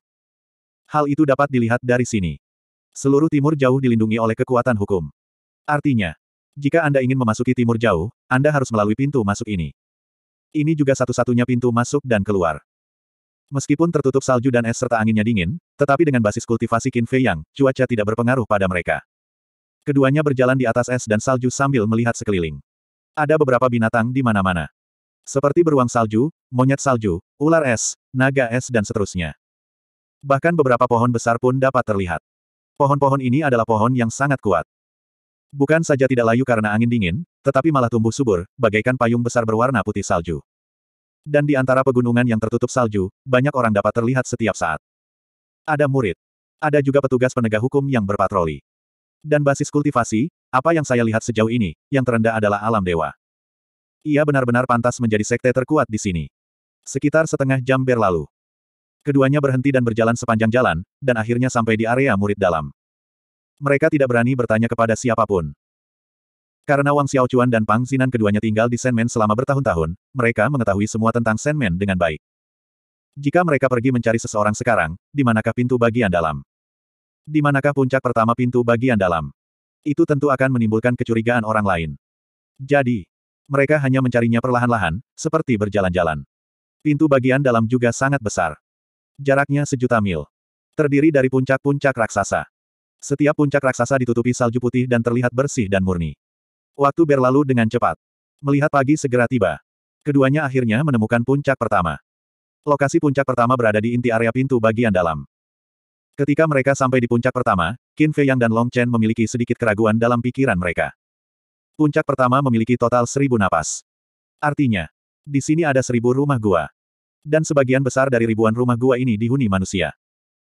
Hal itu dapat dilihat dari sini. Seluruh timur jauh dilindungi oleh kekuatan hukum. Artinya, jika Anda ingin memasuki timur jauh, Anda harus melalui pintu masuk ini. Ini juga satu-satunya pintu masuk dan keluar. Meskipun tertutup salju dan es serta anginnya dingin, tetapi dengan basis kultivasi Qin Fei Yang, cuaca tidak berpengaruh pada mereka. Keduanya berjalan di atas es dan salju sambil melihat sekeliling. Ada beberapa binatang di mana-mana. Seperti beruang salju, monyet salju, ular es, naga es dan seterusnya. Bahkan beberapa pohon besar pun dapat terlihat. Pohon-pohon ini adalah pohon yang sangat kuat. Bukan saja tidak layu karena angin dingin, tetapi malah tumbuh subur, bagaikan payung besar berwarna putih salju. Dan di antara pegunungan yang tertutup salju, banyak orang dapat terlihat setiap saat. Ada murid. Ada juga petugas penegak hukum yang berpatroli. Dan basis kultivasi, apa yang saya lihat sejauh ini, yang terendah adalah alam dewa. Ia benar-benar pantas menjadi sekte terkuat di sini. Sekitar setengah jam berlalu. Keduanya berhenti dan berjalan sepanjang jalan, dan akhirnya sampai di area murid dalam. Mereka tidak berani bertanya kepada siapapun. Karena Wang Xiaocuan dan Pang Zinan keduanya tinggal di Senmen selama bertahun-tahun, mereka mengetahui semua tentang Senmen dengan baik. Jika mereka pergi mencari seseorang sekarang, di manakah pintu bagian dalam? Di manakah puncak pertama pintu bagian dalam? Itu tentu akan menimbulkan kecurigaan orang lain. Jadi, mereka hanya mencarinya perlahan-lahan, seperti berjalan-jalan. Pintu bagian dalam juga sangat besar. Jaraknya sejuta mil. Terdiri dari puncak-puncak raksasa. Setiap puncak raksasa ditutupi salju putih dan terlihat bersih dan murni. Waktu berlalu dengan cepat. Melihat pagi segera tiba. Keduanya akhirnya menemukan puncak pertama. Lokasi puncak pertama berada di inti area pintu bagian dalam. Ketika mereka sampai di puncak pertama, Qin Fei Yang dan Long Chen memiliki sedikit keraguan dalam pikiran mereka. Puncak pertama memiliki total seribu napas. Artinya, di sini ada seribu rumah gua. Dan sebagian besar dari ribuan rumah gua ini dihuni manusia.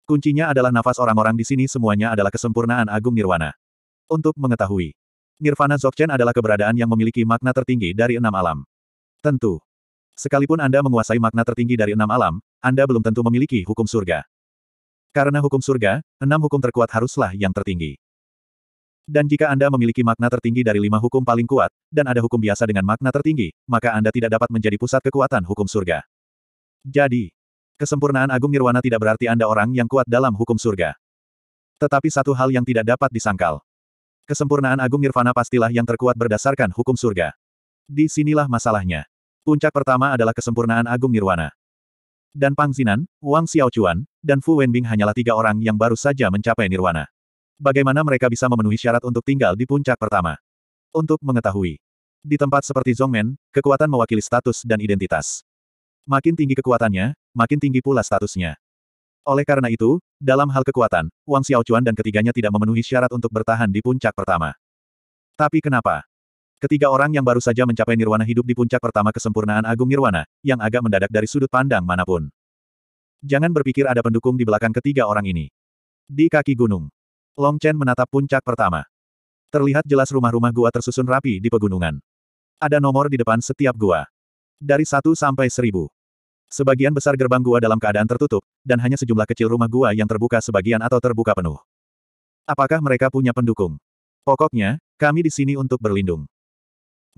Kuncinya adalah nafas orang-orang di sini semuanya adalah kesempurnaan agung nirwana. Untuk mengetahui, nirvana Dzogchen adalah keberadaan yang memiliki makna tertinggi dari enam alam. Tentu. Sekalipun Anda menguasai makna tertinggi dari enam alam, Anda belum tentu memiliki hukum surga. Karena hukum surga, enam hukum terkuat haruslah yang tertinggi. Dan jika Anda memiliki makna tertinggi dari lima hukum paling kuat, dan ada hukum biasa dengan makna tertinggi, maka Anda tidak dapat menjadi pusat kekuatan hukum surga. Jadi, kesempurnaan agung nirwana tidak berarti Anda orang yang kuat dalam hukum surga. Tetapi satu hal yang tidak dapat disangkal. Kesempurnaan agung nirvana pastilah yang terkuat berdasarkan hukum surga. Di sinilah masalahnya. Puncak pertama adalah kesempurnaan agung nirwana. Dan Pang Zinan, Wang Xiaochuan, dan Fu Wenbing hanyalah tiga orang yang baru saja mencapai nirwana. Bagaimana mereka bisa memenuhi syarat untuk tinggal di puncak pertama? Untuk mengetahui. Di tempat seperti Zongmen, kekuatan mewakili status dan identitas. Makin tinggi kekuatannya, makin tinggi pula statusnya. Oleh karena itu, dalam hal kekuatan, Wang Xiaochuan dan ketiganya tidak memenuhi syarat untuk bertahan di puncak pertama. Tapi kenapa? Ketiga orang yang baru saja mencapai nirwana hidup di puncak pertama kesempurnaan agung nirwana, yang agak mendadak dari sudut pandang manapun. Jangan berpikir ada pendukung di belakang ketiga orang ini. Di kaki gunung, Long Chen menatap puncak pertama. Terlihat jelas rumah-rumah gua tersusun rapi di pegunungan. Ada nomor di depan setiap gua. Dari satu sampai seribu. Sebagian besar gerbang gua dalam keadaan tertutup, dan hanya sejumlah kecil rumah gua yang terbuka sebagian atau terbuka penuh. Apakah mereka punya pendukung? Pokoknya, kami di sini untuk berlindung.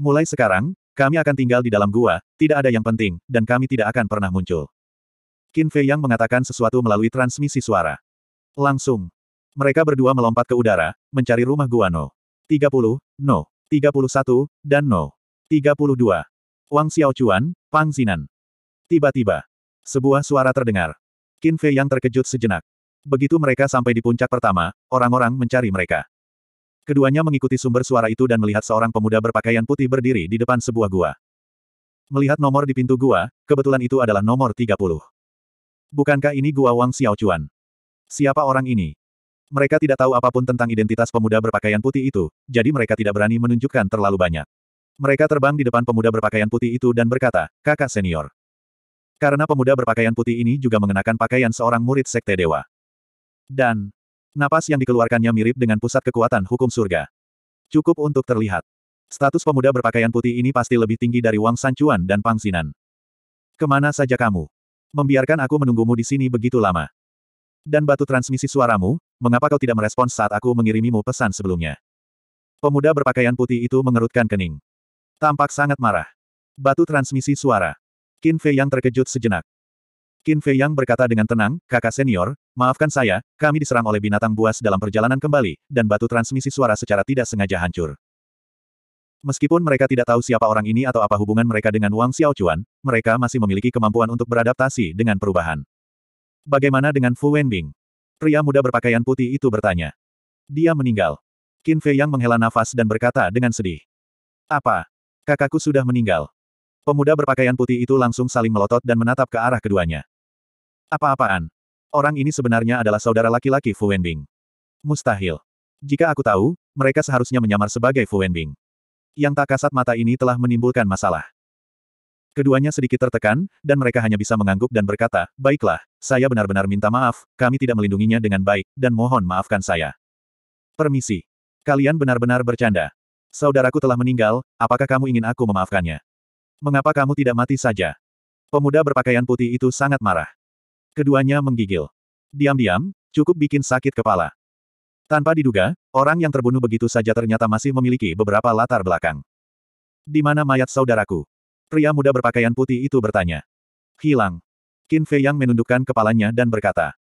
Mulai sekarang, kami akan tinggal di dalam gua, tidak ada yang penting, dan kami tidak akan pernah muncul. Qin Fei Yang mengatakan sesuatu melalui transmisi suara. Langsung. Mereka berdua melompat ke udara, mencari rumah gua No. 30, No. 31, dan No. 32. Wang Xiaochuan, Pang Zinan. Tiba-tiba, sebuah suara terdengar. Qin Fei yang terkejut sejenak. Begitu mereka sampai di puncak pertama, orang-orang mencari mereka. Keduanya mengikuti sumber suara itu dan melihat seorang pemuda berpakaian putih berdiri di depan sebuah gua. Melihat nomor di pintu gua, kebetulan itu adalah nomor 30. Bukankah ini gua Wang Xiaochuan? Siapa orang ini? Mereka tidak tahu apapun tentang identitas pemuda berpakaian putih itu, jadi mereka tidak berani menunjukkan terlalu banyak. Mereka terbang di depan pemuda berpakaian putih itu dan berkata, kakak senior. Karena pemuda berpakaian putih ini juga mengenakan pakaian seorang murid sekte dewa. Dan, napas yang dikeluarkannya mirip dengan pusat kekuatan hukum surga. Cukup untuk terlihat. Status pemuda berpakaian putih ini pasti lebih tinggi dari Wang Sancuan dan Pang Sinan. Kemana saja kamu? Membiarkan aku menunggumu di sini begitu lama. Dan batu transmisi suaramu, mengapa kau tidak merespons saat aku mengirimimu pesan sebelumnya? Pemuda berpakaian putih itu mengerutkan kening. Tampak sangat marah. Batu transmisi suara. Qin Fei yang terkejut sejenak. Qin Fei yang berkata dengan tenang, kakak senior, maafkan saya, kami diserang oleh binatang buas dalam perjalanan kembali, dan batu transmisi suara secara tidak sengaja hancur. Meskipun mereka tidak tahu siapa orang ini atau apa hubungan mereka dengan Wang Xiaoquan, mereka masih memiliki kemampuan untuk beradaptasi dengan perubahan. Bagaimana dengan Fu Wenbing? Pria muda berpakaian putih itu bertanya. Dia meninggal. Qin Fei yang menghela nafas dan berkata dengan sedih. Apa? Kakakku sudah meninggal. Pemuda berpakaian putih itu langsung saling melotot dan menatap ke arah keduanya. Apa-apaan? Orang ini sebenarnya adalah saudara laki-laki Fu Wenbing. Mustahil. Jika aku tahu, mereka seharusnya menyamar sebagai Fu Wenbing. Yang tak kasat mata ini telah menimbulkan masalah. Keduanya sedikit tertekan, dan mereka hanya bisa mengangguk dan berkata, Baiklah, saya benar-benar minta maaf, kami tidak melindunginya dengan baik, dan mohon maafkan saya. Permisi. Kalian benar-benar bercanda. Saudaraku telah meninggal, apakah kamu ingin aku memaafkannya? Mengapa kamu tidak mati saja? Pemuda berpakaian putih itu sangat marah. Keduanya menggigil. Diam-diam, cukup bikin sakit kepala. Tanpa diduga, orang yang terbunuh begitu saja ternyata masih memiliki beberapa latar belakang. Di mana mayat saudaraku? Pria muda berpakaian putih itu bertanya. Hilang. Qin Fei Yang menundukkan kepalanya dan berkata.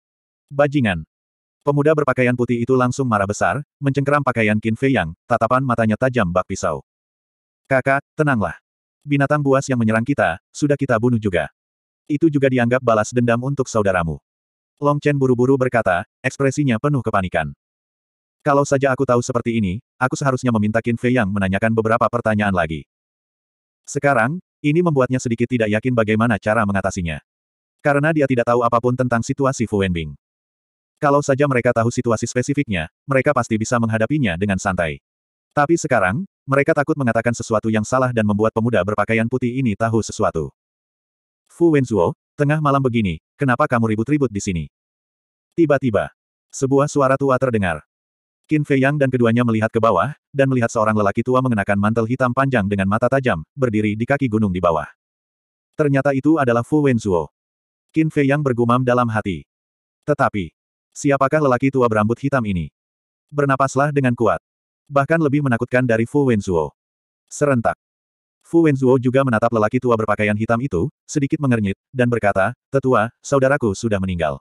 Bajingan. Pemuda berpakaian putih itu langsung marah besar, mencengkeram pakaian Qin Fei Yang, tatapan matanya tajam bak pisau. Kakak, tenanglah. Binatang buas yang menyerang kita, sudah kita bunuh juga. Itu juga dianggap balas dendam untuk saudaramu. Long Chen buru-buru berkata, ekspresinya penuh kepanikan. Kalau saja aku tahu seperti ini, aku seharusnya meminta Qin Fei Yang menanyakan beberapa pertanyaan lagi. Sekarang, ini membuatnya sedikit tidak yakin bagaimana cara mengatasinya. Karena dia tidak tahu apapun tentang situasi Fu Wenbing. Kalau saja mereka tahu situasi spesifiknya, mereka pasti bisa menghadapinya dengan santai. Tapi sekarang, mereka takut mengatakan sesuatu yang salah dan membuat pemuda berpakaian putih ini tahu sesuatu. Fu Wenzuo, tengah malam begini, kenapa kamu ribut-ribut di sini? Tiba-tiba, sebuah suara tua terdengar. Qin Fei Yang dan keduanya melihat ke bawah, dan melihat seorang lelaki tua mengenakan mantel hitam panjang dengan mata tajam, berdiri di kaki gunung di bawah. Ternyata itu adalah Fu Wenzuo. Qin Fei Yang bergumam dalam hati. Tetapi, Siapakah lelaki tua berambut hitam ini? Bernapaslah dengan kuat. Bahkan lebih menakutkan dari Fu Wenzuo. Serentak. Fu Wenzuo juga menatap lelaki tua berpakaian hitam itu, sedikit mengernyit, dan berkata, Tetua, saudaraku sudah meninggal.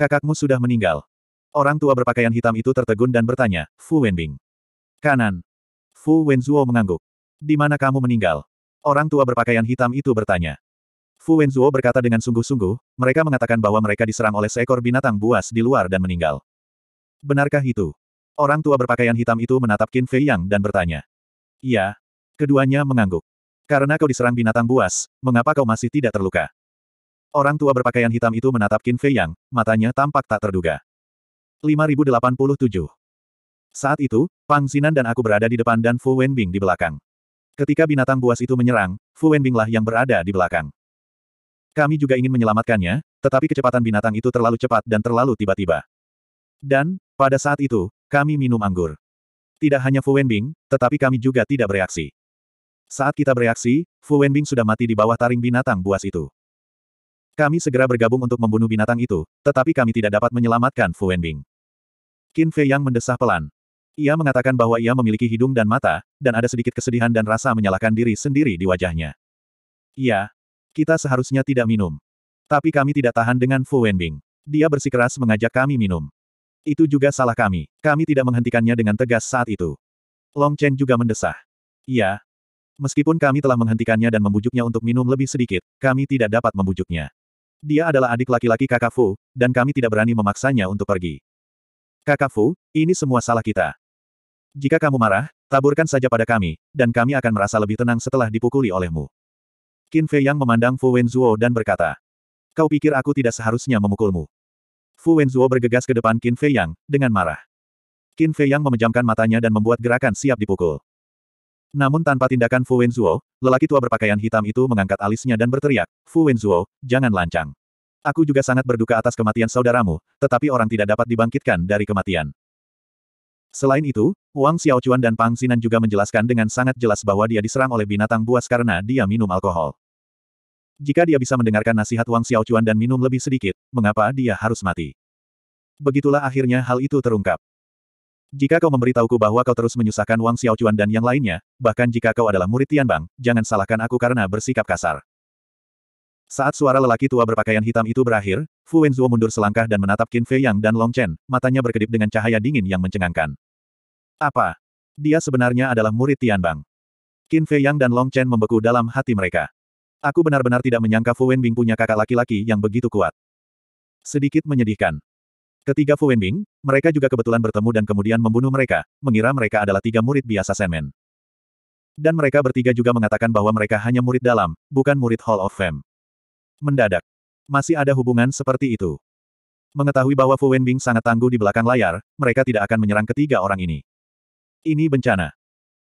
Kakakmu sudah meninggal. Orang tua berpakaian hitam itu tertegun dan bertanya, Fu Wenbing. Kanan. Fu Wenzuo mengangguk. Di mana kamu meninggal? Orang tua berpakaian hitam itu bertanya. Fu Wenzuo berkata dengan sungguh-sungguh, mereka mengatakan bahwa mereka diserang oleh seekor binatang buas di luar dan meninggal. Benarkah itu? Orang tua berpakaian hitam itu menatap Qin Fei Yang dan bertanya. Iya. Keduanya mengangguk. Karena kau diserang binatang buas, mengapa kau masih tidak terluka? Orang tua berpakaian hitam itu menatap Qin Fei Yang, matanya tampak tak terduga. 5087 Saat itu, Pang Xinan dan aku berada di depan dan Fu Wenbing di belakang. Ketika binatang buas itu menyerang, Fu Wenbinglah yang berada di belakang. Kami juga ingin menyelamatkannya, tetapi kecepatan binatang itu terlalu cepat dan terlalu tiba-tiba. Dan, pada saat itu, kami minum anggur. Tidak hanya Fu Wenbing, tetapi kami juga tidak bereaksi. Saat kita bereaksi, Fu Wenbing sudah mati di bawah taring binatang buas itu. Kami segera bergabung untuk membunuh binatang itu, tetapi kami tidak dapat menyelamatkan Fu Wenbing. Qin Fei Yang mendesah pelan. Ia mengatakan bahwa ia memiliki hidung dan mata, dan ada sedikit kesedihan dan rasa menyalahkan diri sendiri di wajahnya. Ia, kita seharusnya tidak minum. Tapi kami tidak tahan dengan Fu Wenbing. Dia bersikeras mengajak kami minum. Itu juga salah kami. Kami tidak menghentikannya dengan tegas saat itu. Long Chen juga mendesah. Iya. Meskipun kami telah menghentikannya dan membujuknya untuk minum lebih sedikit, kami tidak dapat membujuknya. Dia adalah adik laki-laki kakak Fu, dan kami tidak berani memaksanya untuk pergi. Kakak Fu, ini semua salah kita. Jika kamu marah, taburkan saja pada kami, dan kami akan merasa lebih tenang setelah dipukuli olehmu. Qin Fei Yang memandang Fu Wenzuo dan berkata. Kau pikir aku tidak seharusnya memukulmu. Fu Wenzuo bergegas ke depan Qin Fei Yang, dengan marah. Qin Fei Yang memejamkan matanya dan membuat gerakan siap dipukul. Namun tanpa tindakan Fu Wenzuo, lelaki tua berpakaian hitam itu mengangkat alisnya dan berteriak, Fu Wenzuo, jangan lancang. Aku juga sangat berduka atas kematian saudaramu, tetapi orang tidak dapat dibangkitkan dari kematian. Selain itu, Wang Xiaochuan dan Pang Xinan juga menjelaskan dengan sangat jelas bahwa dia diserang oleh binatang buas karena dia minum alkohol. Jika dia bisa mendengarkan nasihat Wang Xiaochuan dan minum lebih sedikit, mengapa dia harus mati? Begitulah akhirnya hal itu terungkap. Jika kau memberitahuku bahwa kau terus menyusahkan Wang Xiaochuan dan yang lainnya, bahkan jika kau adalah murid Tianbang, jangan salahkan aku karena bersikap kasar. Saat suara lelaki tua berpakaian hitam itu berakhir, Fu Wenzuo mundur selangkah dan menatap Qin Fei Yang dan Long Chen, matanya berkedip dengan cahaya dingin yang mencengangkan. Apa? Dia sebenarnya adalah murid Tianbang. Qin Fei Yang dan Long Chen membeku dalam hati mereka. Aku benar-benar tidak menyangka Fu Wenbing punya kakak laki-laki yang begitu kuat. Sedikit menyedihkan. Ketiga Fu Wenbing, mereka juga kebetulan bertemu dan kemudian membunuh mereka, mengira mereka adalah tiga murid biasa Senmen. Dan mereka bertiga juga mengatakan bahwa mereka hanya murid dalam, bukan murid Hall of Fame. Mendadak. Masih ada hubungan seperti itu. Mengetahui bahwa Fu Wenbing sangat tangguh di belakang layar, mereka tidak akan menyerang ketiga orang ini. Ini bencana.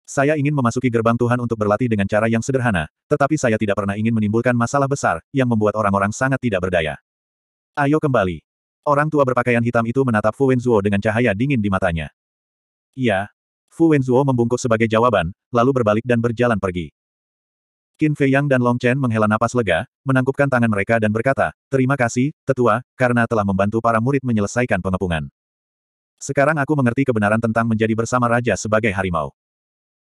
Saya ingin memasuki gerbang Tuhan untuk berlatih dengan cara yang sederhana, tetapi saya tidak pernah ingin menimbulkan masalah besar, yang membuat orang-orang sangat tidak berdaya. Ayo kembali. Orang tua berpakaian hitam itu menatap Fu Wenzuo dengan cahaya dingin di matanya. Ya, Fu Wenzuo membungkuk sebagai jawaban, lalu berbalik dan berjalan pergi. Qin Fei Yang dan Long Chen menghela napas lega, menangkupkan tangan mereka dan berkata, Terima kasih, Tetua, karena telah membantu para murid menyelesaikan pengepungan. Sekarang aku mengerti kebenaran tentang menjadi bersama Raja sebagai harimau.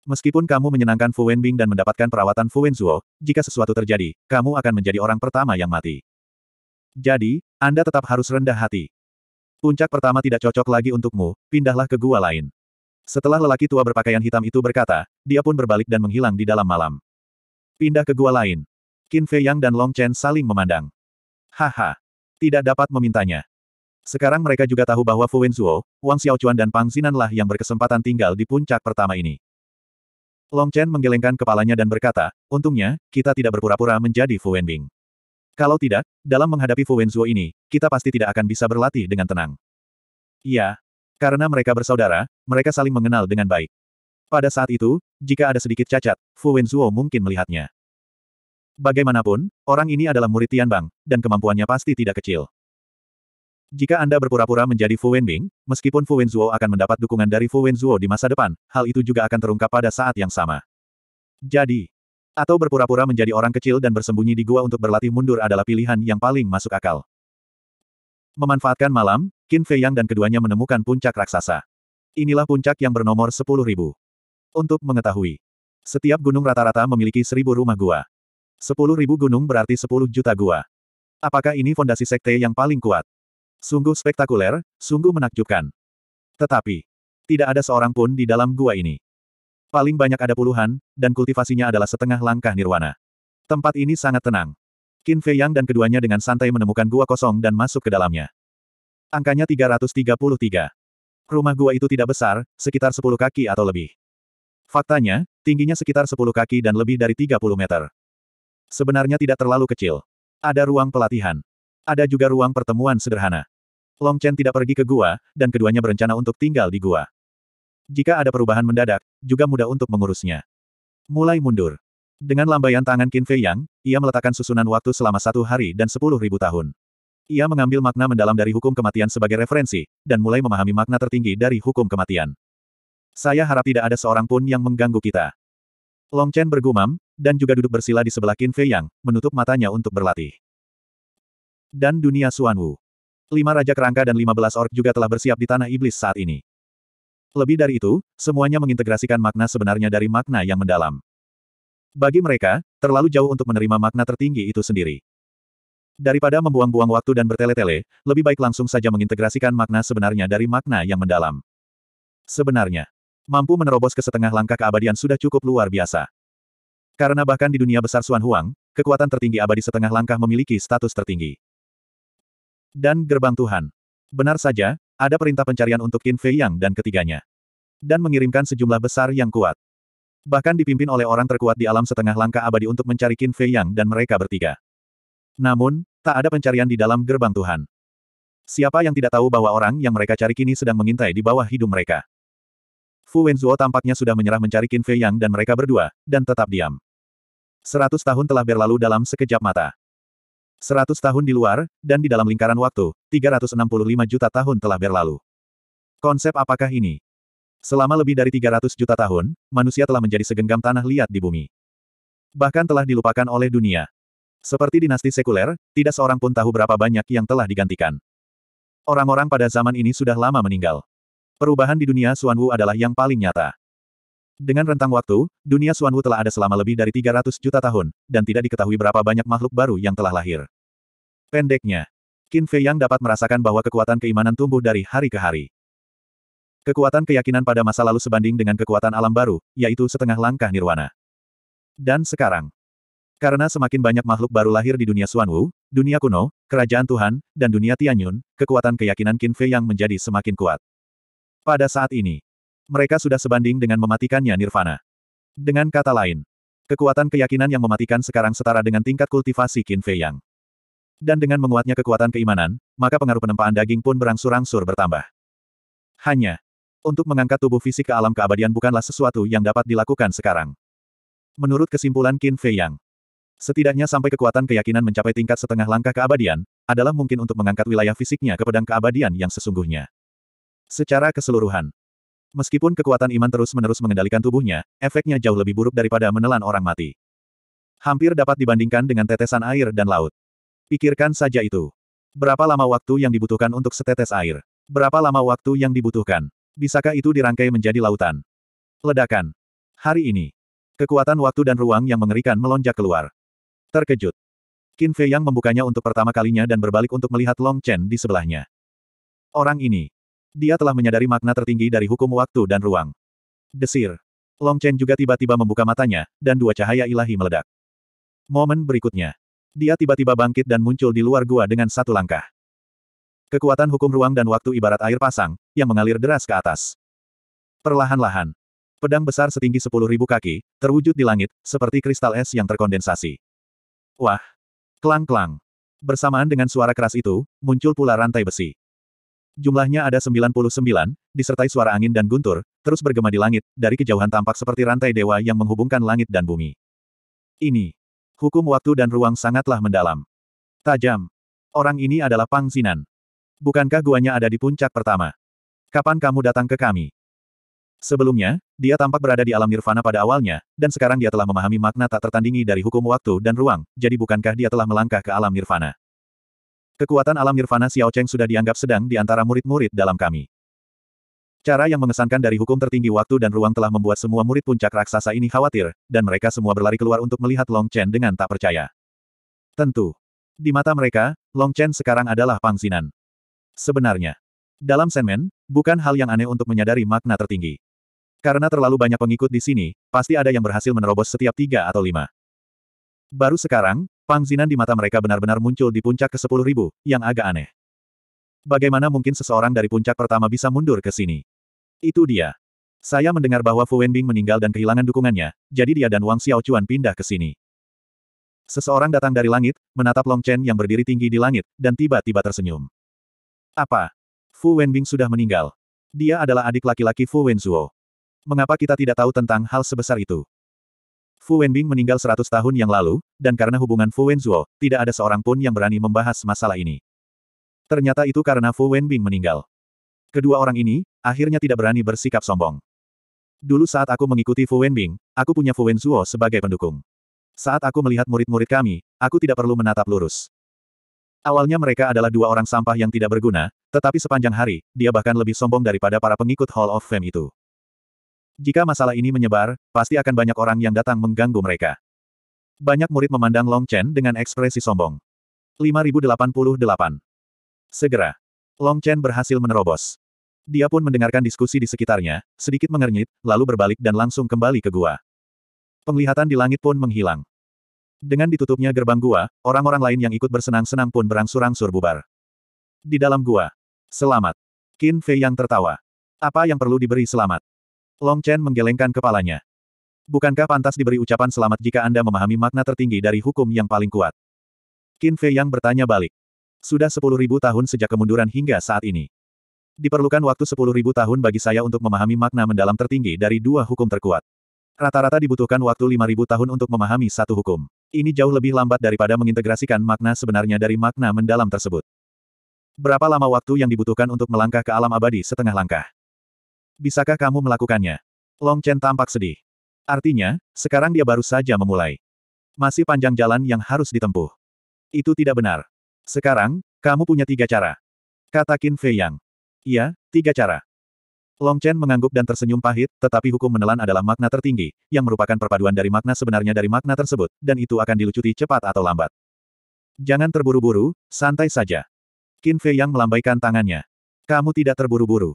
Meskipun kamu menyenangkan Fu Wenbing dan mendapatkan perawatan Fu Wenzuo, jika sesuatu terjadi, kamu akan menjadi orang pertama yang mati. Jadi, Anda tetap harus rendah hati. Puncak pertama tidak cocok lagi untukmu, pindahlah ke gua lain. Setelah lelaki tua berpakaian hitam itu berkata, dia pun berbalik dan menghilang di dalam malam. Pindah ke gua lain. Qin Fei Yang dan Long Chen saling memandang. Haha. Tidak dapat memintanya. Sekarang mereka juga tahu bahwa Fu Wenzuo, Wang Xiaoquan dan Pang Zinanlah yang berkesempatan tinggal di puncak pertama ini. Long Chen menggelengkan kepalanya dan berkata, untungnya, kita tidak berpura-pura menjadi Fu Wenbing. Kalau tidak, dalam menghadapi Fu Wenzuo ini, kita pasti tidak akan bisa berlatih dengan tenang. Iya. Karena mereka bersaudara, mereka saling mengenal dengan baik. Pada saat itu, jika ada sedikit cacat, Fu Wenzuo mungkin melihatnya. Bagaimanapun, orang ini adalah murid Tianbang, dan kemampuannya pasti tidak kecil. Jika Anda berpura-pura menjadi Fu Wenbing, meskipun Fu Wenzuo akan mendapat dukungan dari Fu Wenzuo di masa depan, hal itu juga akan terungkap pada saat yang sama. Jadi, atau berpura-pura menjadi orang kecil dan bersembunyi di gua untuk berlatih mundur adalah pilihan yang paling masuk akal. Memanfaatkan malam, Qin Fei Yang dan keduanya menemukan puncak raksasa. Inilah puncak yang bernomor 10.000. Untuk mengetahui, setiap gunung rata-rata memiliki seribu rumah gua. Sepuluh ribu gunung berarti sepuluh juta gua. Apakah ini fondasi sekte yang paling kuat? Sungguh spektakuler, sungguh menakjubkan. Tetapi, tidak ada seorang pun di dalam gua ini. Paling banyak ada puluhan, dan kultivasinya adalah setengah langkah nirwana. Tempat ini sangat tenang. Qin Fei Yang dan keduanya dengan santai menemukan gua kosong dan masuk ke dalamnya. Angkanya 333. Rumah gua itu tidak besar, sekitar 10 kaki atau lebih. Faktanya, tingginya sekitar 10 kaki dan lebih dari 30 meter. Sebenarnya tidak terlalu kecil. Ada ruang pelatihan. Ada juga ruang pertemuan sederhana. Long Chen tidak pergi ke gua, dan keduanya berencana untuk tinggal di gua. Jika ada perubahan mendadak, juga mudah untuk mengurusnya. Mulai mundur. Dengan lambaian tangan Qin Fei Yang, ia meletakkan susunan waktu selama satu hari dan sepuluh ribu tahun. Ia mengambil makna mendalam dari hukum kematian sebagai referensi, dan mulai memahami makna tertinggi dari hukum kematian. Saya harap tidak ada seorang pun yang mengganggu kita. Long Chen bergumam, dan juga duduk bersila di sebelah Qin Fei Yang, menutup matanya untuk berlatih. Dan dunia Xuan Wu. Lima Raja Kerangka dan lima belas ork juga telah bersiap di Tanah Iblis saat ini. Lebih dari itu, semuanya mengintegrasikan makna sebenarnya dari makna yang mendalam. Bagi mereka, terlalu jauh untuk menerima makna tertinggi itu sendiri. Daripada membuang-buang waktu dan bertele-tele, lebih baik langsung saja mengintegrasikan makna sebenarnya dari makna yang mendalam. Sebenarnya, Mampu menerobos ke setengah langkah keabadian sudah cukup luar biasa. Karena bahkan di dunia besar Suan Huang, kekuatan tertinggi abadi setengah langkah memiliki status tertinggi. Dan gerbang Tuhan. Benar saja, ada perintah pencarian untuk Qin Fei Yang dan ketiganya. Dan mengirimkan sejumlah besar yang kuat. Bahkan dipimpin oleh orang terkuat di alam setengah langkah abadi untuk mencari Qin Fei Yang dan mereka bertiga. Namun, tak ada pencarian di dalam gerbang Tuhan. Siapa yang tidak tahu bahwa orang yang mereka cari kini sedang mengintai di bawah hidung mereka? Fu Wenzuo tampaknya sudah menyerah mencari Qin Fei Yang dan mereka berdua, dan tetap diam. Seratus tahun telah berlalu dalam sekejap mata. Seratus tahun di luar, dan di dalam lingkaran waktu, 365 juta tahun telah berlalu. Konsep apakah ini? Selama lebih dari 300 juta tahun, manusia telah menjadi segenggam tanah liat di bumi. Bahkan telah dilupakan oleh dunia. Seperti dinasti sekuler, tidak seorang pun tahu berapa banyak yang telah digantikan. Orang-orang pada zaman ini sudah lama meninggal. Perubahan di dunia Wu adalah yang paling nyata. Dengan rentang waktu, dunia Wu telah ada selama lebih dari 300 juta tahun, dan tidak diketahui berapa banyak makhluk baru yang telah lahir. Pendeknya, Qin Fei Yang dapat merasakan bahwa kekuatan keimanan tumbuh dari hari ke hari. Kekuatan keyakinan pada masa lalu sebanding dengan kekuatan alam baru, yaitu setengah langkah nirwana. Dan sekarang, karena semakin banyak makhluk baru lahir di dunia Wu, dunia kuno, kerajaan Tuhan, dan dunia Tianyun, kekuatan keyakinan Qin Fei yang menjadi semakin kuat. Pada saat ini, mereka sudah sebanding dengan mematikannya nirvana. Dengan kata lain, kekuatan keyakinan yang mematikan sekarang setara dengan tingkat kultivasi Qin Fei Yang. Dan dengan menguatnya kekuatan keimanan, maka pengaruh penempaan daging pun berangsur-angsur bertambah. Hanya, untuk mengangkat tubuh fisik ke alam keabadian bukanlah sesuatu yang dapat dilakukan sekarang. Menurut kesimpulan Qin Fei Yang, setidaknya sampai kekuatan keyakinan mencapai tingkat setengah langkah keabadian, adalah mungkin untuk mengangkat wilayah fisiknya ke pedang keabadian yang sesungguhnya. Secara keseluruhan. Meskipun kekuatan iman terus-menerus mengendalikan tubuhnya, efeknya jauh lebih buruk daripada menelan orang mati. Hampir dapat dibandingkan dengan tetesan air dan laut. Pikirkan saja itu. Berapa lama waktu yang dibutuhkan untuk setetes air? Berapa lama waktu yang dibutuhkan? Bisakah itu dirangkai menjadi lautan? Ledakan. Hari ini. Kekuatan waktu dan ruang yang mengerikan melonjak keluar. Terkejut. Qin Fei yang membukanya untuk pertama kalinya dan berbalik untuk melihat Long Chen di sebelahnya. Orang ini. Dia telah menyadari makna tertinggi dari hukum waktu dan ruang. Desir. Long Chen juga tiba-tiba membuka matanya, dan dua cahaya ilahi meledak. Momen berikutnya. Dia tiba-tiba bangkit dan muncul di luar gua dengan satu langkah. Kekuatan hukum ruang dan waktu ibarat air pasang, yang mengalir deras ke atas. Perlahan-lahan. Pedang besar setinggi sepuluh ribu kaki, terwujud di langit, seperti kristal es yang terkondensasi. Wah! Klang-klang. Bersamaan dengan suara keras itu, muncul pula rantai besi. Jumlahnya ada 99, disertai suara angin dan guntur, terus bergema di langit, dari kejauhan tampak seperti rantai dewa yang menghubungkan langit dan bumi. Ini. Hukum waktu dan ruang sangatlah mendalam. Tajam. Orang ini adalah Pang Sinan. Bukankah guanya ada di puncak pertama? Kapan kamu datang ke kami? Sebelumnya, dia tampak berada di alam nirvana pada awalnya, dan sekarang dia telah memahami makna tak tertandingi dari hukum waktu dan ruang, jadi bukankah dia telah melangkah ke alam nirvana? Kekuatan alam nirvana Xiao Cheng sudah dianggap sedang di antara murid-murid dalam kami. Cara yang mengesankan dari hukum tertinggi waktu dan ruang telah membuat semua murid puncak raksasa ini khawatir, dan mereka semua berlari keluar untuk melihat Long Chen dengan tak percaya. Tentu. Di mata mereka, Long Chen sekarang adalah pangsinan. Sebenarnya, dalam Senmen, bukan hal yang aneh untuk menyadari makna tertinggi. Karena terlalu banyak pengikut di sini, pasti ada yang berhasil menerobos setiap tiga atau lima. Baru sekarang, Pangzinan di mata mereka benar-benar muncul di puncak ke-10 ribu, yang agak aneh. Bagaimana mungkin seseorang dari puncak pertama bisa mundur ke sini? Itu dia. Saya mendengar bahwa Fu Wenbing meninggal dan kehilangan dukungannya, jadi dia dan Wang Xiaochuan pindah ke sini. Seseorang datang dari langit, menatap Long Chen yang berdiri tinggi di langit, dan tiba-tiba tersenyum. Apa? Fu Wenbing sudah meninggal. Dia adalah adik laki-laki Fu Wenzuo. Mengapa kita tidak tahu tentang hal sebesar itu? Fu Wenbing meninggal 100 tahun yang lalu, dan karena hubungan Fu Wenzuo, tidak ada seorang pun yang berani membahas masalah ini. Ternyata itu karena Fu Wenbing meninggal. Kedua orang ini, akhirnya tidak berani bersikap sombong. Dulu saat aku mengikuti Fu Wenbing, aku punya Fu Wenzuo sebagai pendukung. Saat aku melihat murid-murid kami, aku tidak perlu menatap lurus. Awalnya mereka adalah dua orang sampah yang tidak berguna, tetapi sepanjang hari, dia bahkan lebih sombong daripada para pengikut Hall of Fame itu. Jika masalah ini menyebar, pasti akan banyak orang yang datang mengganggu mereka. Banyak murid memandang Long Chen dengan ekspresi sombong. 5088. Segera. Long Chen berhasil menerobos. Dia pun mendengarkan diskusi di sekitarnya, sedikit mengernyit, lalu berbalik dan langsung kembali ke gua. Penglihatan di langit pun menghilang. Dengan ditutupnya gerbang gua, orang-orang lain yang ikut bersenang-senang pun berangsur-angsur bubar. Di dalam gua. Selamat. Qin Fei yang tertawa. Apa yang perlu diberi selamat? Long Chen menggelengkan kepalanya. Bukankah pantas diberi ucapan selamat jika Anda memahami makna tertinggi dari hukum yang paling kuat? Qin Fei yang bertanya balik. Sudah sepuluh ribu tahun sejak kemunduran hingga saat ini. Diperlukan waktu sepuluh ribu tahun bagi saya untuk memahami makna mendalam tertinggi dari dua hukum terkuat. Rata-rata dibutuhkan waktu lima ribu tahun untuk memahami satu hukum. Ini jauh lebih lambat daripada mengintegrasikan makna sebenarnya dari makna mendalam tersebut. Berapa lama waktu yang dibutuhkan untuk melangkah ke alam abadi setengah langkah? Bisakah kamu melakukannya? Long Chen tampak sedih. Artinya, sekarang dia baru saja memulai. Masih panjang jalan yang harus ditempuh. Itu tidak benar. Sekarang, kamu punya tiga cara. Kata Qin Fei Yang. Iya, tiga cara. Long Chen mengangguk dan tersenyum pahit, tetapi hukum menelan adalah makna tertinggi, yang merupakan perpaduan dari makna sebenarnya dari makna tersebut, dan itu akan dilucuti cepat atau lambat. Jangan terburu-buru, santai saja. Qin Fei Yang melambaikan tangannya. Kamu tidak terburu-buru.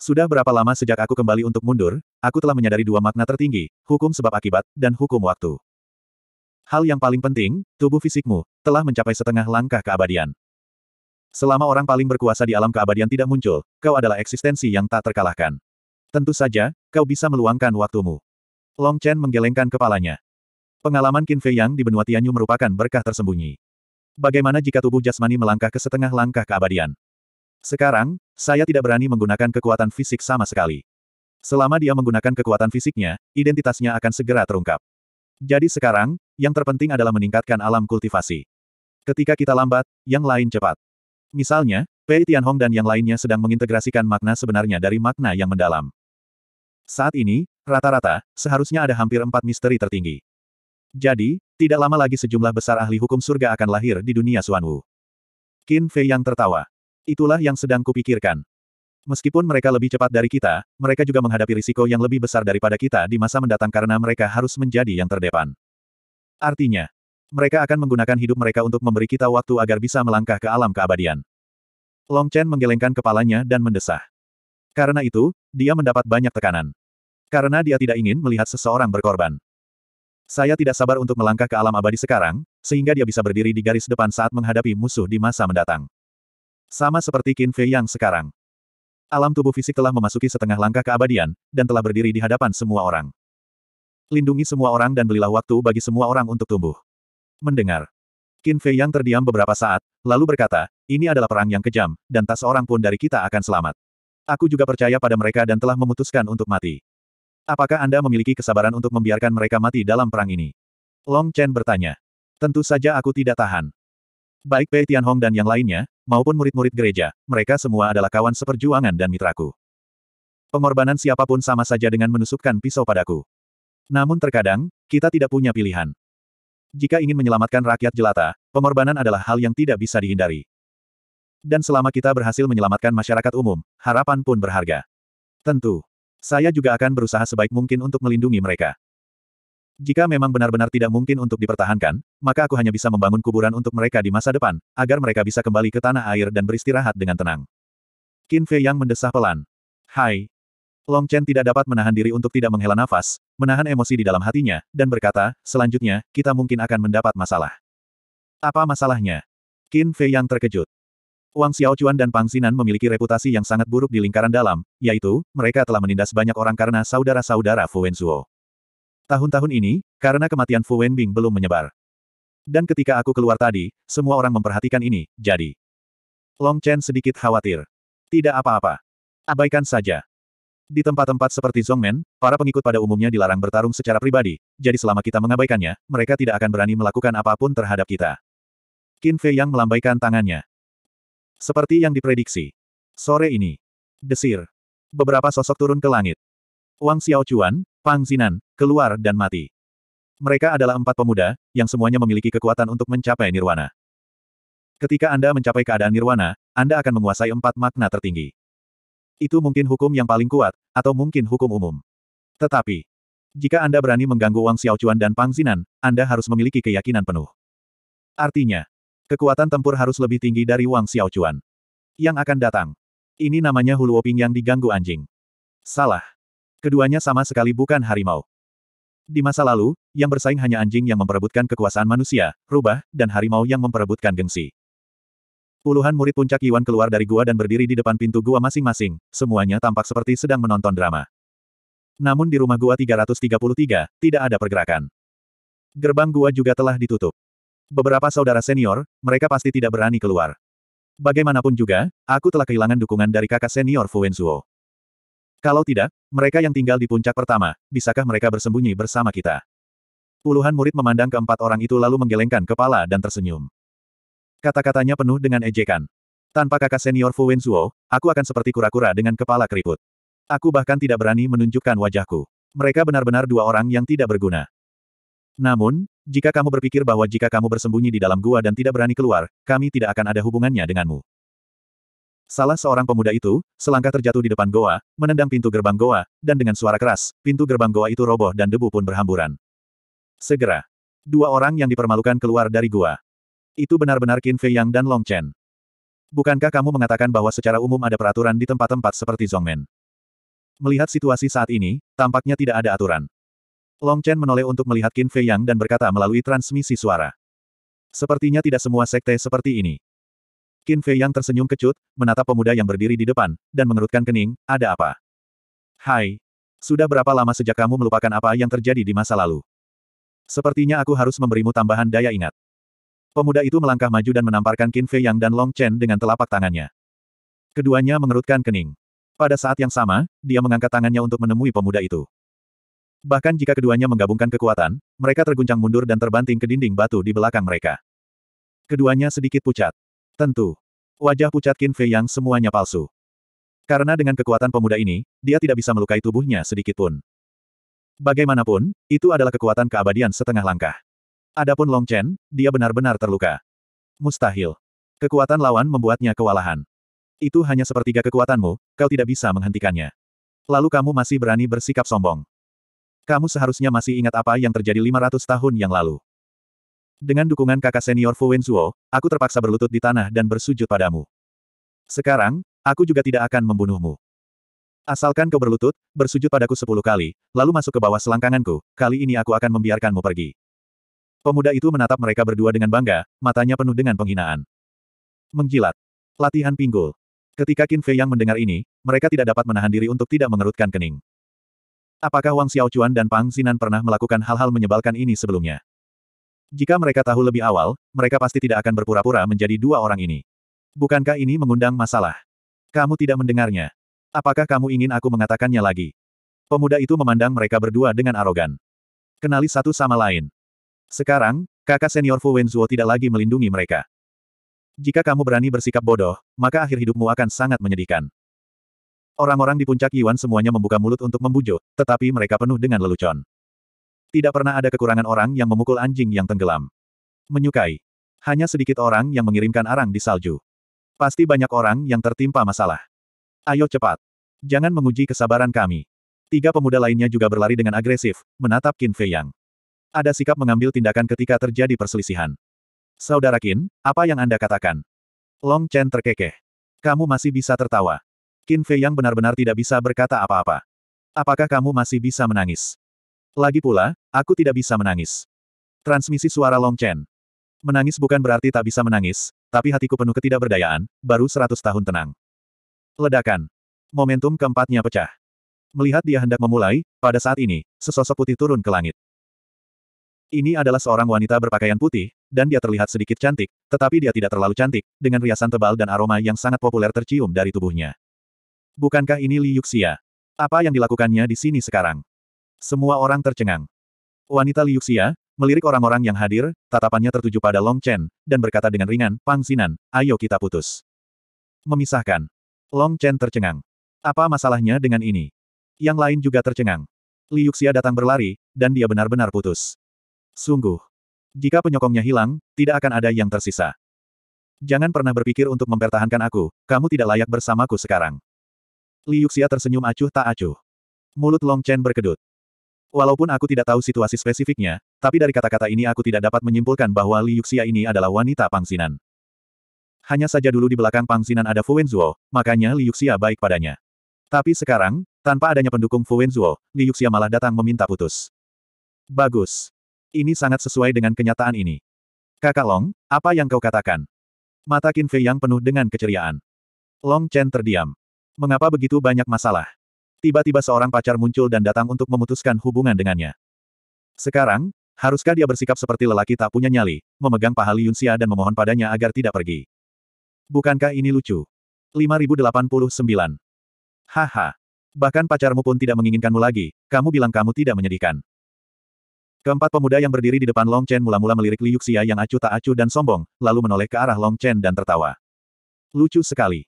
Sudah berapa lama sejak aku kembali untuk mundur, aku telah menyadari dua makna tertinggi, hukum sebab akibat, dan hukum waktu. Hal yang paling penting, tubuh fisikmu, telah mencapai setengah langkah keabadian. Selama orang paling berkuasa di alam keabadian tidak muncul, kau adalah eksistensi yang tak terkalahkan. Tentu saja, kau bisa meluangkan waktumu. Long Chen menggelengkan kepalanya. Pengalaman Qin Fei Yang di benua Tianyu merupakan berkah tersembunyi. Bagaimana jika tubuh jasmani melangkah ke setengah langkah keabadian? Sekarang, saya tidak berani menggunakan kekuatan fisik sama sekali. Selama dia menggunakan kekuatan fisiknya, identitasnya akan segera terungkap. Jadi sekarang, yang terpenting adalah meningkatkan alam kultivasi. Ketika kita lambat, yang lain cepat. Misalnya, Pei Tianhong dan yang lainnya sedang mengintegrasikan makna sebenarnya dari makna yang mendalam. Saat ini, rata-rata, seharusnya ada hampir empat misteri tertinggi. Jadi, tidak lama lagi sejumlah besar ahli hukum surga akan lahir di dunia Suanwu. Qin Fei yang tertawa. Itulah yang sedang kupikirkan. Meskipun mereka lebih cepat dari kita, mereka juga menghadapi risiko yang lebih besar daripada kita di masa mendatang karena mereka harus menjadi yang terdepan. Artinya, mereka akan menggunakan hidup mereka untuk memberi kita waktu agar bisa melangkah ke alam keabadian. Long Chen menggelengkan kepalanya dan mendesah. Karena itu, dia mendapat banyak tekanan. Karena dia tidak ingin melihat seseorang berkorban. Saya tidak sabar untuk melangkah ke alam abadi sekarang, sehingga dia bisa berdiri di garis depan saat menghadapi musuh di masa mendatang. Sama seperti Qin Fei yang sekarang. Alam tubuh fisik telah memasuki setengah langkah keabadian, dan telah berdiri di hadapan semua orang. Lindungi semua orang dan belilah waktu bagi semua orang untuk tumbuh. Mendengar. Qin Fei yang terdiam beberapa saat, lalu berkata, ini adalah perang yang kejam, dan tak seorang pun dari kita akan selamat. Aku juga percaya pada mereka dan telah memutuskan untuk mati. Apakah Anda memiliki kesabaran untuk membiarkan mereka mati dalam perang ini? Long Chen bertanya. Tentu saja aku tidak tahan. Baik Pei Tianhong dan yang lainnya, maupun murid-murid gereja, mereka semua adalah kawan seperjuangan dan mitraku. Pengorbanan siapapun sama saja dengan menusukkan pisau padaku. Namun terkadang, kita tidak punya pilihan. Jika ingin menyelamatkan rakyat jelata, pengorbanan adalah hal yang tidak bisa dihindari. Dan selama kita berhasil menyelamatkan masyarakat umum, harapan pun berharga. Tentu. Saya juga akan berusaha sebaik mungkin untuk melindungi mereka. Jika memang benar-benar tidak mungkin untuk dipertahankan, maka aku hanya bisa membangun kuburan untuk mereka di masa depan, agar mereka bisa kembali ke tanah air dan beristirahat dengan tenang. Qin Fei yang mendesah pelan. Hai. Long Chen tidak dapat menahan diri untuk tidak menghela nafas, menahan emosi di dalam hatinya, dan berkata, selanjutnya, kita mungkin akan mendapat masalah. Apa masalahnya? Qin Fei yang terkejut. Wang Xiaochuan dan Pang Xinan memiliki reputasi yang sangat buruk di lingkaran dalam, yaitu, mereka telah menindas banyak orang karena saudara-saudara Fu Wenzuo. Tahun-tahun ini, karena kematian Fu Wenbing belum menyebar. Dan ketika aku keluar tadi, semua orang memperhatikan ini, jadi. Long Chen sedikit khawatir. Tidak apa-apa. Abaikan saja. Di tempat-tempat seperti Zongmen, para pengikut pada umumnya dilarang bertarung secara pribadi, jadi selama kita mengabaikannya, mereka tidak akan berani melakukan apapun terhadap kita. Qin Fei yang melambaikan tangannya. Seperti yang diprediksi. Sore ini. Desir. Beberapa sosok turun ke langit. Wang Xiaochuan, Pang Zinan, keluar dan mati. Mereka adalah empat pemuda, yang semuanya memiliki kekuatan untuk mencapai nirwana. Ketika Anda mencapai keadaan nirwana, Anda akan menguasai empat makna tertinggi. Itu mungkin hukum yang paling kuat, atau mungkin hukum umum. Tetapi, jika Anda berani mengganggu Wang Xiaocuan dan Pang Zinan, Anda harus memiliki keyakinan penuh. Artinya, kekuatan tempur harus lebih tinggi dari Wang Xiaocuan Yang akan datang. Ini namanya Huluoping yang diganggu anjing. Salah. Keduanya sama sekali bukan harimau. Di masa lalu, yang bersaing hanya anjing yang memperebutkan kekuasaan manusia, rubah, dan harimau yang memperebutkan gengsi. Puluhan murid puncak Iwan keluar dari gua dan berdiri di depan pintu gua masing-masing, semuanya tampak seperti sedang menonton drama. Namun di rumah gua 333, tidak ada pergerakan. Gerbang gua juga telah ditutup. Beberapa saudara senior, mereka pasti tidak berani keluar. Bagaimanapun juga, aku telah kehilangan dukungan dari kakak senior Fuenzuo. Kalau tidak, mereka yang tinggal di puncak pertama, bisakah mereka bersembunyi bersama kita? Puluhan murid memandang keempat orang itu lalu menggelengkan kepala dan tersenyum. Kata-katanya penuh dengan ejekan. Tanpa kakak senior Fu Wenzuo, aku akan seperti kura-kura dengan kepala keriput. Aku bahkan tidak berani menunjukkan wajahku. Mereka benar-benar dua orang yang tidak berguna. Namun, jika kamu berpikir bahwa jika kamu bersembunyi di dalam gua dan tidak berani keluar, kami tidak akan ada hubungannya denganmu. Salah seorang pemuda itu, selangkah terjatuh di depan goa, menendang pintu gerbang goa, dan dengan suara keras, pintu gerbang goa itu roboh dan debu pun berhamburan. Segera. Dua orang yang dipermalukan keluar dari gua. Itu benar-benar Qin Fei Yang dan Long Chen. Bukankah kamu mengatakan bahwa secara umum ada peraturan di tempat-tempat seperti Zongmen? Melihat situasi saat ini, tampaknya tidak ada aturan. Long Chen menoleh untuk melihat Qin Fei Yang dan berkata melalui transmisi suara. Sepertinya tidak semua sekte seperti ini. Qin Fei yang tersenyum kecut, menatap pemuda yang berdiri di depan, dan mengerutkan kening, ada apa? Hai. Sudah berapa lama sejak kamu melupakan apa yang terjadi di masa lalu? Sepertinya aku harus memberimu tambahan daya ingat. Pemuda itu melangkah maju dan menamparkan Qin Fei Yang dan Long Chen dengan telapak tangannya. Keduanya mengerutkan kening. Pada saat yang sama, dia mengangkat tangannya untuk menemui pemuda itu. Bahkan jika keduanya menggabungkan kekuatan, mereka terguncang mundur dan terbanting ke dinding batu di belakang mereka. Keduanya sedikit pucat. Tentu. Wajah pucat Qin Fei yang semuanya palsu. Karena dengan kekuatan pemuda ini, dia tidak bisa melukai tubuhnya sedikit pun. Bagaimanapun, itu adalah kekuatan keabadian setengah langkah. Adapun Long Chen, dia benar-benar terluka. Mustahil. Kekuatan lawan membuatnya kewalahan. Itu hanya sepertiga kekuatanmu, kau tidak bisa menghentikannya. Lalu kamu masih berani bersikap sombong. Kamu seharusnya masih ingat apa yang terjadi 500 tahun yang lalu. Dengan dukungan kakak senior Fu Wenzuo, aku terpaksa berlutut di tanah dan bersujud padamu. Sekarang, aku juga tidak akan membunuhmu. Asalkan kau berlutut, bersujud padaku sepuluh kali, lalu masuk ke bawah selangkanganku, kali ini aku akan membiarkanmu pergi. Pemuda itu menatap mereka berdua dengan bangga, matanya penuh dengan penghinaan. Menjilat. Latihan pinggul. Ketika Qin Fei yang mendengar ini, mereka tidak dapat menahan diri untuk tidak mengerutkan kening. Apakah Wang Xiaochuan dan Pang Xinan pernah melakukan hal-hal menyebalkan ini sebelumnya? Jika mereka tahu lebih awal, mereka pasti tidak akan berpura-pura menjadi dua orang ini. Bukankah ini mengundang masalah? Kamu tidak mendengarnya. Apakah kamu ingin aku mengatakannya lagi? Pemuda itu memandang mereka berdua dengan arogan. Kenali satu sama lain. Sekarang, kakak senior Fu Wenzuo tidak lagi melindungi mereka. Jika kamu berani bersikap bodoh, maka akhir hidupmu akan sangat menyedihkan. Orang-orang di puncak Yuan semuanya membuka mulut untuk membujuk, tetapi mereka penuh dengan lelucon. Tidak pernah ada kekurangan orang yang memukul anjing yang tenggelam. Menyukai. Hanya sedikit orang yang mengirimkan arang di salju. Pasti banyak orang yang tertimpa masalah. Ayo cepat. Jangan menguji kesabaran kami. Tiga pemuda lainnya juga berlari dengan agresif, menatap Qin Fei Yang. Ada sikap mengambil tindakan ketika terjadi perselisihan. Saudara Qin, apa yang Anda katakan? Long Chen terkekeh. Kamu masih bisa tertawa. Qin Fei Yang benar-benar tidak bisa berkata apa-apa. Apakah kamu masih bisa menangis? Lagi pula, aku tidak bisa menangis. Transmisi suara Long Chen. Menangis bukan berarti tak bisa menangis, tapi hatiku penuh ketidakberdayaan, baru seratus tahun tenang. Ledakan. Momentum keempatnya pecah. Melihat dia hendak memulai, pada saat ini, sesosok putih turun ke langit. Ini adalah seorang wanita berpakaian putih, dan dia terlihat sedikit cantik, tetapi dia tidak terlalu cantik, dengan riasan tebal dan aroma yang sangat populer tercium dari tubuhnya. Bukankah ini Li Yuxia? Apa yang dilakukannya di sini sekarang? Semua orang tercengang. Wanita Liuxia, melirik orang-orang yang hadir, tatapannya tertuju pada Long Chen, dan berkata dengan ringan, Pang Sinan, ayo kita putus. Memisahkan. Long Chen tercengang. Apa masalahnya dengan ini? Yang lain juga tercengang. Liuxia datang berlari, dan dia benar-benar putus. Sungguh. Jika penyokongnya hilang, tidak akan ada yang tersisa. Jangan pernah berpikir untuk mempertahankan aku, kamu tidak layak bersamaku sekarang. Liuxia tersenyum acuh tak acuh. Mulut Long Chen berkedut. Walaupun aku tidak tahu situasi spesifiknya, tapi dari kata-kata ini aku tidak dapat menyimpulkan bahwa Li Yuxia ini adalah wanita pangsinan. Hanya saja dulu di belakang pangsinan ada Fuenzuo, makanya Li Yuxia baik padanya. Tapi sekarang, tanpa adanya pendukung Fuenzuo, Li Yuxia malah datang meminta putus. Bagus. Ini sangat sesuai dengan kenyataan ini. Kakak Long, apa yang kau katakan? Mata Qin Fei yang penuh dengan keceriaan. Long Chen terdiam. Mengapa begitu banyak masalah? Tiba-tiba seorang pacar muncul dan datang untuk memutuskan hubungan dengannya. Sekarang, haruskah dia bersikap seperti lelaki tak punya nyali, memegang paha Li Yunxia dan memohon padanya agar tidak pergi? Bukankah ini lucu? 5089. Haha. Bahkan pacarmu pun tidak menginginkanmu lagi, kamu bilang kamu tidak menyedihkan. Keempat pemuda yang berdiri di depan Long Chen mula-mula melirik Liu Xia yang acuh tak acuh dan sombong, lalu menoleh ke arah Long Chen dan tertawa. Lucu sekali.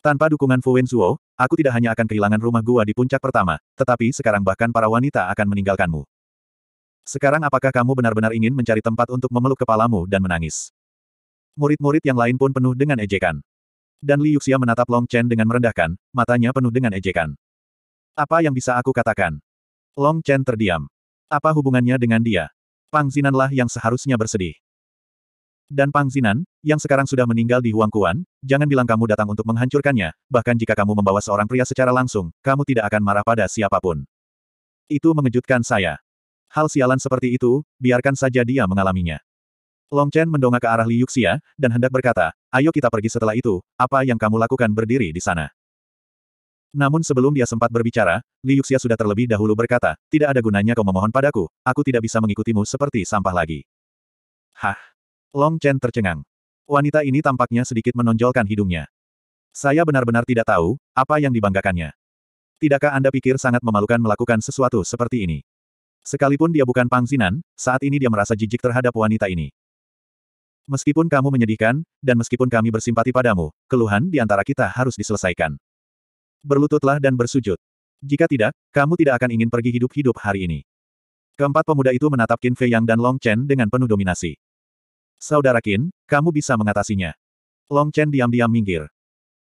Tanpa dukungan Fu Wenzuo, aku tidak hanya akan kehilangan rumah gua di puncak pertama, tetapi sekarang bahkan para wanita akan meninggalkanmu. Sekarang apakah kamu benar-benar ingin mencari tempat untuk memeluk kepalamu dan menangis? Murid-murid yang lain pun penuh dengan ejekan. Dan Li Yuxia menatap Long Chen dengan merendahkan, matanya penuh dengan ejekan. Apa yang bisa aku katakan? Long Chen terdiam. Apa hubungannya dengan dia? Pang Zinanlah yang seharusnya bersedih dan Pang Zinan, yang sekarang sudah meninggal di Huang Kuan, jangan bilang kamu datang untuk menghancurkannya, bahkan jika kamu membawa seorang pria secara langsung, kamu tidak akan marah pada siapapun. Itu mengejutkan saya. Hal sialan seperti itu, biarkan saja dia mengalaminya. Long Chen mendongak ke arah Li Yuxia, dan hendak berkata, ayo kita pergi setelah itu, apa yang kamu lakukan berdiri di sana. Namun sebelum dia sempat berbicara, Li Yuxia sudah terlebih dahulu berkata, tidak ada gunanya kau memohon padaku, aku tidak bisa mengikutimu seperti sampah lagi. Hah? Long Chen tercengang. Wanita ini tampaknya sedikit menonjolkan hidungnya. Saya benar-benar tidak tahu, apa yang dibanggakannya. Tidakkah Anda pikir sangat memalukan melakukan sesuatu seperti ini? Sekalipun dia bukan pangsinan, saat ini dia merasa jijik terhadap wanita ini. Meskipun kamu menyedihkan, dan meskipun kami bersimpati padamu, keluhan di antara kita harus diselesaikan. Berlututlah dan bersujud. Jika tidak, kamu tidak akan ingin pergi hidup-hidup hari ini. Keempat pemuda itu menatap Qin Fei Yang dan Long Chen dengan penuh dominasi. Saudara Qin, kamu bisa mengatasinya. Long Chen diam-diam minggir.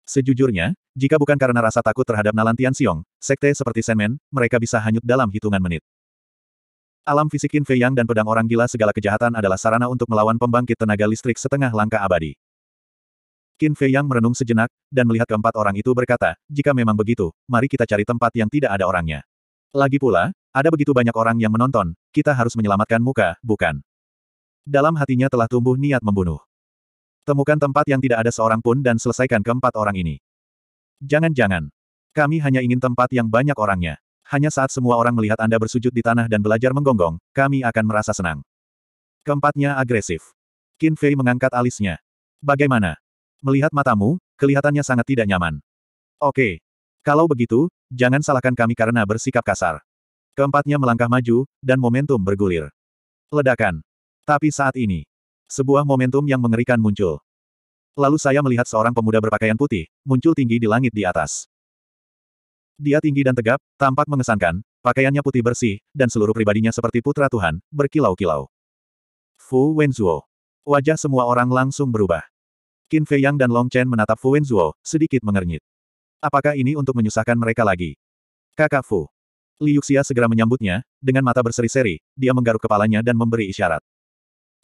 Sejujurnya, jika bukan karena rasa takut terhadap Nalantian Siong, sekte seperti Senmen, mereka bisa hanyut dalam hitungan menit. Alam fisik Qin Fei Yang dan pedang orang gila segala kejahatan adalah sarana untuk melawan pembangkit tenaga listrik setengah langkah abadi. Qin Fei Yang merenung sejenak, dan melihat keempat orang itu berkata, jika memang begitu, mari kita cari tempat yang tidak ada orangnya. Lagi pula, ada begitu banyak orang yang menonton, kita harus menyelamatkan muka, bukan? dalam hatinya telah tumbuh niat membunuh. Temukan tempat yang tidak ada seorang pun dan selesaikan keempat orang ini. Jangan-jangan. Kami hanya ingin tempat yang banyak orangnya. Hanya saat semua orang melihat Anda bersujud di tanah dan belajar menggonggong, kami akan merasa senang. Keempatnya agresif. Qin Fei mengangkat alisnya. Bagaimana? Melihat matamu, kelihatannya sangat tidak nyaman. Oke. Kalau begitu, jangan salahkan kami karena bersikap kasar. Keempatnya melangkah maju, dan momentum bergulir. Ledakan. Tapi saat ini, sebuah momentum yang mengerikan muncul. Lalu saya melihat seorang pemuda berpakaian putih, muncul tinggi di langit di atas. Dia tinggi dan tegap, tampak mengesankan, pakaiannya putih bersih, dan seluruh pribadinya seperti putra Tuhan, berkilau-kilau. Fu Wenzuo. Wajah semua orang langsung berubah. Qin Fei Yang dan Long Chen menatap Fu Wenzuo, sedikit mengernyit. Apakah ini untuk menyusahkan mereka lagi? Kakak Fu. Liu Xia segera menyambutnya, dengan mata berseri-seri, dia menggaruk kepalanya dan memberi isyarat.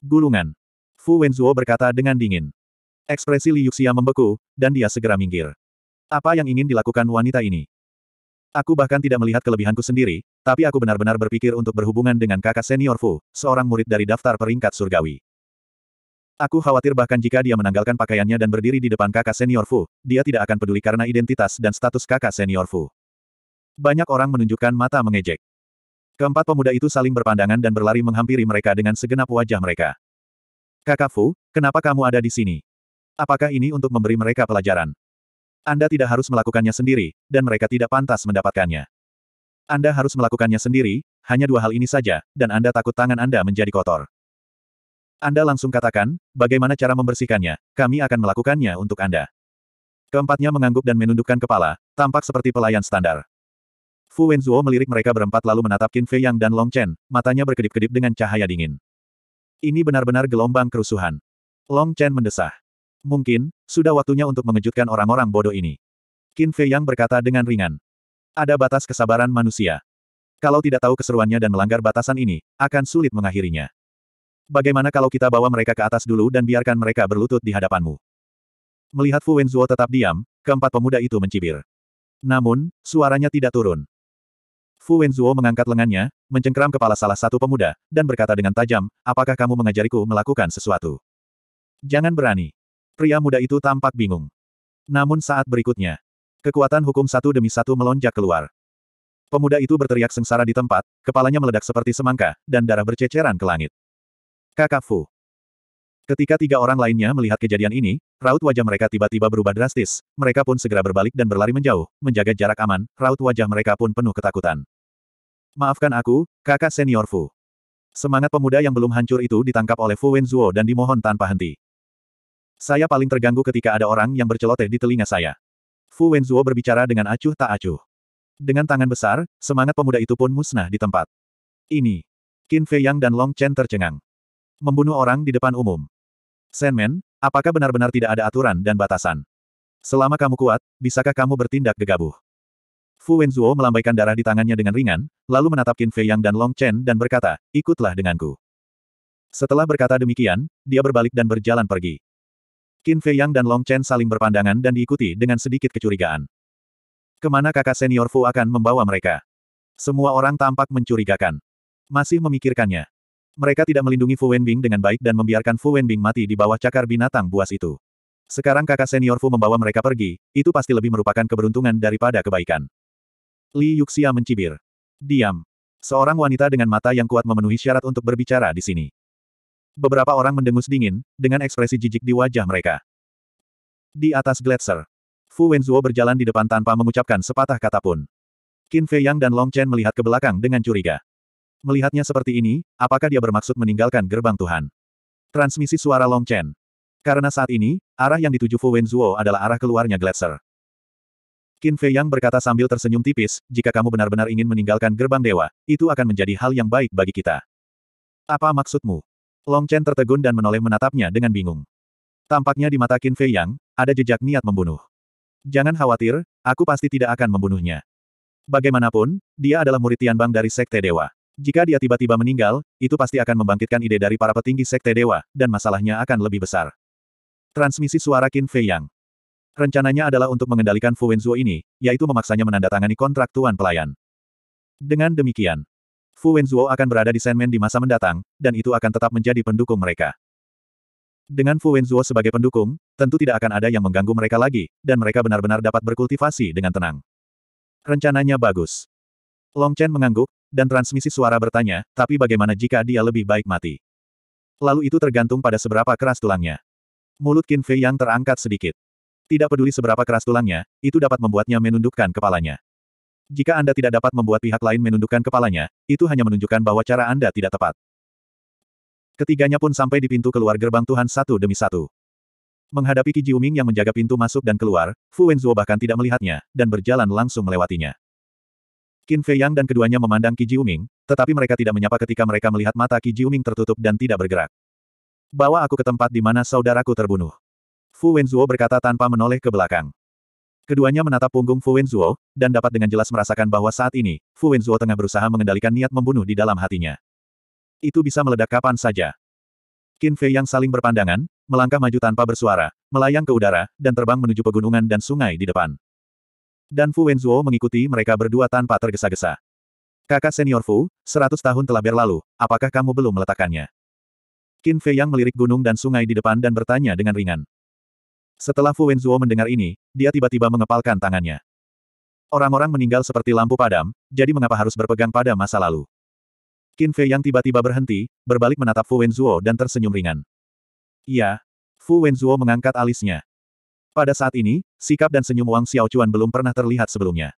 Gulungan. Fu Wenzuo berkata dengan dingin. Ekspresi Liu Xia membeku, dan dia segera minggir. Apa yang ingin dilakukan wanita ini? Aku bahkan tidak melihat kelebihanku sendiri, tapi aku benar-benar berpikir untuk berhubungan dengan kakak senior Fu, seorang murid dari daftar peringkat surgawi. Aku khawatir bahkan jika dia menanggalkan pakaiannya dan berdiri di depan kakak senior Fu, dia tidak akan peduli karena identitas dan status kakak senior Fu. Banyak orang menunjukkan mata mengejek. Keempat pemuda itu saling berpandangan dan berlari menghampiri mereka dengan segenap wajah mereka. Kakak Fu, kenapa kamu ada di sini? Apakah ini untuk memberi mereka pelajaran? Anda tidak harus melakukannya sendiri, dan mereka tidak pantas mendapatkannya. Anda harus melakukannya sendiri, hanya dua hal ini saja, dan Anda takut tangan Anda menjadi kotor. Anda langsung katakan, bagaimana cara membersihkannya, kami akan melakukannya untuk Anda. Keempatnya mengangguk dan menundukkan kepala, tampak seperti pelayan standar. Fu Wenzuo melirik mereka berempat lalu menatap Qin Fei Yang dan Long Chen, matanya berkedip-kedip dengan cahaya dingin. Ini benar-benar gelombang kerusuhan. Long Chen mendesah. Mungkin, sudah waktunya untuk mengejutkan orang-orang bodoh ini. Qin Fei Yang berkata dengan ringan. Ada batas kesabaran manusia. Kalau tidak tahu keseruannya dan melanggar batasan ini, akan sulit mengakhirinya. Bagaimana kalau kita bawa mereka ke atas dulu dan biarkan mereka berlutut di hadapanmu? Melihat Fu Wenzuo tetap diam, keempat pemuda itu mencibir. Namun, suaranya tidak turun. Fu Wenzuo mengangkat lengannya, mencengkram kepala salah satu pemuda, dan berkata dengan tajam, apakah kamu mengajariku melakukan sesuatu? Jangan berani. Pria muda itu tampak bingung. Namun saat berikutnya, kekuatan hukum satu demi satu melonjak keluar. Pemuda itu berteriak sengsara di tempat, kepalanya meledak seperti semangka, dan darah berceceran ke langit. Kakak Fu. Ketika tiga orang lainnya melihat kejadian ini, raut wajah mereka tiba-tiba berubah drastis, mereka pun segera berbalik dan berlari menjauh, menjaga jarak aman, raut wajah mereka pun penuh ketakutan. Maafkan aku, kakak senior Fu. Semangat pemuda yang belum hancur itu ditangkap oleh Fu Wenzuo dan dimohon tanpa henti. Saya paling terganggu ketika ada orang yang berceloteh di telinga saya. Fu Wenzuo berbicara dengan acuh tak acuh. Dengan tangan besar, semangat pemuda itu pun musnah di tempat. Ini. Qin Fei Yang dan Long Chen tercengang. Membunuh orang di depan umum. Senmen, apakah benar-benar tidak ada aturan dan batasan? Selama kamu kuat, bisakah kamu bertindak gegabah? Fu Wenzuo melambaikan darah di tangannya dengan ringan, lalu menatap Qin Fei Yang dan Long Chen dan berkata, ikutlah denganku. Setelah berkata demikian, dia berbalik dan berjalan pergi. Qin Fei Yang dan Long Chen saling berpandangan dan diikuti dengan sedikit kecurigaan. Kemana kakak senior Fu akan membawa mereka? Semua orang tampak mencurigakan. Masih memikirkannya. Mereka tidak melindungi Fu Wenbing dengan baik dan membiarkan Fu Wenbing mati di bawah cakar binatang buas itu. Sekarang kakak senior Fu membawa mereka pergi, itu pasti lebih merupakan keberuntungan daripada kebaikan. Li Yuxia mencibir. Diam. Seorang wanita dengan mata yang kuat memenuhi syarat untuk berbicara di sini. Beberapa orang mendengus dingin, dengan ekspresi jijik di wajah mereka. Di atas gletser, Fu Wenzuo berjalan di depan tanpa mengucapkan sepatah kata pun. Qin Fei Yang dan Long Chen melihat ke belakang dengan curiga. Melihatnya seperti ini, apakah dia bermaksud meninggalkan gerbang Tuhan? Transmisi suara Long Chen. Karena saat ini, arah yang dituju Fu Wenzuo adalah arah keluarnya Gletser. Qin Fei Yang berkata sambil tersenyum tipis, jika kamu benar-benar ingin meninggalkan gerbang dewa, itu akan menjadi hal yang baik bagi kita. Apa maksudmu? Long Chen tertegun dan menoleh menatapnya dengan bingung. Tampaknya di mata Qin Fei Yang, ada jejak niat membunuh. Jangan khawatir, aku pasti tidak akan membunuhnya. Bagaimanapun, dia adalah murid Tianbang dari Sekte Dewa. Jika dia tiba-tiba meninggal, itu pasti akan membangkitkan ide dari para petinggi Sekte Dewa, dan masalahnya akan lebih besar. Transmisi suara Qin Fei Yang. Rencananya adalah untuk mengendalikan Fu Wenzuo ini, yaitu memaksanya menandatangani kontrak Tuan Pelayan. Dengan demikian, Fu Wenzuo akan berada di Senmen di masa mendatang, dan itu akan tetap menjadi pendukung mereka. Dengan Fu Wenzuo sebagai pendukung, tentu tidak akan ada yang mengganggu mereka lagi, dan mereka benar-benar dapat berkultivasi dengan tenang. Rencananya bagus. Long Chen mengangguk, dan transmisi suara bertanya, tapi bagaimana jika dia lebih baik mati? Lalu itu tergantung pada seberapa keras tulangnya. Mulut Qin Fei yang terangkat sedikit. Tidak peduli seberapa keras tulangnya, itu dapat membuatnya menundukkan kepalanya. Jika Anda tidak dapat membuat pihak lain menundukkan kepalanya, itu hanya menunjukkan bahwa cara Anda tidak tepat. Ketiganya pun sampai di pintu keluar gerbang Tuhan satu demi satu. Menghadapi Qi Jiuming yang menjaga pintu masuk dan keluar, Fu Wenzuo bahkan tidak melihatnya, dan berjalan langsung melewatinya. Qin Fei Yang dan keduanya memandang Qi Jiuming, tetapi mereka tidak menyapa ketika mereka melihat mata Qi Jiuming tertutup dan tidak bergerak. Bawa aku ke tempat di mana saudaraku terbunuh. Fu Wenzuo berkata tanpa menoleh ke belakang. Keduanya menatap punggung Fu Wenzuo, dan dapat dengan jelas merasakan bahwa saat ini, Fu Wenzuo tengah berusaha mengendalikan niat membunuh di dalam hatinya. Itu bisa meledak kapan saja. Qin Fei yang saling berpandangan, melangkah maju tanpa bersuara, melayang ke udara, dan terbang menuju pegunungan dan sungai di depan dan Fu Wenzuo mengikuti mereka berdua tanpa tergesa-gesa. Kakak senior Fu, seratus tahun telah berlalu, apakah kamu belum meletakkannya? Qin Fei yang melirik gunung dan sungai di depan dan bertanya dengan ringan. Setelah Fu Wenzuo mendengar ini, dia tiba-tiba mengepalkan tangannya. Orang-orang meninggal seperti lampu padam, jadi mengapa harus berpegang pada masa lalu? Qin Fei yang tiba-tiba berhenti, berbalik menatap Fu Wenzuo dan tersenyum ringan. Iya. Fu Wenzuo mengangkat alisnya. Pada saat ini, sikap dan senyum Wang Xiaochuan belum pernah terlihat sebelumnya.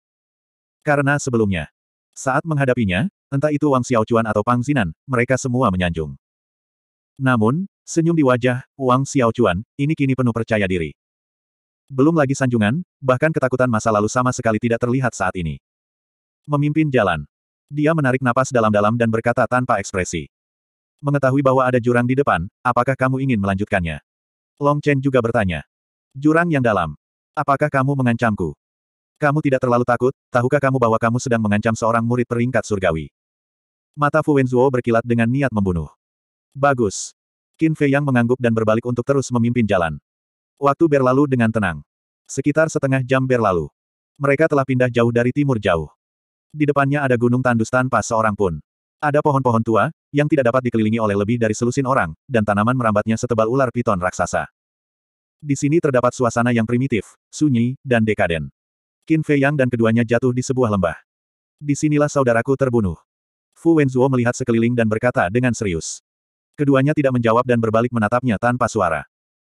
Karena sebelumnya, saat menghadapinya, entah itu Wang Xiaochuan atau Pang Zinan, mereka semua menyanjung. Namun, senyum di wajah Wang Xiaochuan, ini kini penuh percaya diri. Belum lagi sanjungan, bahkan ketakutan masa lalu sama sekali tidak terlihat saat ini. Memimpin jalan. Dia menarik napas dalam-dalam dan berkata tanpa ekspresi. Mengetahui bahwa ada jurang di depan, apakah kamu ingin melanjutkannya? Long Chen juga bertanya. Jurang yang dalam. Apakah kamu mengancamku? Kamu tidak terlalu takut, tahukah kamu bahwa kamu sedang mengancam seorang murid peringkat surgawi? Mata Fu Wenzuo berkilat dengan niat membunuh. Bagus. Qin Fei Yang mengangguk dan berbalik untuk terus memimpin jalan. Waktu berlalu dengan tenang. Sekitar setengah jam berlalu. Mereka telah pindah jauh dari timur jauh. Di depannya ada gunung tandus tanpa seorang pun. Ada pohon-pohon tua, yang tidak dapat dikelilingi oleh lebih dari selusin orang, dan tanaman merambatnya setebal ular piton raksasa. Di sini terdapat suasana yang primitif, sunyi, dan dekaden. Qin Fei Yang dan keduanya jatuh di sebuah lembah. Di sinilah saudaraku terbunuh. Fu Wenzuo melihat sekeliling dan berkata dengan serius. Keduanya tidak menjawab dan berbalik menatapnya tanpa suara.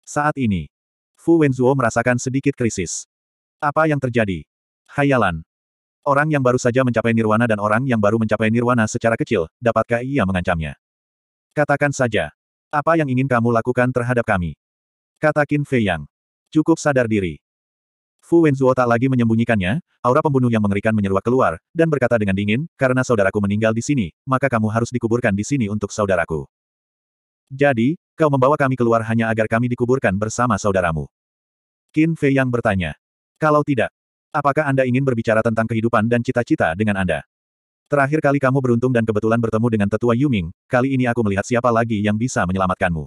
Saat ini, Fu Wenzuo merasakan sedikit krisis. Apa yang terjadi? Hayalan. Orang yang baru saja mencapai nirwana dan orang yang baru mencapai nirwana secara kecil, dapatkah ia mengancamnya? Katakan saja. Apa yang ingin kamu lakukan terhadap kami? Kata Qin Fei Yang. Cukup sadar diri. Fu Wenzuo tak lagi menyembunyikannya, aura pembunuh yang mengerikan menyeruak keluar, dan berkata dengan dingin, karena saudaraku meninggal di sini, maka kamu harus dikuburkan di sini untuk saudaraku. Jadi, kau membawa kami keluar hanya agar kami dikuburkan bersama saudaramu. Qin Fei Yang bertanya. Kalau tidak, apakah Anda ingin berbicara tentang kehidupan dan cita-cita dengan Anda? Terakhir kali kamu beruntung dan kebetulan bertemu dengan tetua Yuming, kali ini aku melihat siapa lagi yang bisa menyelamatkanmu.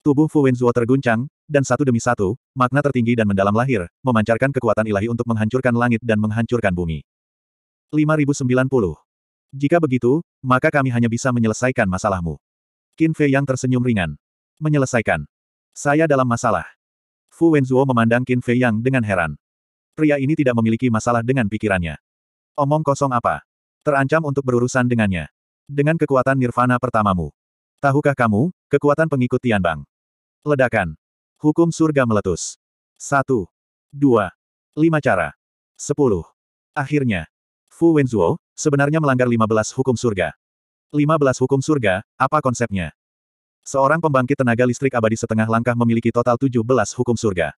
Tubuh Fu Wenzuo terguncang, dan satu demi satu, makna tertinggi dan mendalam lahir, memancarkan kekuatan ilahi untuk menghancurkan langit dan menghancurkan bumi. 5090. Jika begitu, maka kami hanya bisa menyelesaikan masalahmu. Qin Fei yang tersenyum ringan. Menyelesaikan. Saya dalam masalah. Fu Wenzuo memandang Qin Fei Yang dengan heran. Pria ini tidak memiliki masalah dengan pikirannya. Omong kosong apa? Terancam untuk berurusan dengannya. Dengan kekuatan nirvana pertamamu. Tahukah kamu, kekuatan pengikut Tianbang. Ledakan. Hukum surga meletus. Satu. Dua. Lima cara. Sepuluh. Akhirnya. Fu Wenzuo, sebenarnya melanggar 15 hukum surga. 15 hukum surga, apa konsepnya? Seorang pembangkit tenaga listrik abadi setengah langkah memiliki total 17 hukum surga.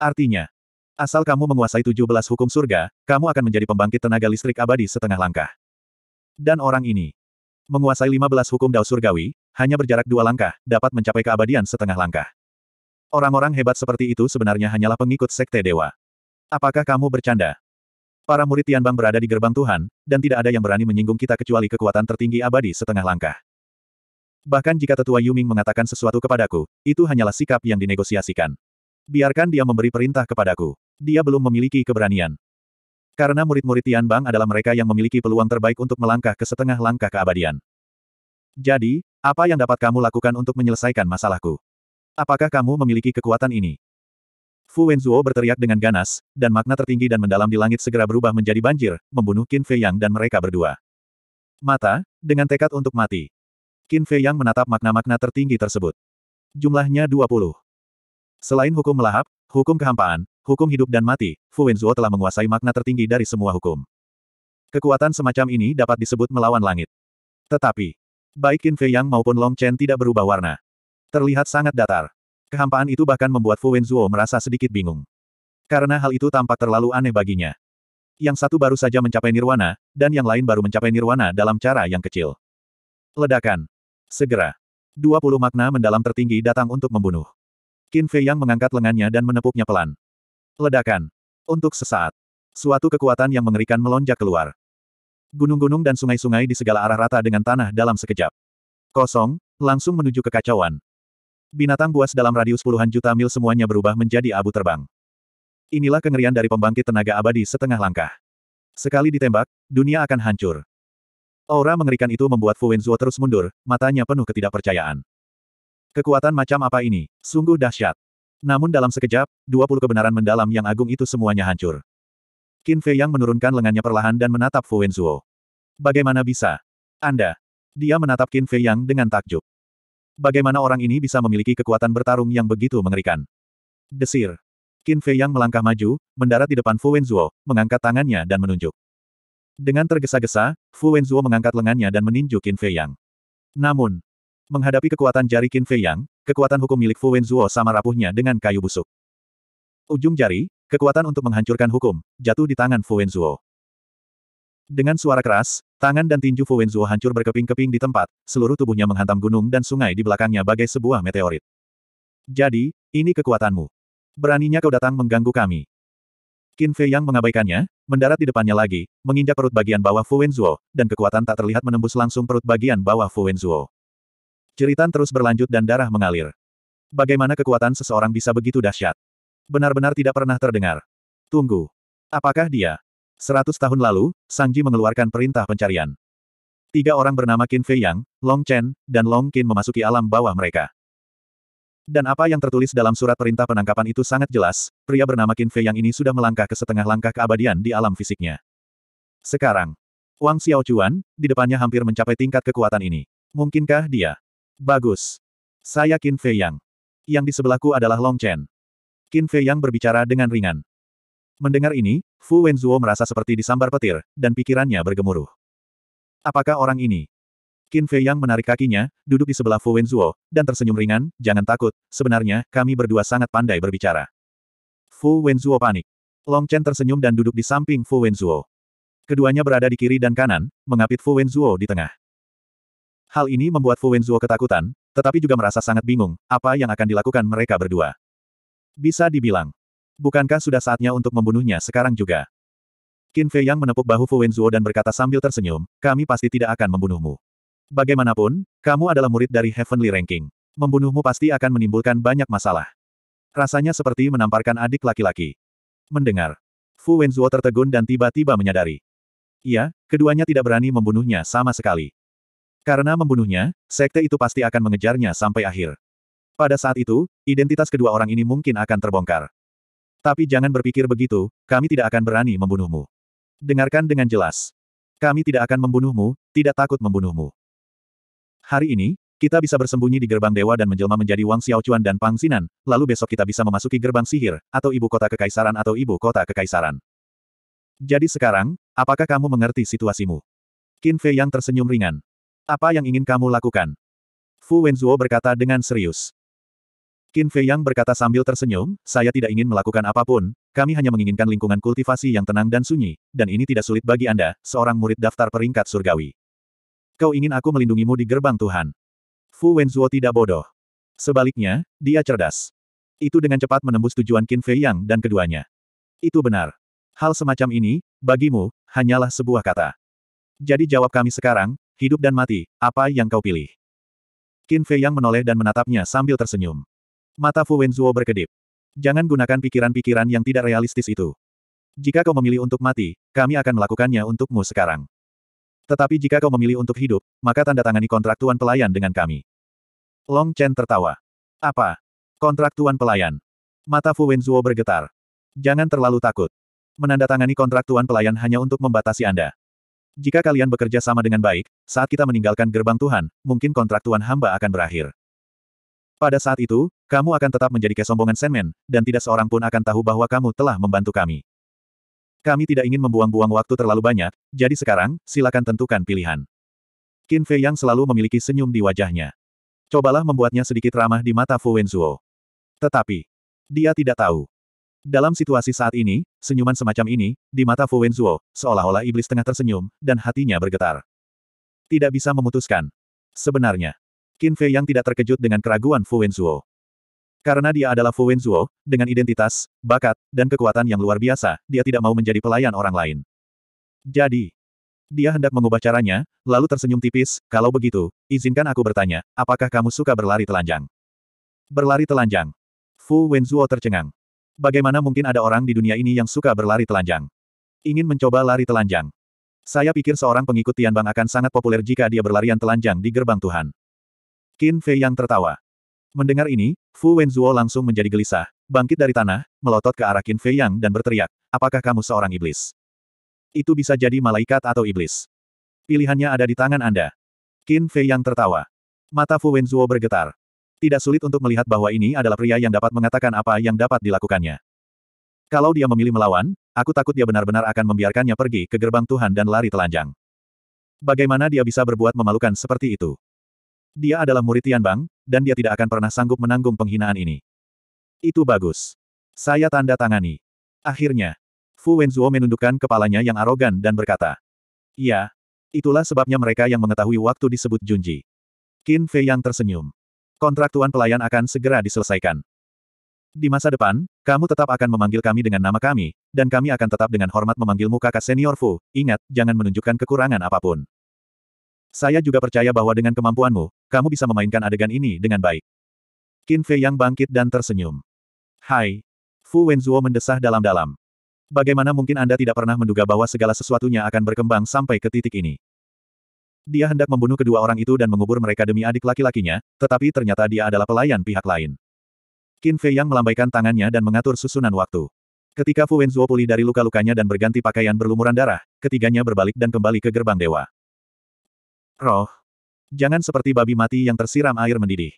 Artinya, asal kamu menguasai 17 hukum surga, kamu akan menjadi pembangkit tenaga listrik abadi setengah langkah. Dan orang ini, Menguasai 15 hukum Dao Surgawi, hanya berjarak dua langkah, dapat mencapai keabadian setengah langkah. Orang-orang hebat seperti itu sebenarnya hanyalah pengikut sekte dewa. Apakah kamu bercanda? Para murid Tianbang berada di gerbang Tuhan, dan tidak ada yang berani menyinggung kita kecuali kekuatan tertinggi abadi setengah langkah. Bahkan jika tetua Yuming mengatakan sesuatu kepadaku, itu hanyalah sikap yang dinegosiasikan. Biarkan dia memberi perintah kepadaku. Dia belum memiliki keberanian. Karena murid-murid Tianbang adalah mereka yang memiliki peluang terbaik untuk melangkah ke setengah langkah keabadian. Jadi, apa yang dapat kamu lakukan untuk menyelesaikan masalahku? Apakah kamu memiliki kekuatan ini? Fu Wenzuo berteriak dengan ganas, dan makna tertinggi dan mendalam di langit segera berubah menjadi banjir, membunuh Qin Fei Yang dan mereka berdua. Mata, dengan tekad untuk mati. Qin Fei Yang menatap makna-makna tertinggi tersebut. Jumlahnya 20. Selain hukum melahap, hukum kehampaan, hukum hidup dan mati, Fu Wenzuo telah menguasai makna tertinggi dari semua hukum. Kekuatan semacam ini dapat disebut melawan langit. Tetapi, baik Qin Fei Yang maupun Long Chen tidak berubah warna. Terlihat sangat datar. Kehampaan itu bahkan membuat Fu Wenzuo merasa sedikit bingung. Karena hal itu tampak terlalu aneh baginya. Yang satu baru saja mencapai nirwana, dan yang lain baru mencapai nirwana dalam cara yang kecil. Ledakan. Segera. 20 makna mendalam tertinggi datang untuk membunuh. Qin Fei Yang mengangkat lengannya dan menepuknya pelan. Ledakan. Untuk sesaat. Suatu kekuatan yang mengerikan melonjak keluar. Gunung-gunung dan sungai-sungai di segala arah rata dengan tanah dalam sekejap. Kosong, langsung menuju kekacauan. Binatang buas dalam radius puluhan juta mil semuanya berubah menjadi abu terbang. Inilah kengerian dari pembangkit tenaga abadi setengah langkah. Sekali ditembak, dunia akan hancur. Aura mengerikan itu membuat Fu Wenzuo terus mundur, matanya penuh ketidakpercayaan. Kekuatan macam apa ini? Sungguh dahsyat. Namun dalam sekejap, 20 kebenaran mendalam yang agung itu semuanya hancur. Qin Fei Yang menurunkan lengannya perlahan dan menatap Fu Wenzuo. Bagaimana bisa? Anda. Dia menatap Qin Fei Yang dengan takjub. Bagaimana orang ini bisa memiliki kekuatan bertarung yang begitu mengerikan? Desir. Qin Fei Yang melangkah maju, mendarat di depan Fu Wenzuo, mengangkat tangannya dan menunjuk. Dengan tergesa-gesa, Fu Wenzuo mengangkat lengannya dan meninju Qin Fei Yang. Namun, menghadapi kekuatan jari Qin Fei Yang, kekuatan hukum milik Fu Wenzuo sama rapuhnya dengan kayu busuk. Ujung jari, kekuatan untuk menghancurkan hukum, jatuh di tangan Fu Wenzuo. Dengan suara keras, tangan dan tinju Fu Wenzuo hancur berkeping-keping di tempat, seluruh tubuhnya menghantam gunung dan sungai di belakangnya bagai sebuah meteorit. Jadi, ini kekuatanmu. Beraninya kau datang mengganggu kami. Qin Fei yang mengabaikannya, mendarat di depannya lagi, menginjak perut bagian bawah Fu Wenzuo, dan kekuatan tak terlihat menembus langsung perut bagian bawah Fu Wenzuo. Jeritan terus berlanjut dan darah mengalir. Bagaimana kekuatan seseorang bisa begitu dahsyat? Benar-benar tidak pernah terdengar. Tunggu. Apakah dia? Seratus tahun lalu, Sangji mengeluarkan perintah pencarian. Tiga orang bernama Qin Fei Yang, Long Chen, dan Long Qin memasuki alam bawah mereka. Dan apa yang tertulis dalam surat perintah penangkapan itu sangat jelas, pria bernama Qin Fei Yang ini sudah melangkah ke setengah langkah keabadian di alam fisiknya. Sekarang, Wang Xiaochuan, di depannya hampir mencapai tingkat kekuatan ini. Mungkinkah dia? Bagus. Saya Qin Fei Yang. Yang di sebelahku adalah Long Chen. Qin Fei Yang berbicara dengan ringan. Mendengar ini, Fu Wenzuo merasa seperti disambar petir, dan pikirannya bergemuruh. Apakah orang ini? Qin Fei Yang menarik kakinya, duduk di sebelah Fu Wenzuo, dan tersenyum ringan, jangan takut, sebenarnya, kami berdua sangat pandai berbicara. Fu Wenzuo panik. Long Chen tersenyum dan duduk di samping Fu Wenzuo. Keduanya berada di kiri dan kanan, mengapit Fu Wenzuo di tengah. Hal ini membuat Fu Wenzuo ketakutan, tetapi juga merasa sangat bingung, apa yang akan dilakukan mereka berdua. Bisa dibilang. Bukankah sudah saatnya untuk membunuhnya sekarang juga? Qin Fei Yang menepuk bahu Fu Wenzuo dan berkata sambil tersenyum, kami pasti tidak akan membunuhmu. Bagaimanapun, kamu adalah murid dari Heavenly Ranking. Membunuhmu pasti akan menimbulkan banyak masalah. Rasanya seperti menamparkan adik laki-laki. Mendengar. Fu Wenzuo tertegun dan tiba-tiba menyadari. Iya, keduanya tidak berani membunuhnya sama sekali. Karena membunuhnya, sekte itu pasti akan mengejarnya sampai akhir. Pada saat itu, identitas kedua orang ini mungkin akan terbongkar. Tapi jangan berpikir begitu, kami tidak akan berani membunuhmu. Dengarkan dengan jelas. Kami tidak akan membunuhmu, tidak takut membunuhmu. Hari ini, kita bisa bersembunyi di gerbang dewa dan menjelma menjadi Wang Xiaocuan dan Pang Xinan, lalu besok kita bisa memasuki gerbang sihir, atau ibu kota kekaisaran atau ibu kota kekaisaran. Jadi sekarang, apakah kamu mengerti situasimu? Qin Fei yang tersenyum ringan. Apa yang ingin kamu lakukan? Fu Wenzuo berkata dengan serius. Qin Fei Yang berkata sambil tersenyum, saya tidak ingin melakukan apapun, kami hanya menginginkan lingkungan kultivasi yang tenang dan sunyi, dan ini tidak sulit bagi Anda, seorang murid daftar peringkat surgawi. Kau ingin aku melindungimu di gerbang Tuhan. Fu Wenzuo tidak bodoh. Sebaliknya, dia cerdas. Itu dengan cepat menembus tujuan Qin Fei Yang dan keduanya. Itu benar. Hal semacam ini, bagimu, hanyalah sebuah kata. Jadi jawab kami sekarang, hidup dan mati, apa yang kau pilih? Qin Fei yang menoleh dan menatapnya sambil tersenyum. Mata Fu Wenzuo berkedip. Jangan gunakan pikiran-pikiran yang tidak realistis itu. Jika kau memilih untuk mati, kami akan melakukannya untukmu sekarang. Tetapi jika kau memilih untuk hidup, maka tanda tangani kontrak Tuan Pelayan dengan kami. Long Chen tertawa. Apa? Kontrak Tuan Pelayan. Mata Fu Wenzuo bergetar. Jangan terlalu takut. Menandatangani kontrak Tuan Pelayan hanya untuk membatasi Anda. Jika kalian bekerja sama dengan baik, saat kita meninggalkan gerbang Tuhan, mungkin kontrak Tuhan hamba akan berakhir. Pada saat itu, kamu akan tetap menjadi kesombongan Senmen, dan tidak seorang pun akan tahu bahwa kamu telah membantu kami. Kami tidak ingin membuang-buang waktu terlalu banyak, jadi sekarang, silakan tentukan pilihan. Qin Fei yang selalu memiliki senyum di wajahnya. Cobalah membuatnya sedikit ramah di mata Fu Wenzuo. Tetapi, dia tidak tahu. Dalam situasi saat ini, senyuman semacam ini, di mata Fu Wenzuo, seolah-olah iblis tengah tersenyum, dan hatinya bergetar. Tidak bisa memutuskan. Sebenarnya, Qin Fei yang tidak terkejut dengan keraguan Fu Wenzuo. Karena dia adalah Fu Wenzuo, dengan identitas, bakat, dan kekuatan yang luar biasa, dia tidak mau menjadi pelayan orang lain. Jadi, dia hendak mengubah caranya, lalu tersenyum tipis, kalau begitu, izinkan aku bertanya, apakah kamu suka berlari telanjang? Berlari telanjang. Fu Wenzuo tercengang. Bagaimana mungkin ada orang di dunia ini yang suka berlari telanjang? Ingin mencoba lari telanjang? Saya pikir seorang pengikut Tianbang akan sangat populer jika dia berlarian telanjang di gerbang Tuhan. Qin Fei yang tertawa. Mendengar ini, Fu Wenzuo langsung menjadi gelisah, bangkit dari tanah, melotot ke arah Qin Fei Yang dan berteriak, apakah kamu seorang iblis? Itu bisa jadi malaikat atau iblis. Pilihannya ada di tangan Anda. Qin Fei Yang tertawa. Mata Fu Wenzuo bergetar. Tidak sulit untuk melihat bahwa ini adalah pria yang dapat mengatakan apa yang dapat dilakukannya. Kalau dia memilih melawan, aku takut dia benar-benar akan membiarkannya pergi ke gerbang Tuhan dan lari telanjang. Bagaimana dia bisa berbuat memalukan seperti itu? Dia adalah murid Tianbang, dan dia tidak akan pernah sanggup menanggung penghinaan ini. Itu bagus. Saya tanda tangani. Akhirnya, Fu Wenzuo menundukkan kepalanya yang arogan dan berkata, "Ya, itulah sebabnya mereka yang mengetahui waktu disebut Junji. Qin Fei yang tersenyum. Kontrak tuan pelayan akan segera diselesaikan. Di masa depan, kamu tetap akan memanggil kami dengan nama kami, dan kami akan tetap dengan hormat memanggilmu kakak senior Fu. Ingat, jangan menunjukkan kekurangan apapun. Saya juga percaya bahwa dengan kemampuanmu, kamu bisa memainkan adegan ini dengan baik. Qin Fei yang bangkit dan tersenyum. Hai. Fu Wenzuo mendesah dalam-dalam. Bagaimana mungkin Anda tidak pernah menduga bahwa segala sesuatunya akan berkembang sampai ke titik ini? Dia hendak membunuh kedua orang itu dan mengubur mereka demi adik laki-lakinya, tetapi ternyata dia adalah pelayan pihak lain. Qin Fei yang melambaikan tangannya dan mengatur susunan waktu. Ketika Fu Wenzuo pulih dari luka-lukanya dan berganti pakaian berlumuran darah, ketiganya berbalik dan kembali ke gerbang dewa. Roh. Jangan seperti babi mati yang tersiram air mendidih.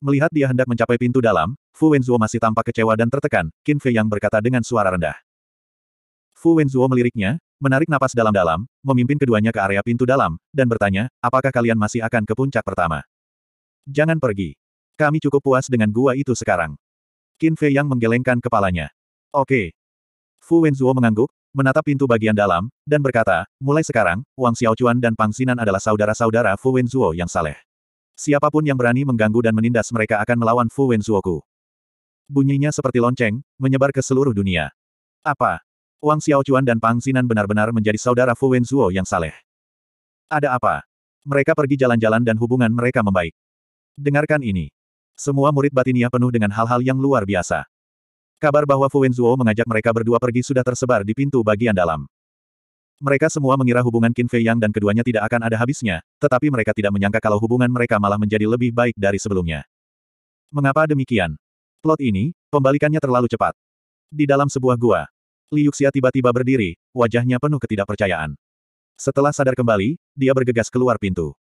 Melihat dia hendak mencapai pintu dalam, Fu Wenzuo masih tampak kecewa dan tertekan, Qin Fei Yang berkata dengan suara rendah. Fu Wenzuo meliriknya, menarik napas dalam-dalam, memimpin keduanya ke area pintu dalam, dan bertanya, apakah kalian masih akan ke puncak pertama? Jangan pergi. Kami cukup puas dengan gua itu sekarang. Qin Fei yang menggelengkan kepalanya. Oke. Fu Wenzuo mengangguk, menatap pintu bagian dalam, dan berkata, mulai sekarang, Wang Xiaochuan dan Pang Sinan adalah saudara-saudara Fu Wenzuo yang saleh. Siapapun yang berani mengganggu dan menindas mereka akan melawan Fu Wenzuoku. Bunyinya seperti lonceng, menyebar ke seluruh dunia. Apa? Wang Xiaochuan dan Pang Zinan benar-benar menjadi saudara Fu Wenzuo yang saleh. Ada apa? Mereka pergi jalan-jalan dan hubungan mereka membaik. Dengarkan ini. Semua murid batinia penuh dengan hal-hal yang luar biasa. Kabar bahwa Fu Wenzuo mengajak mereka berdua pergi sudah tersebar di pintu bagian dalam. Mereka semua mengira hubungan Qin Fei Yang dan keduanya tidak akan ada habisnya, tetapi mereka tidak menyangka kalau hubungan mereka malah menjadi lebih baik dari sebelumnya. Mengapa demikian? Plot ini, pembalikannya terlalu cepat. Di dalam sebuah gua, Liu Xia tiba-tiba berdiri, wajahnya penuh ketidakpercayaan. Setelah sadar kembali, dia bergegas keluar pintu.